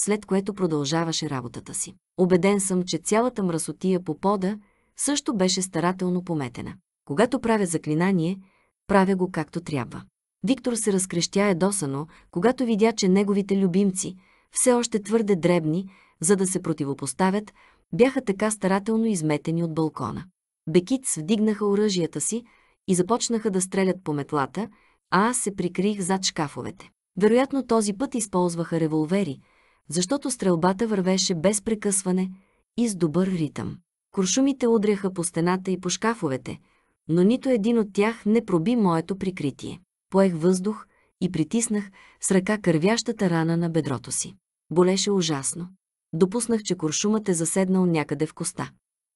след което продължаваше работата си. Обеден съм, че цялата мръсотия по пода също беше старателно пометена. Когато правя заклинание, правя го както трябва. Виктор се разкрещя едосано, когато видя, че неговите любимци, все още твърде дребни, за да се противопоставят, бяха така старателно изметени от балкона. Бекиц вдигнаха оръжията си и започнаха да стрелят по метлата, а аз се прикрих зад шкафовете. Вероятно този път използваха револвери, защото стрелбата вървеше без прекъсване и с добър ритъм. Куршумите удряха по стената и по шкафовете, но нито един от тях не проби моето прикритие. Поех въздух и притиснах с ръка кървящата рана на бедрото си. Болеше ужасно. Допуснах, че куршумът е заседнал някъде в коста.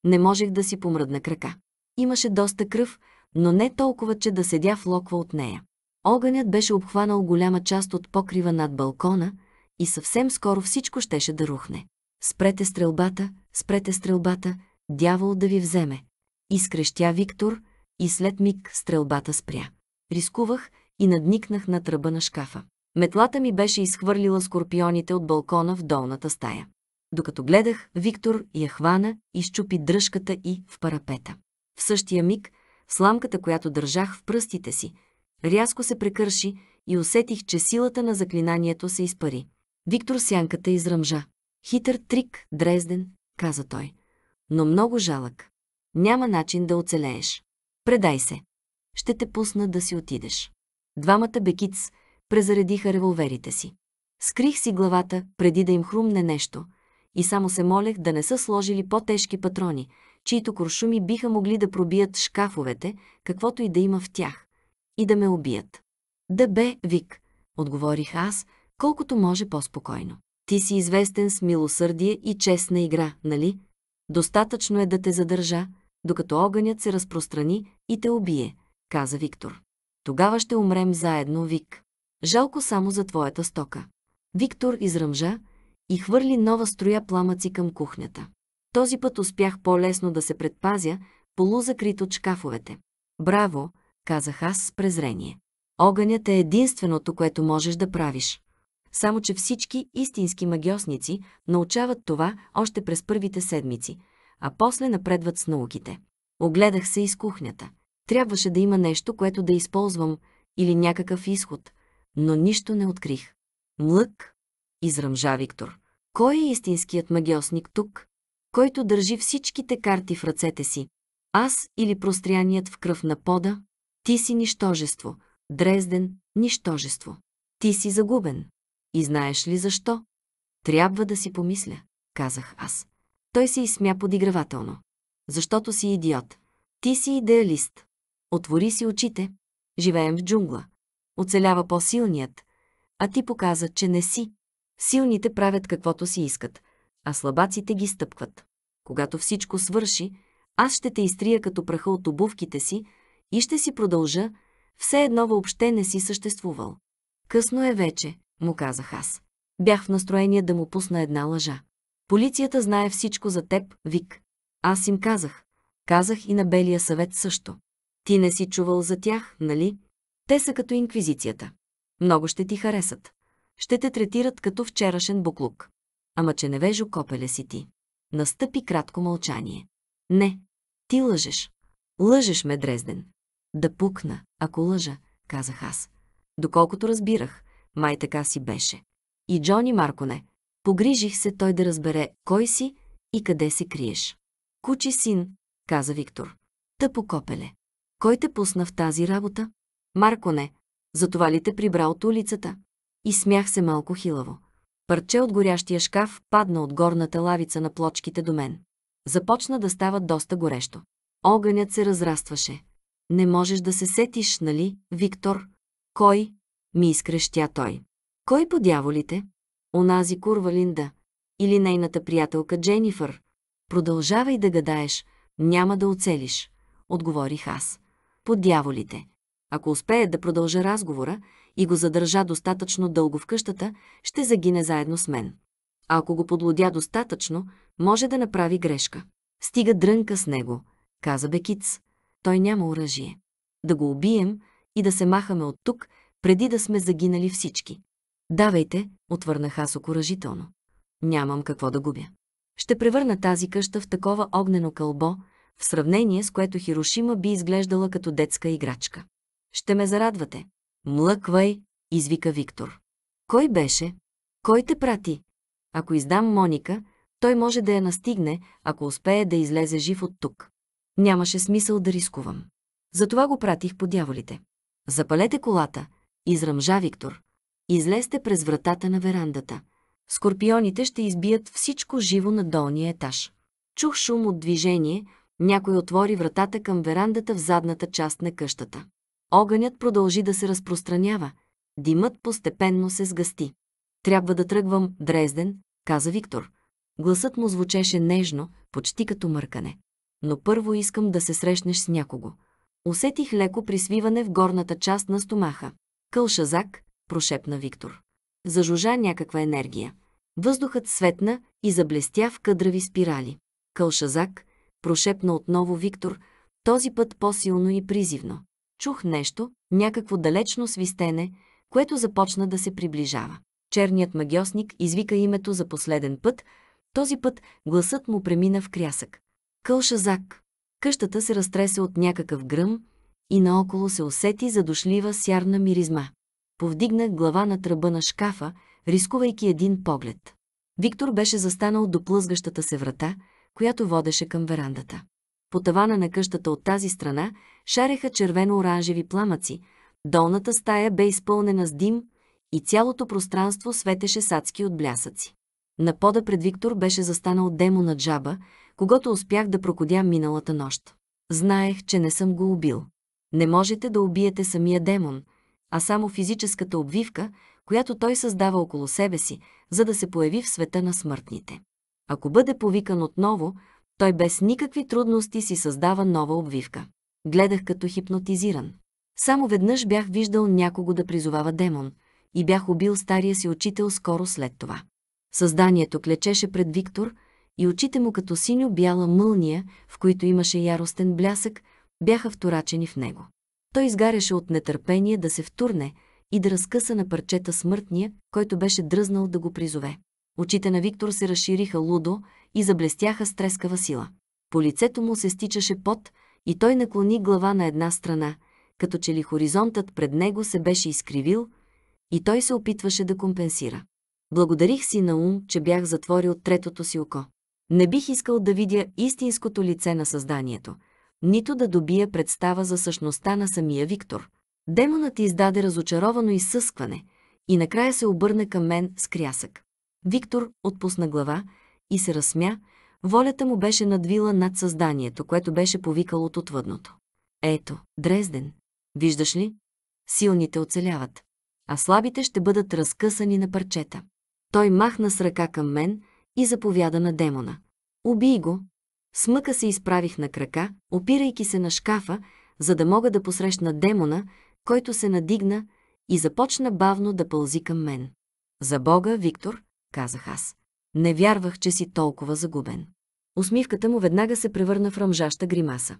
Не можех да си помръдна крака. Имаше доста кръв, но не толкова, че да седя в локва от нея. Огънят беше обхванал голяма част от покрива над балкона – и съвсем скоро всичко щеше да рухне. Спрете стрелбата, спрете стрелбата, дявол да ви вземе. Изкрещя Виктор и след миг стрелбата спря. Рискувах и надникнах на тръба на шкафа. Метлата ми беше изхвърлила скорпионите от балкона в долната стая. Докато гледах, Виктор я хвана и щупи дръжката и в парапета. В същия миг, сламката, която държах в пръстите си, рязко се прекърши и усетих, че силата на заклинанието се изпари. Виктор сянката изръмжа. Хитър трик, Дрезден, каза той. Но много жалък. Няма начин да оцелееш. Предай се. Ще те пусна да си отидеш. Двамата бекиц презаредиха револверите си. Скрих си главата, преди да им хрумне нещо, и само се молех да не са сложили по-тежки патрони, чието куршуми биха могли да пробият шкафовете, каквото и да има в тях, и да ме убият. Да бе, Вик, отговорих аз, колкото може по-спокойно. Ти си известен с милосърдие и честна игра, нали? Достатъчно е да те задържа, докато огънят се разпространи и те убие, каза Виктор. Тогава ще умрем заедно, Вик. Жалко само за твоята стока. Виктор изръмжа и хвърли нова строя пламъци към кухнята. Този път успях по-лесно да се предпазя, полузакрит от шкафовете. Браво, казах аз с презрение. Огънят е единственото, което можеш да правиш. Само, че всички истински магиосници научават това още през първите седмици, а после напредват с науките. Огледах се из кухнята. Трябваше да има нещо, което да използвам, или някакъв изход, но нищо не открих. Млък, изръмжа Виктор. Кой е истинският магиосник тук, който държи всичките карти в ръцете си? Аз или простряният в кръв на пода? Ти си нищожество, Дрезден, нищожество. Ти си загубен. И знаеш ли защо? Трябва да си помисля, казах аз. Той се изсмя подигравателно. Защото си идиот. Ти си идеалист. Отвори си очите. Живеем в джунгла. Оцелява по-силният. А ти показа, че не си. Силните правят каквото си искат, а слабаците ги стъпкват. Когато всичко свърши, аз ще те изтрия като праха от обувките си и ще си продължа, все едно въобще не си съществувал. Късно е вече, му казах аз. Бях в настроение да му пусна една лъжа. Полицията знае всичко за теб, Вик. Аз им казах. Казах и на Белия съвет също. Ти не си чувал за тях, нали? Те са като инквизицията. Много ще ти харесат. Ще те третират като вчерашен буклук. Ама че невежо копеле си ти. Настъпи кратко мълчание. Не, ти лъжеш. Лъжеш ме, Дрезден. Да пукна, ако лъжа, казах аз. Доколкото разбирах, май така си беше. И Джони Марконе. Погрижих се той да разбере кой си и къде се криеш. Кучи син, каза Виктор. Тъпо копеле. Кой те пусна в тази работа? Марконе, затова ли те прибра от улицата? И смях се малко хилаво. Парче от горящия шкаф падна от горната лавица на плочките до мен. Започна да става доста горещо. Огънят се разрастваше. Не можеш да се сетиш, нали, Виктор? Кой? ми изкръщя той. Кой по дяволите? Онази курва Линда. Или нейната приятелка Дженифър. Продължавай да гадаеш, няма да оцелиш, отговорих аз. По дяволите. Ако успее да продължа разговора и го задържа достатъчно дълго в къщата, ще загине заедно с мен. А ако го подлодя достатъчно, може да направи грешка. Стига дрънка с него, каза Бекиц. Той няма оръжие. Да го убием и да се махаме от тук – преди да сме загинали всички. Давайте, отвърнах аз окоръжително. Нямам какво да губя. Ще превърна тази къща в такова огнено кълбо, в сравнение с което Хирошима би изглеждала като детска играчка. Ще ме зарадвате. Млъквай, извика Виктор. Кой беше? Кой те прати? Ако издам Моника, той може да я настигне, ако успее да излезе жив от тук. Нямаше смисъл да рискувам. Затова го пратих по дяволите. Запалете колата, изръмжа Виктор. Излезте през вратата на верандата. Скорпионите ще избият всичко живо на долния етаж. Чух шум от движение, някой отвори вратата към верандата в задната част на къщата. Огънят продължи да се разпространява. Димът постепенно се сгъсти. Трябва да тръгвам, Дрезден, каза Виктор. Гласът му звучеше нежно, почти като мъркане. Но първо искам да се срещнеш с някого. Усетих леко присвиване в горната част на стомаха. Кълшазак, прошепна Виктор. Зажужа някаква енергия. Въздухът светна и заблестя в кадрави спирали. Кълшазак, прошепна отново Виктор, този път по-силно и призивно. Чух нещо, някакво далечно свистене, което започна да се приближава. Черният магиосник извика името за последен път, този път гласът му премина в крясък. Кълшазак. Къщата се разтресе от някакъв гръм, и наоколо се усети задушлива сярна миризма. Повдигнах глава на тръба на шкафа, рискувайки един поглед. Виктор беше застанал до плъзгащата се врата, която водеше към верандата. По тавана на къщата от тази страна шареха червено-оранжеви пламъци, долната стая бе изпълнена с дим и цялото пространство светеше садски от блясъци. На пода пред Виктор беше застанал демо на джаба, когато успях да прокодя миналата нощ. Знаех, че не съм го убил. Не можете да убиете самия демон, а само физическата обвивка, която той създава около себе си, за да се появи в света на смъртните. Ако бъде повикан отново, той без никакви трудности си създава нова обвивка. Гледах като хипнотизиран. Само веднъж бях виждал някого да призовава демон и бях убил стария си учител скоро след това. Създанието клечеше пред Виктор и очите му като синьо-бяла мълния, в които имаше яростен блясък, бяха вторачени в него. Той изгаряше от нетърпение да се втурне и да разкъса на парчета смъртния, който беше дръзнал да го призове. Очите на Виктор се разшириха лудо и заблестяха с трескава сила. По лицето му се стичаше пот и той наклони глава на една страна, като че ли хоризонтът пред него се беше изкривил и той се опитваше да компенсира. Благодарих си на ум, че бях затворил третото си око. Не бих искал да видя истинското лице на създанието – нито да добие представа за същността на самия Виктор. Демонът издаде разочаровано изсъскване и накрая се обърна към мен с крясък. Виктор отпусна глава и се разсмя, волята му беше надвила над създанието, което беше повикало от отвъдното. Ето, Дрезден. Виждаш ли? Силните оцеляват, а слабите ще бъдат разкъсани на парчета. Той махна с ръка към мен и заповяда на демона. Убий го, с мъка се изправих на крака, опирайки се на шкафа, за да мога да посрещна демона, който се надигна и започна бавно да пълзи към мен. За Бога, Виктор, казах аз. Не вярвах, че си толкова загубен. Усмивката му веднага се превърна в ръмжаща гримаса.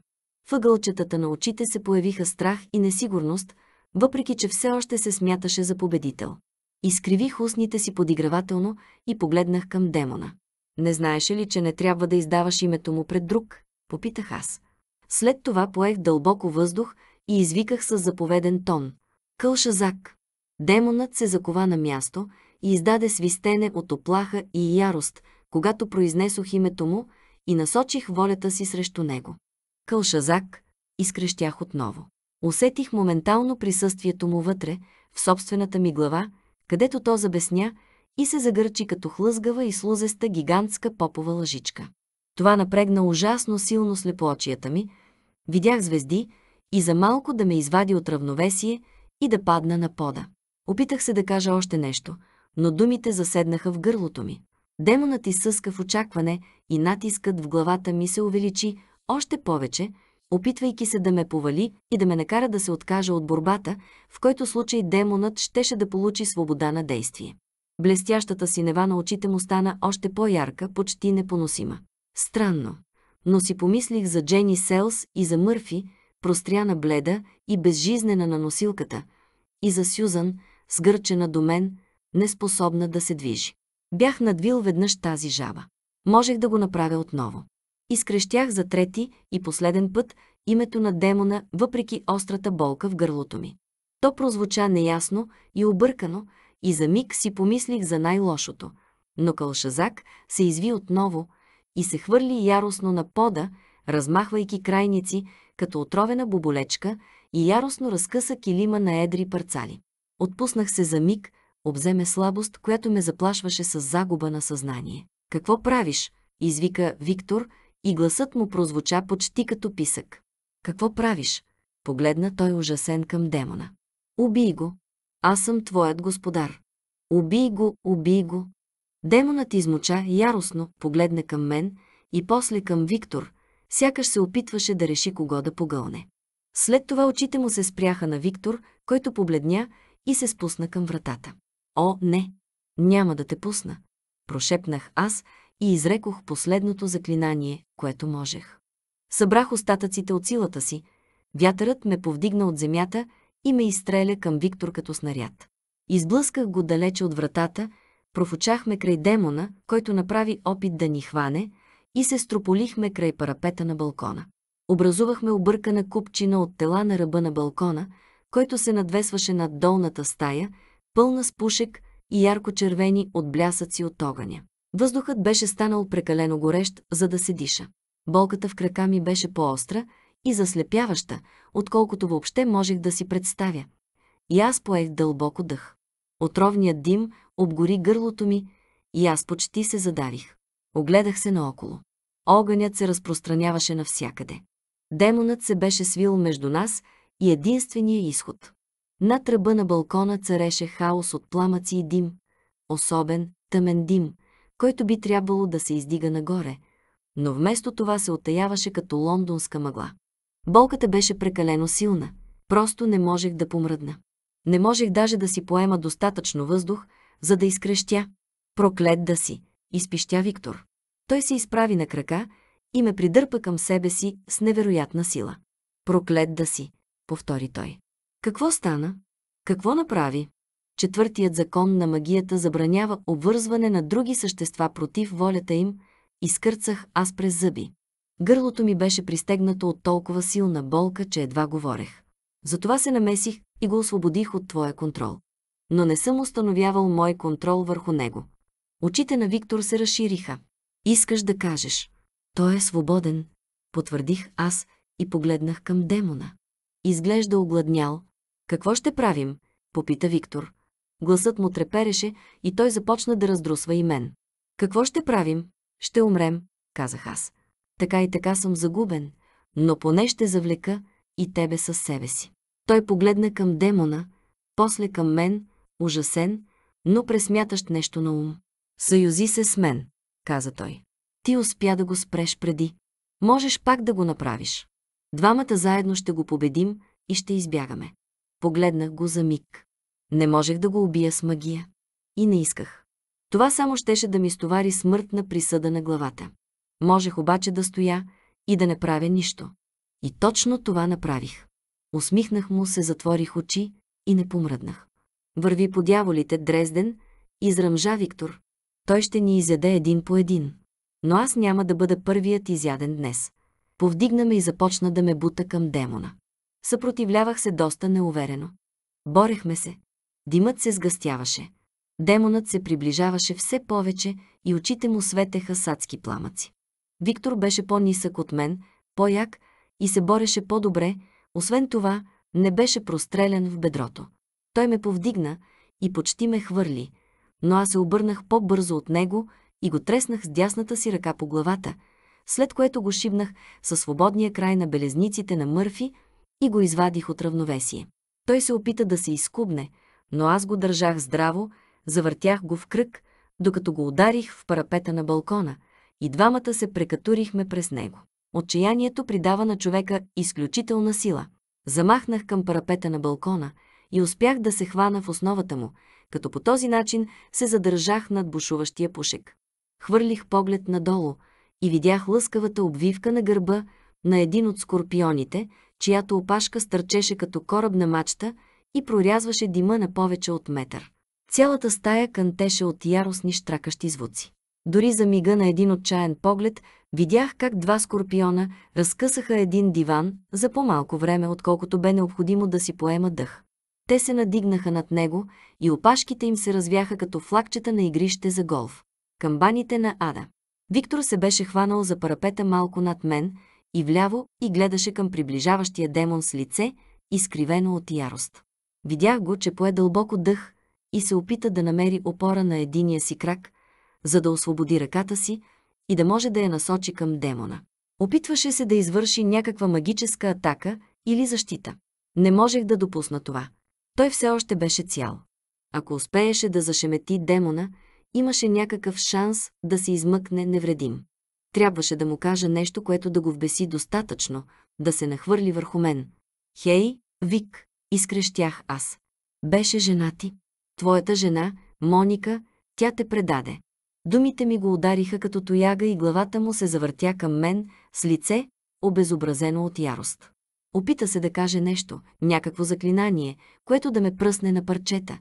Въгълчетата на очите се появиха страх и несигурност, въпреки че все още се смяташе за победител. Изкривих устните си подигравателно и погледнах към демона. Не знаеше ли, че не трябва да издаваш името му пред друг? Попитах аз. След това поех дълбоко въздух и извиках с заповеден тон. Кълшазак! Демонът се закова на място и издаде свистене от оплаха и ярост, когато произнесох името му и насочих волята си срещу него. Кълшазак! Изкрещях отново. Усетих моментално присъствието му вътре, в собствената ми глава, където то забесня, и се загърчи като хлъзгава и слузеста гигантска попова лъжичка. Това напрегна ужасно силно слепоочията ми, видях звезди и за малко да ме извади от равновесие и да падна на пода. Опитах се да кажа още нещо, но думите заседнаха в гърлото ми. Демонът изсъска в очакване и натискът в главата ми се увеличи още повече, опитвайки се да ме повали и да ме накара да се откажа от борбата, в който случай демонът щеше да получи свобода на действие. Блестящата синева на очите му стана още по-ярка, почти непоносима. Странно, но си помислих за Джени Селс и за Мърфи, простряна бледа и безжизнена на носилката, и за Сюзан, сгърчена до мен, неспособна да се движи. Бях надвил веднъж тази жаба. Можех да го направя отново. Изкрещях за трети и последен път името на демона, въпреки острата болка в гърлото ми. То прозвуча неясно и объркано, и за миг си помислих за най-лошото. Но Кълшазак се изви отново и се хвърли яростно на пода, размахвайки крайници, като отровена боболечка и яростно разкъса килима на едри парцали. Отпуснах се за миг, обземе слабост, която ме заплашваше с загуба на съзнание. «Какво правиш?» – извика Виктор и гласът му прозвуча почти като писък. «Какво правиш?» – погледна той ужасен към демона. «Убий го!» аз съм твоят господар. Убий го, убий го. Демонът измуча яростно, погледна към мен и после към Виктор, сякаш се опитваше да реши кого да погълне. След това очите му се спряха на Виктор, който побледня и се спусна към вратата. О, не! Няма да те пусна! Прошепнах аз и изрекох последното заклинание, което можех. Събрах остатъците от силата си. Вятърът ме повдигна от земята и ме изстреля към Виктор като снаряд. Изблъсках го далече от вратата, профучахме край демона, който направи опит да ни хване, и се строполихме край парапета на балкона. Образувахме объркана купчина от тела на ръба на балкона, който се надвесваше над долната стая, пълна с пушек и ярко-червени от блясъци от огъня. Въздухът беше станал прекалено горещ, за да се диша. Болката в крака ми беше по-остра, и заслепяваща, отколкото въобще можех да си представя. И аз поех дълбоко дъх. Отровният дим обгори гърлото ми и аз почти се задавих. Огледах се наоколо. Огънят се разпространяваше навсякъде. Демонът се беше свил между нас и единствения изход. На тръба на балкона цареше хаос от пламъци и дим, особен, тъмен дим, който би трябвало да се издига нагоре, но вместо това се отаяваше като лондонска мъгла. Болката беше прекалено силна. Просто не можех да помръдна. Не можех даже да си поема достатъчно въздух, за да изкрещя. Проклет да си, изпищя Виктор. Той се изправи на крака и ме придърпа към себе си с невероятна сила. Проклет да си, повтори той. Какво стана? Какво направи? Четвъртият закон на магията забранява обвързване на други същества против волята им, изкърцах аз през зъби. Гърлото ми беше пристегнато от толкова силна болка, че едва говорех. Затова се намесих и го освободих от твоя контрол. Но не съм установявал мой контрол върху него. Очите на Виктор се разшириха. Искаш да кажеш. Той е свободен, потвърдих аз и погледнах към демона. Изглежда огладнял. Какво ще правим? попита Виктор. Гласът му трепереше и той започна да раздрусва и мен. Какво ще правим? Ще умрем, казах аз така и така съм загубен, но поне ще завлека и тебе със себе си. Той погледна към демона, после към мен, ужасен, но пресмятащ нещо на ум. Съюзи се с мен, каза той. Ти успя да го спреш преди. Можеш пак да го направиш. Двамата заедно ще го победим и ще избягаме. Погледнах го за миг. Не можех да го убия с магия. И не исках. Това само щеше да ми стовари смъртна присъда на главата. Можех обаче да стоя и да не правя нищо. И точно това направих. Усмихнах му се, затворих очи и не помръднах. Върви по дяволите Дрезден, изръмжа Виктор. Той ще ни изяде един по един. Но аз няма да бъда първият изяден днес. Повдигна ме и започна да ме бута към демона. Съпротивлявах се доста неуверено. Борехме се. Димът се сгъстяваше. Демонът се приближаваше все повече и очите му светеха садски пламъци. Виктор беше по-нисък от мен, по-як и се бореше по-добре, освен това не беше прострелен в бедрото. Той ме повдигна и почти ме хвърли, но аз се обърнах по-бързо от него и го треснах с дясната си ръка по главата, след което го шибнах със свободния край на белезниците на Мърфи и го извадих от равновесие. Той се опита да се изкубне, но аз го държах здраво, завъртях го в кръг, докато го ударих в парапета на балкона – и двамата се прекатурихме през него. Отчаянието придава на човека изключителна сила. Замахнах към парапета на балкона и успях да се хвана в основата му, като по този начин се задържах над бушуващия пушек. Хвърлих поглед надолу и видях лъскавата обвивка на гърба на един от скорпионите, чиято опашка стърчеше като корабна мачта и прорязваше дима на повече от метър. Цялата стая кънтеше от яростни штракащи звуци. Дори за мига на един отчаян поглед видях как два скорпиона разкъсаха един диван за по-малко време, отколкото бе необходимо да си поема дъх. Те се надигнаха над него и опашките им се развяха като флагчета на игрище за голф. Камбаните на Ада. Виктор се беше хванал за парапета малко над мен и вляво и гледаше към приближаващия демон с лице, изкривено от ярост. Видях го, че пое дълбоко дъх и се опита да намери опора на единия си крак, за да освободи ръката си и да може да я насочи към демона. Опитваше се да извърши някаква магическа атака или защита. Не можех да допусна това. Той все още беше цял. Ако успееше да зашемети демона, имаше някакъв шанс да се измъкне невредим. Трябваше да му кажа нещо, което да го вбеси достатъчно, да се нахвърли върху мен. Хей, Вик, изкрещях аз. Беше жена ти. Твоята жена, Моника, тя те предаде. Думите ми го удариха като тояга и главата му се завъртя към мен с лице, обезобразено от ярост. Опита се да каже нещо, някакво заклинание, което да ме пръсне на парчета,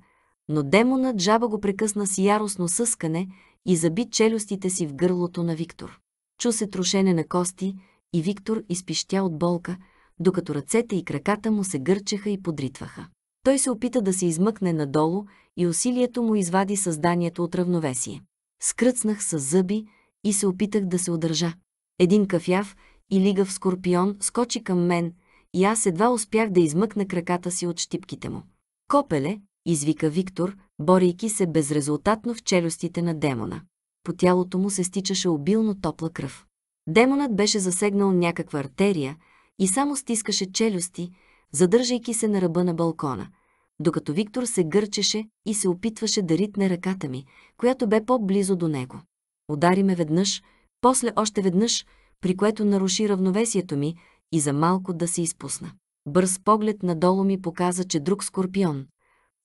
но демонът жаба го прекъсна с яростно съскане и заби челюстите си в гърлото на Виктор. Чу се трошене на кости и Виктор изпищя от болка, докато ръцете и краката му се гърчеха и подритваха. Той се опита да се измъкне надолу и усилието му извади създанието от равновесие. Скръцнах с зъби и се опитах да се удържа. Един кафяв и лигав скорпион скочи към мен и аз едва успях да измъкна краката си от щипките му. Копеле, извика Виктор, борейки се безрезултатно в челюстите на демона. По тялото му се стичаше обилно топла кръв. Демонът беше засегнал някаква артерия и само стискаше челюсти, задържайки се на ръба на балкона – докато Виктор се гърчеше и се опитваше да ритне ръката ми, която бе по-близо до него. Удари ме веднъж, после още веднъж, при което наруши равновесието ми и за малко да се изпусна. Бърз поглед надолу ми показа, че друг скорпион,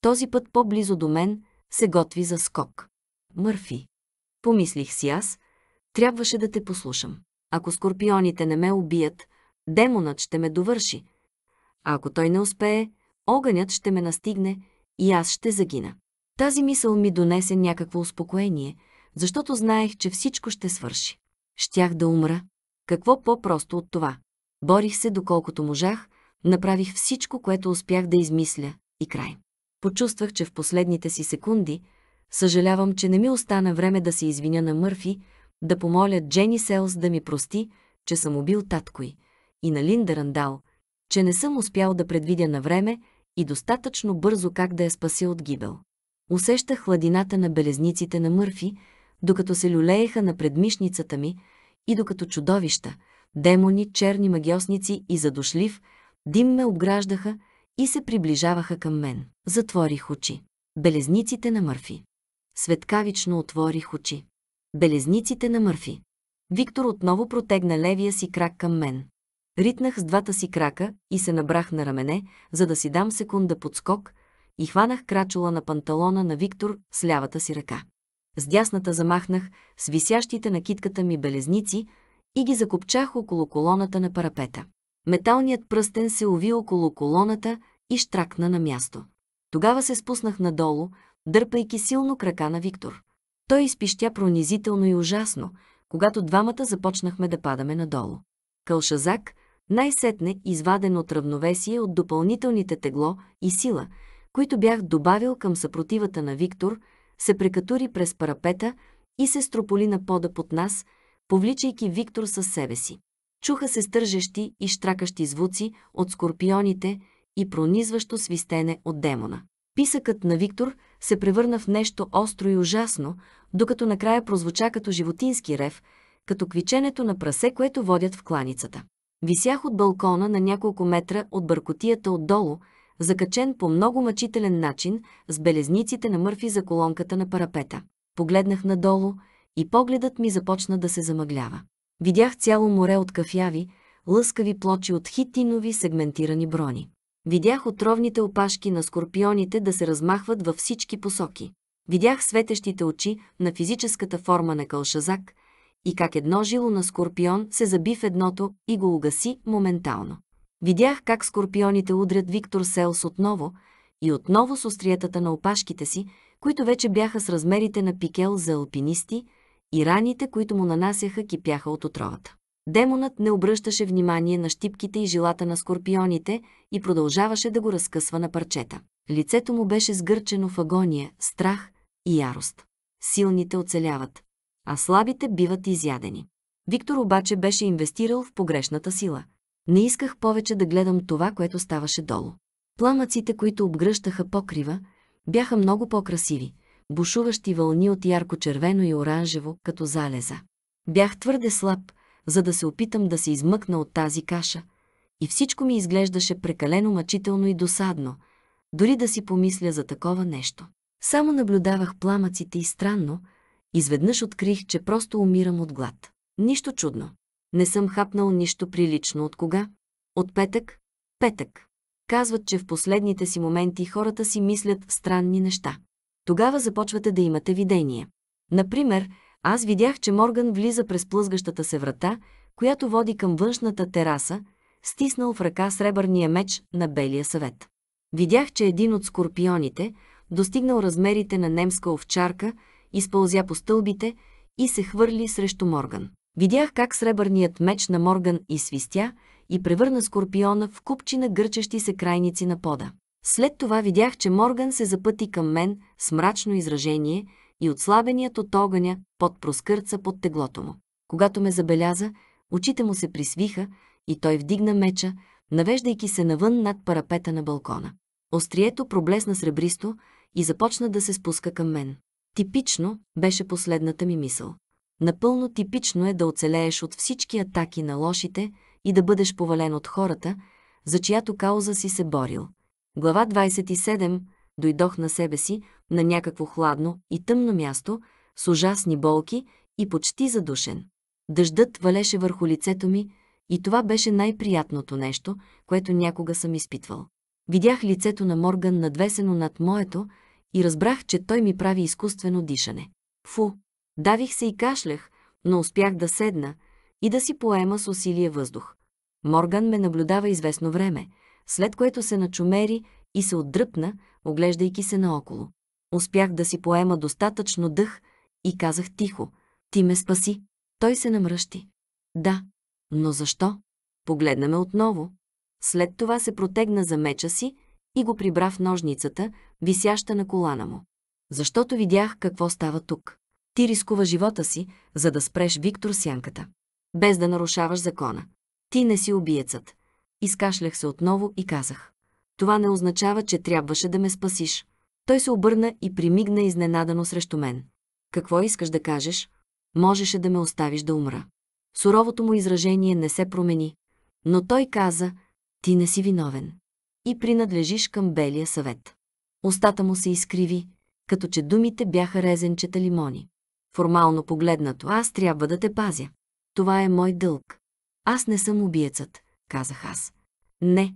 този път по-близо до мен, се готви за скок. Мърфи. Помислих си аз, трябваше да те послушам. Ако скорпионите не ме убият, демонът ще ме довърши. А ако той не успее, огънят ще ме настигне и аз ще загина. Тази мисъл ми донесе някакво успокоение, защото знаех, че всичко ще свърши. Щях да умра. Какво по-просто от това? Борих се доколкото можах, направих всичко, което успях да измисля и край. Почувствах, че в последните си секунди съжалявам, че не ми остана време да се извиня на Мърфи, да помоля Джени Селс да ми прости, че съм убил татко й, и на Линда Рандал, че не съм успял да предвидя на време и достатъчно бързо как да я спаси от гибел. Усещах хладината на белезниците на Мърфи, докато се люлееха на предмишницата ми и докато чудовища, демони, черни магиосници и задушлив, дим ме обграждаха и се приближаваха към мен. Затворих очи. Белезниците на Мърфи. Светкавично отворих очи. Белезниците на Мърфи. Виктор отново протегна левия си крак към мен. Ритнах с двата си крака и се набрах на рамене, за да си дам секунда подскок и хванах крачула на панталона на Виктор с лявата си ръка. С дясната замахнах с висящите на китката ми белезници и ги закопчах около колоната на парапета. Металният пръстен се уви около колоната и штракна на място. Тогава се спуснах надолу, дърпайки силно крака на Виктор. Той изпищя пронизително и ужасно, когато двамата започнахме да падаме надолу. Кълшазак, най-сетне, изваден от равновесие от допълнителните тегло и сила, които бях добавил към съпротивата на Виктор, се прекатури през парапета и се строполи на пода под нас, повличайки Виктор със себе си. Чуха се стържещи и штракащи звуци от скорпионите и пронизващо свистене от демона. Писъкът на Виктор се превърна в нещо остро и ужасно, докато накрая прозвуча като животински рев, като квиченето на прасе, което водят в кланицата. Висях от балкона на няколко метра от бъркотията отдолу, закачен по много мъчителен начин с белезниците на Мърфи за колонката на парапета. Погледнах надолу и погледът ми започна да се замъглява. Видях цяло море от кафяви, лъскави плочи от хитинови сегментирани брони. Видях отровните опашки на скорпионите да се размахват във всички посоки. Видях светещите очи на физическата форма на Кълшазак – и как едно жило на скорпион се заби в едното и го угаси моментално. Видях как скорпионите удрят Виктор Селс отново и отново с остриетата на опашките си, които вече бяха с размерите на пикел за алпинисти, и раните, които му нанасяха, кипяха от отровата. Демонът не обръщаше внимание на щипките и жилата на скорпионите и продължаваше да го разкъсва на парчета. Лицето му беше сгърчено в агония, страх и ярост. Силните оцеляват, а слабите биват изядени. Виктор обаче беше инвестирал в погрешната сила. Не исках повече да гледам това, което ставаше долу. Пламъците, които обгръщаха покрива, бяха много по-красиви, бушуващи вълни от ярко-червено и оранжево, като залеза. Бях твърде слаб, за да се опитам да се измъкна от тази каша, и всичко ми изглеждаше прекалено мъчително и досадно, дори да си помисля за такова нещо. Само наблюдавах пламъците и странно, Изведнъж открих, че просто умирам от глад. Нищо чудно. Не съм хапнал нищо прилично от кога? От петък? Петък. Казват, че в последните си моменти хората си мислят странни неща. Тогава започвате да имате видение. Например, аз видях, че Морган влиза през плъзгащата се врата, която води към външната тераса, стиснал в ръка сребърния меч на Белия съвет. Видях, че един от скорпионите, достигнал размерите на немска овчарка, изпълзя по стълбите и се хвърли срещу Морган. Видях как сребърният меч на Морган извистя и превърна скорпиона в купчина гърчащи се крайници на пода. След това видях, че Морган се запъти към мен с мрачно изражение и отслабеният от огъня под проскърца под теглото му. Когато ме забеляза, очите му се присвиха и той вдигна меча, навеждайки се навън над парапета на балкона. Острието проблесна сребристо и започна да се спуска към мен. Типично беше последната ми мисъл. Напълно типично е да оцелееш от всички атаки на лошите и да бъдеш повален от хората, за чиято кауза си се борил. Глава 27 дойдох на себе си, на някакво хладно и тъмно място, с ужасни болки и почти задушен. Дъждът валеше върху лицето ми и това беше най-приятното нещо, което някога съм изпитвал. Видях лицето на Морган надвесено над моето, и разбрах, че той ми прави изкуствено дишане. Фу! Давих се и кашлях, но успях да седна и да си поема с усилие въздух. Морган ме наблюдава известно време, след което се начумери и се отдръпна, оглеждайки се наоколо. Успях да си поема достатъчно дъх и казах тихо «Ти ме спаси». Той се намръщи. Да, но защо? Погледна ме отново. След това се протегна за меча си и го прибра в ножницата, висяща на колана му. Защото видях какво става тук. Ти рискува живота си, за да спреш Виктор сянката. Без да нарушаваш закона. Ти не си убиецът. Изкашлях се отново и казах. Това не означава, че трябваше да ме спасиш. Той се обърна и примигна изненадано срещу мен. Какво искаш да кажеш? Можеше да ме оставиш да умра. Суровото му изражение не се промени, но той каза, ти не си виновен и принадлежиш към Белия съвет. Остата му се изкриви, като че думите бяха резенчета лимони. Формално погледнато, аз трябва да те пазя. Това е мой дълг. Аз не съм убиецът, казах аз. Не.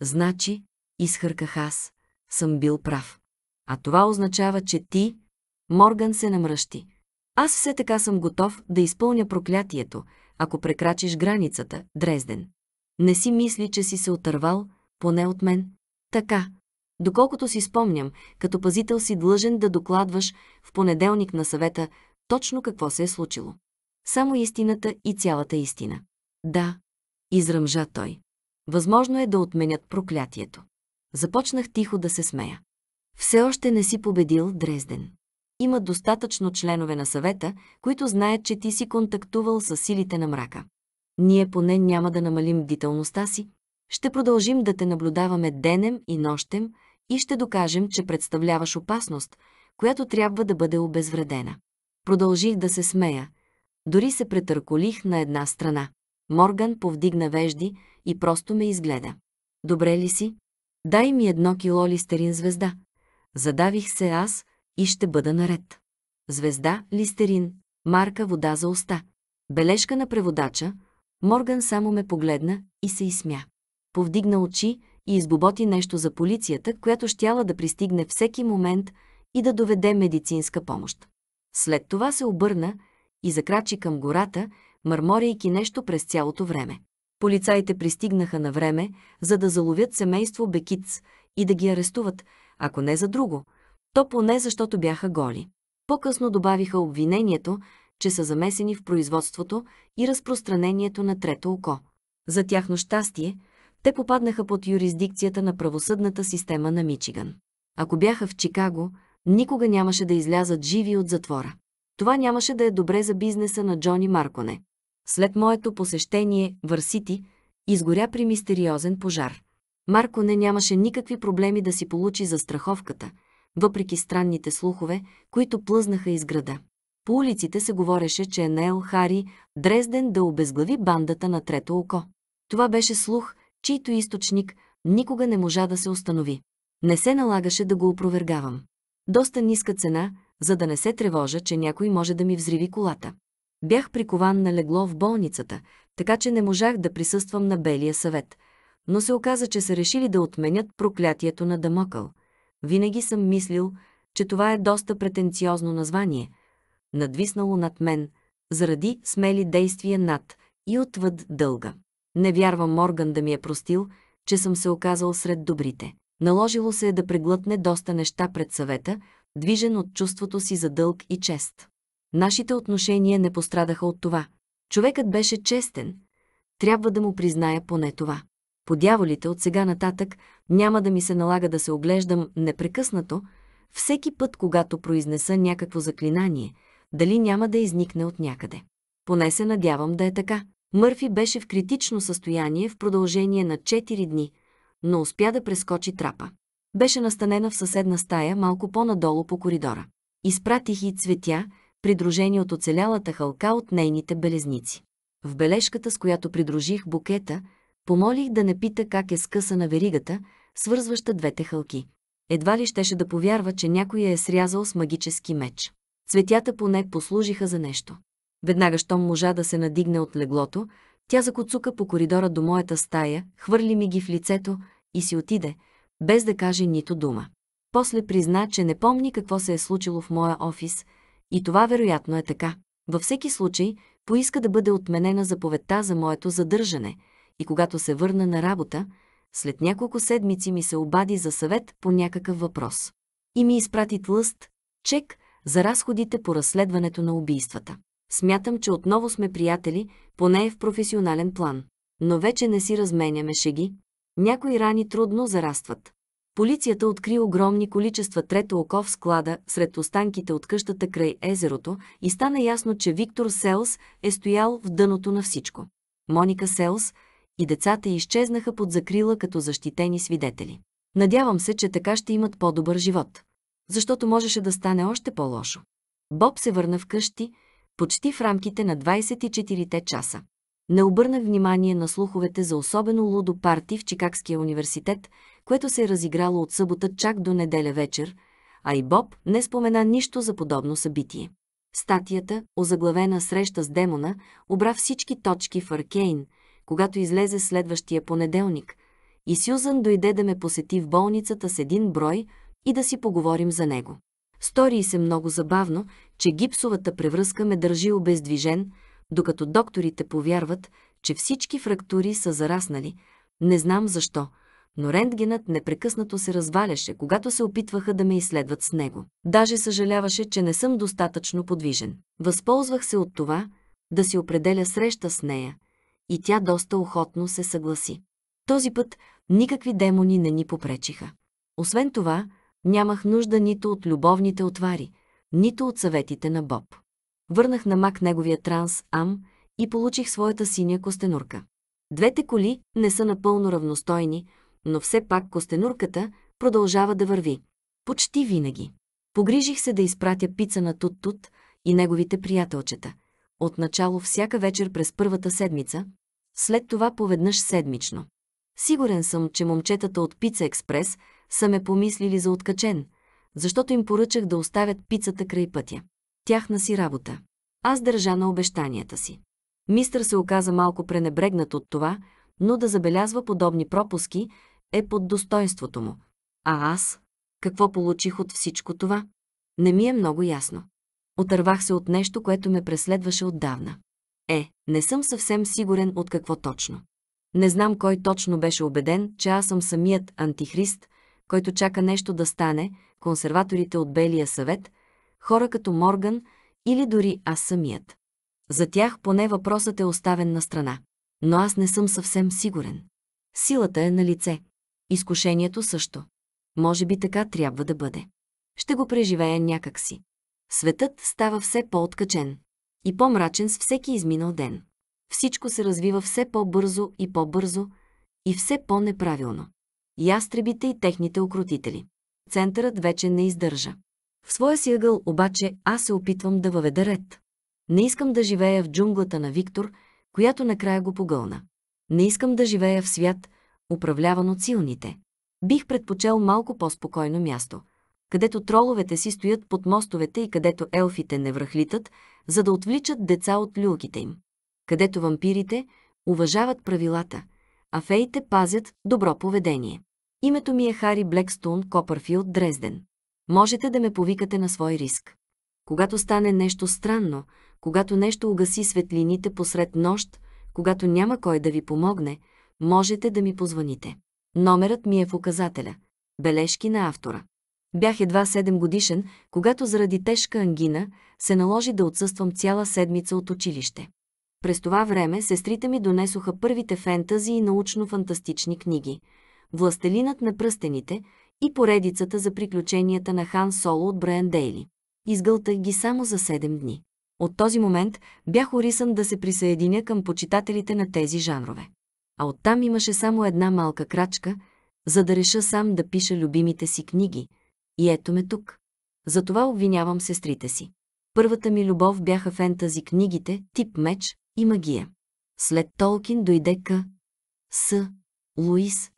Значи, изхърках аз, съм бил прав. А това означава, че ти... Морган се намръщи. Аз все така съм готов да изпълня проклятието, ако прекрачиш границата, Дрезден. Не си мисли, че си се отървал, поне от мен. Така, доколкото си спомням, като пазител си длъжен да докладваш в понеделник на съвета точно какво се е случило. Само истината и цялата истина. Да, изръмжа той. Възможно е да отменят проклятието. Започнах тихо да се смея. Все още не си победил Дрезден. Има достатъчно членове на съвета, които знаят, че ти си контактувал с силите на мрака. Ние поне няма да намалим бдителността си, ще продължим да те наблюдаваме денем и нощем и ще докажем, че представляваш опасност, която трябва да бъде обезвредена. Продължих да се смея. Дори се претърколих на една страна. Морган повдигна вежди и просто ме изгледа. Добре ли си? Дай ми едно кило листерин звезда. Задавих се аз и ще бъда наред. Звезда, листерин, марка вода за уста. Бележка на преводача, Морган само ме погледна и се изсмя повдигна очи и избоботи нещо за полицията, която щяла да пристигне всеки момент и да доведе медицинска помощ. След това се обърна и закрачи към гората, мърморейки нещо през цялото време. Полицаите пристигнаха на време, за да заловят семейство Бекиц и да ги арестуват, ако не за друго, то поне защото бяха голи. По-късно добавиха обвинението, че са замесени в производството и разпространението на трето око. За тяхно щастие – те попаднаха под юрисдикцията на правосъдната система на Мичиган. Ако бяха в Чикаго, никога нямаше да излязат живи от затвора. Това нямаше да е добре за бизнеса на Джони Марконе. След моето посещение в Арсити изгоря при мистериозен пожар. Марконе нямаше никакви проблеми да си получи застраховката, въпреки странните слухове, които плъзнаха из града. По улиците се говореше, че е Нел Хари Дрезден да обезглави бандата на Трето око. Това беше слух, чийто източник никога не можа да се установи. Не се налагаше да го опровергавам. Доста ниска цена, за да не се тревожа, че някой може да ми взриви колата. Бях прикован на легло в болницата, така че не можах да присъствам на Белия съвет, но се оказа, че са решили да отменят проклятието на Дамокъл. Винаги съм мислил, че това е доста претенциозно название, надвиснало над мен, заради смели действия над и отвъд дълга. Не вярвам Морган да ми е простил, че съм се оказал сред добрите. Наложило се е да преглътне доста неща пред съвета, движен от чувството си за дълг и чест. Нашите отношения не пострадаха от това. Човекът беше честен. Трябва да му призная поне това. По дяволите от сега нататък няма да ми се налага да се оглеждам непрекъснато, всеки път, когато произнеса някакво заклинание, дали няма да изникне от някъде. Поне се надявам да е така. Мърфи беше в критично състояние в продължение на 4 дни, но успя да прескочи трапа. Беше настанена в съседна стая малко по-надолу по коридора. Изпратих и цветя, придружени от оцелялата халка от нейните белезници. В бележката, с която придружих букета, помолих да не пита как е скъсана веригата, свързваща двете халки. Едва ли щеше да повярва, че някой я е срязал с магически меч. Цветята поне послужиха за нещо. Веднага, щом можа да се надигне от леглото, тя закоцука по коридора до моята стая, хвърли ми ги в лицето и си отиде, без да каже нито дума. После призна, че не помни какво се е случило в моя офис и това вероятно е така. Във всеки случай, поиска да бъде отменена заповедта за моето задържане и когато се върна на работа, след няколко седмици ми се обади за съвет по някакъв въпрос. И ми изпрати тлъст, чек за разходите по разследването на убийствата. Смятам, че отново сме приятели, поне е в професионален план. Но вече не си разменяме шеги. Някои рани трудно зарастват. Полицията откри огромни количества трето око в склада сред останките от къщата край езерото и стана ясно, че Виктор Селс е стоял в дъното на всичко. Моника Селс и децата изчезнаха под закрила като защитени свидетели. Надявам се, че така ще имат по-добър живот. Защото можеше да стане още по-лошо. Боб се върна вкъщи, почти в рамките на 24-те часа. Не обърнах внимание на слуховете за особено лудо парти в Чикагския университет, което се е разиграло от събота чак до неделя вечер, а и Боб не спомена нищо за подобно събитие. Статията, озаглавена среща с демона, обра всички точки в Аркейн, когато излезе следващия понеделник, и Сюзан дойде да ме посети в болницата с един брой и да си поговорим за него. Стори се много забавно, че гипсовата превръзка ме държи обездвижен, докато докторите повярват, че всички фрактури са зараснали. Не знам защо, но рентгенът непрекъснато се разваляше, когато се опитваха да ме изследват с него. Даже съжаляваше, че не съм достатъчно подвижен. Възползвах се от това да си определя среща с нея и тя доста охотно се съгласи. Този път никакви демони не ни попречиха. Освен това, Нямах нужда нито от любовните отвари, нито от съветите на Боб. Върнах на Мак неговия транс Ам и получих своята синя костенурка. Двете коли не са напълно равностойни, но все пак костенурката продължава да върви. Почти винаги. Погрижих се да изпратя пица на Тут-Тут и неговите приятелчета. Отначало всяка вечер през първата седмица, след това поведнъж седмично. Сигурен съм, че момчетата от Пица Експрес са ме помислили за откачен, защото им поръчах да оставят пицата край пътя. Тяхна си работа. Аз държа на обещанията си. Мистър се оказа малко пренебрегнат от това, но да забелязва подобни пропуски е под достоинството му. А аз? Какво получих от всичко това? Не ми е много ясно. Отървах се от нещо, което ме преследваше отдавна. Е, не съм съвсем сигурен от какво точно. Не знам кой точно беше убеден, че аз съм самият антихрист, който чака нещо да стане, консерваторите от Белия съвет, хора като Морган или дори аз самият. За тях поне въпросът е оставен на страна. Но аз не съм съвсем сигурен. Силата е на лице. Изкушението също. Може би така трябва да бъде. Ще го преживея някакси. Светът става все по-откачен и по-мрачен с всеки изминал ден. Всичко се развива все по-бързо и по-бързо и все по-неправилно ястребите и техните окрутители. Центърът вече не издържа. В своя си ъгъл обаче аз се опитвам да въведа ред. Не искам да живея в джунглата на Виктор, която накрая го погълна. Не искам да живея в свят, управляван от силните. Бих предпочел малко по-спокойно място, където троловете си стоят под мостовете и където елфите не връхлитат, за да отвличат деца от люлките им. Където вампирите уважават правилата, а феите пазят добро поведение. Името ми е Хари Блекстун Копърфилд Дрезден. Можете да ме повикате на свой риск. Когато стане нещо странно, когато нещо угаси светлините посред нощ, когато няма кой да ви помогне, можете да ми позвоните. Номерът ми е в указателя. Бележки на автора. Бях едва 7 годишен, когато заради тежка ангина се наложи да отсъствам цяла седмица от училище. През това време сестрите ми донесоха първите фентази и научно-фантастични книги «Властелинът на пръстените» и поредицата за приключенията на Хан Соло от Брайан Дейли. Изгълтах ги само за 7 дни. От този момент бях орисан да се присъединя към почитателите на тези жанрове. А оттам имаше само една малка крачка, за да реша сам да пиша любимите си книги. И ето ме тук. Затова обвинявам сестрите си. Първата ми любов бяха фентази книгите, тип меч, и магия. Е. След Толкин дойде К. С. Луис,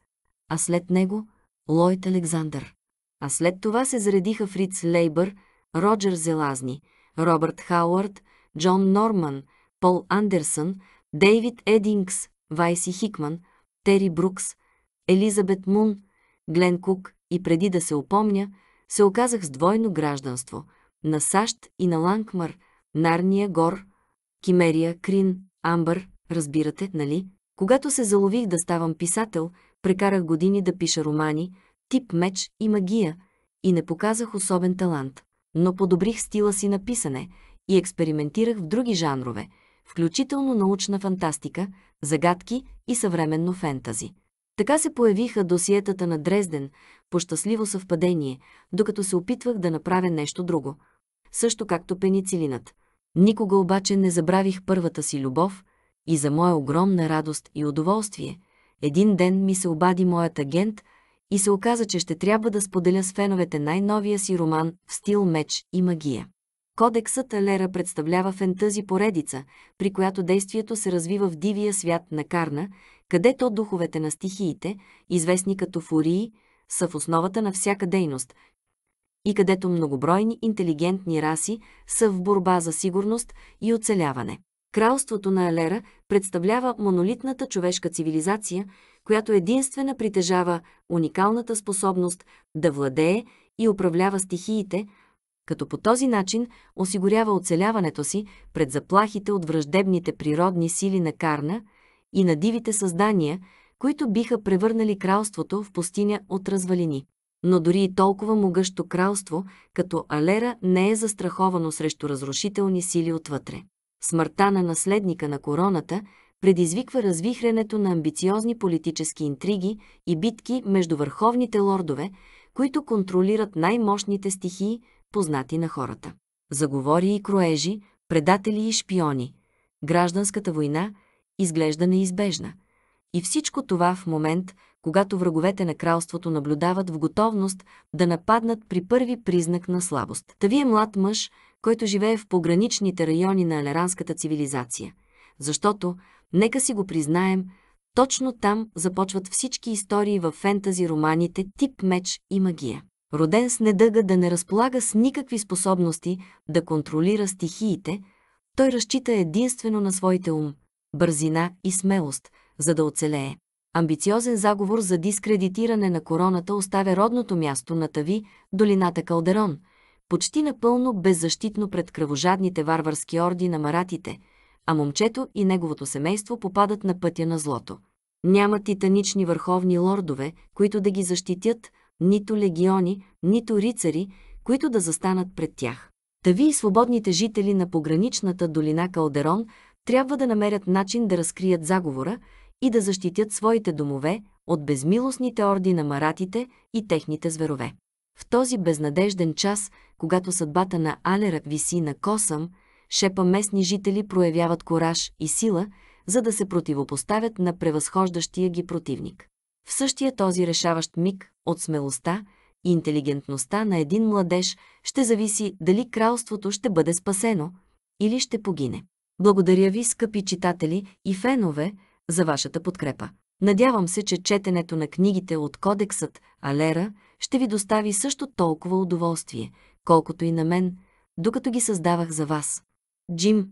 а след него Лойд Александър. А след това се заредиха Фриц Лейбър, Роджер Зелазни, Робърт Хауърд, Джон Норман, Пол Андерсън, Дейвид Едингс, Вайси Хикман, Тери Брукс, Елизабет Мун, Глен Кук и преди да се опомня, се оказах с двойно гражданство – на САЩ и на Ланкмар, Нарния гор – кимерия, крин, амбър, разбирате, нали? Когато се залових да ставам писател, прекарах години да пиша романи, тип меч и магия и не показах особен талант. Но подобрих стила си на писане и експериментирах в други жанрове, включително научна фантастика, загадки и съвременно фентази. Така се появиха досиетата на Дрезден, по щастливо съвпадение, докато се опитвах да направя нещо друго. Също както пеницилинът. Никога обаче не забравих първата си любов и за моя огромна радост и удоволствие, един ден ми се обади моят агент и се оказа, че ще трябва да споделя с феновете най-новия си роман в стил меч и магия. Кодексът Алера представлява фентъзи поредица, при която действието се развива в дивия свят на Карна, където духовете на стихиите, известни като фурии, са в основата на всяка дейност, и където многобройни интелигентни раси са в борба за сигурност и оцеляване. Кралството на Алера представлява монолитната човешка цивилизация, която единствена притежава уникалната способност да владее и управлява стихиите, като по този начин осигурява оцеляването си пред заплахите от враждебните природни сили на Карна и на дивите създания, които биха превърнали кралството в пустиня от развалини но дори и толкова могъщо кралство, като Алера, не е застраховано срещу разрушителни сили отвътре. Смъртта на наследника на короната предизвиква развихренето на амбициозни политически интриги и битки между върховните лордове, които контролират най-мощните стихии, познати на хората. Заговори и кроежи, предатели и шпиони. Гражданската война изглежда неизбежна. И всичко това в момент – когато враговете на кралството наблюдават в готовност да нападнат при първи признак на слабост. Та вие млад мъж, който живее в пограничните райони на алеранската цивилизация. Защото, нека си го признаем, точно там започват всички истории в фентази романите тип меч и магия. Роден с недъга да не разполага с никакви способности да контролира стихиите, той разчита единствено на своите ум, бързина и смелост, за да оцелее. Амбициозен заговор за дискредитиране на короната оставя родното място на Тави, долината Калдерон, почти напълно беззащитно пред кръвожадните варварски орди на маратите, а момчето и неговото семейство попадат на пътя на злото. Няма титанични върховни лордове, които да ги защитят, нито легиони, нито рицари, които да застанат пред тях. Тави и свободните жители на пограничната долина Калдерон трябва да намерят начин да разкрият заговора, и да защитят своите домове от безмилостните орди на маратите и техните зверове. В този безнадежден час, когато съдбата на Алера виси на косъм, шепа местни жители проявяват кораж и сила, за да се противопоставят на превъзхождащия ги противник. В същия този решаващ миг от смелостта и интелигентността на един младеж ще зависи дали кралството ще бъде спасено или ще погине. Благодаря ви, скъпи читатели и фенове, за вашата подкрепа. Надявам се, че четенето на книгите от Кодексът Алера ще ви достави също толкова удоволствие, колкото и на мен, докато ги създавах за вас. Джим,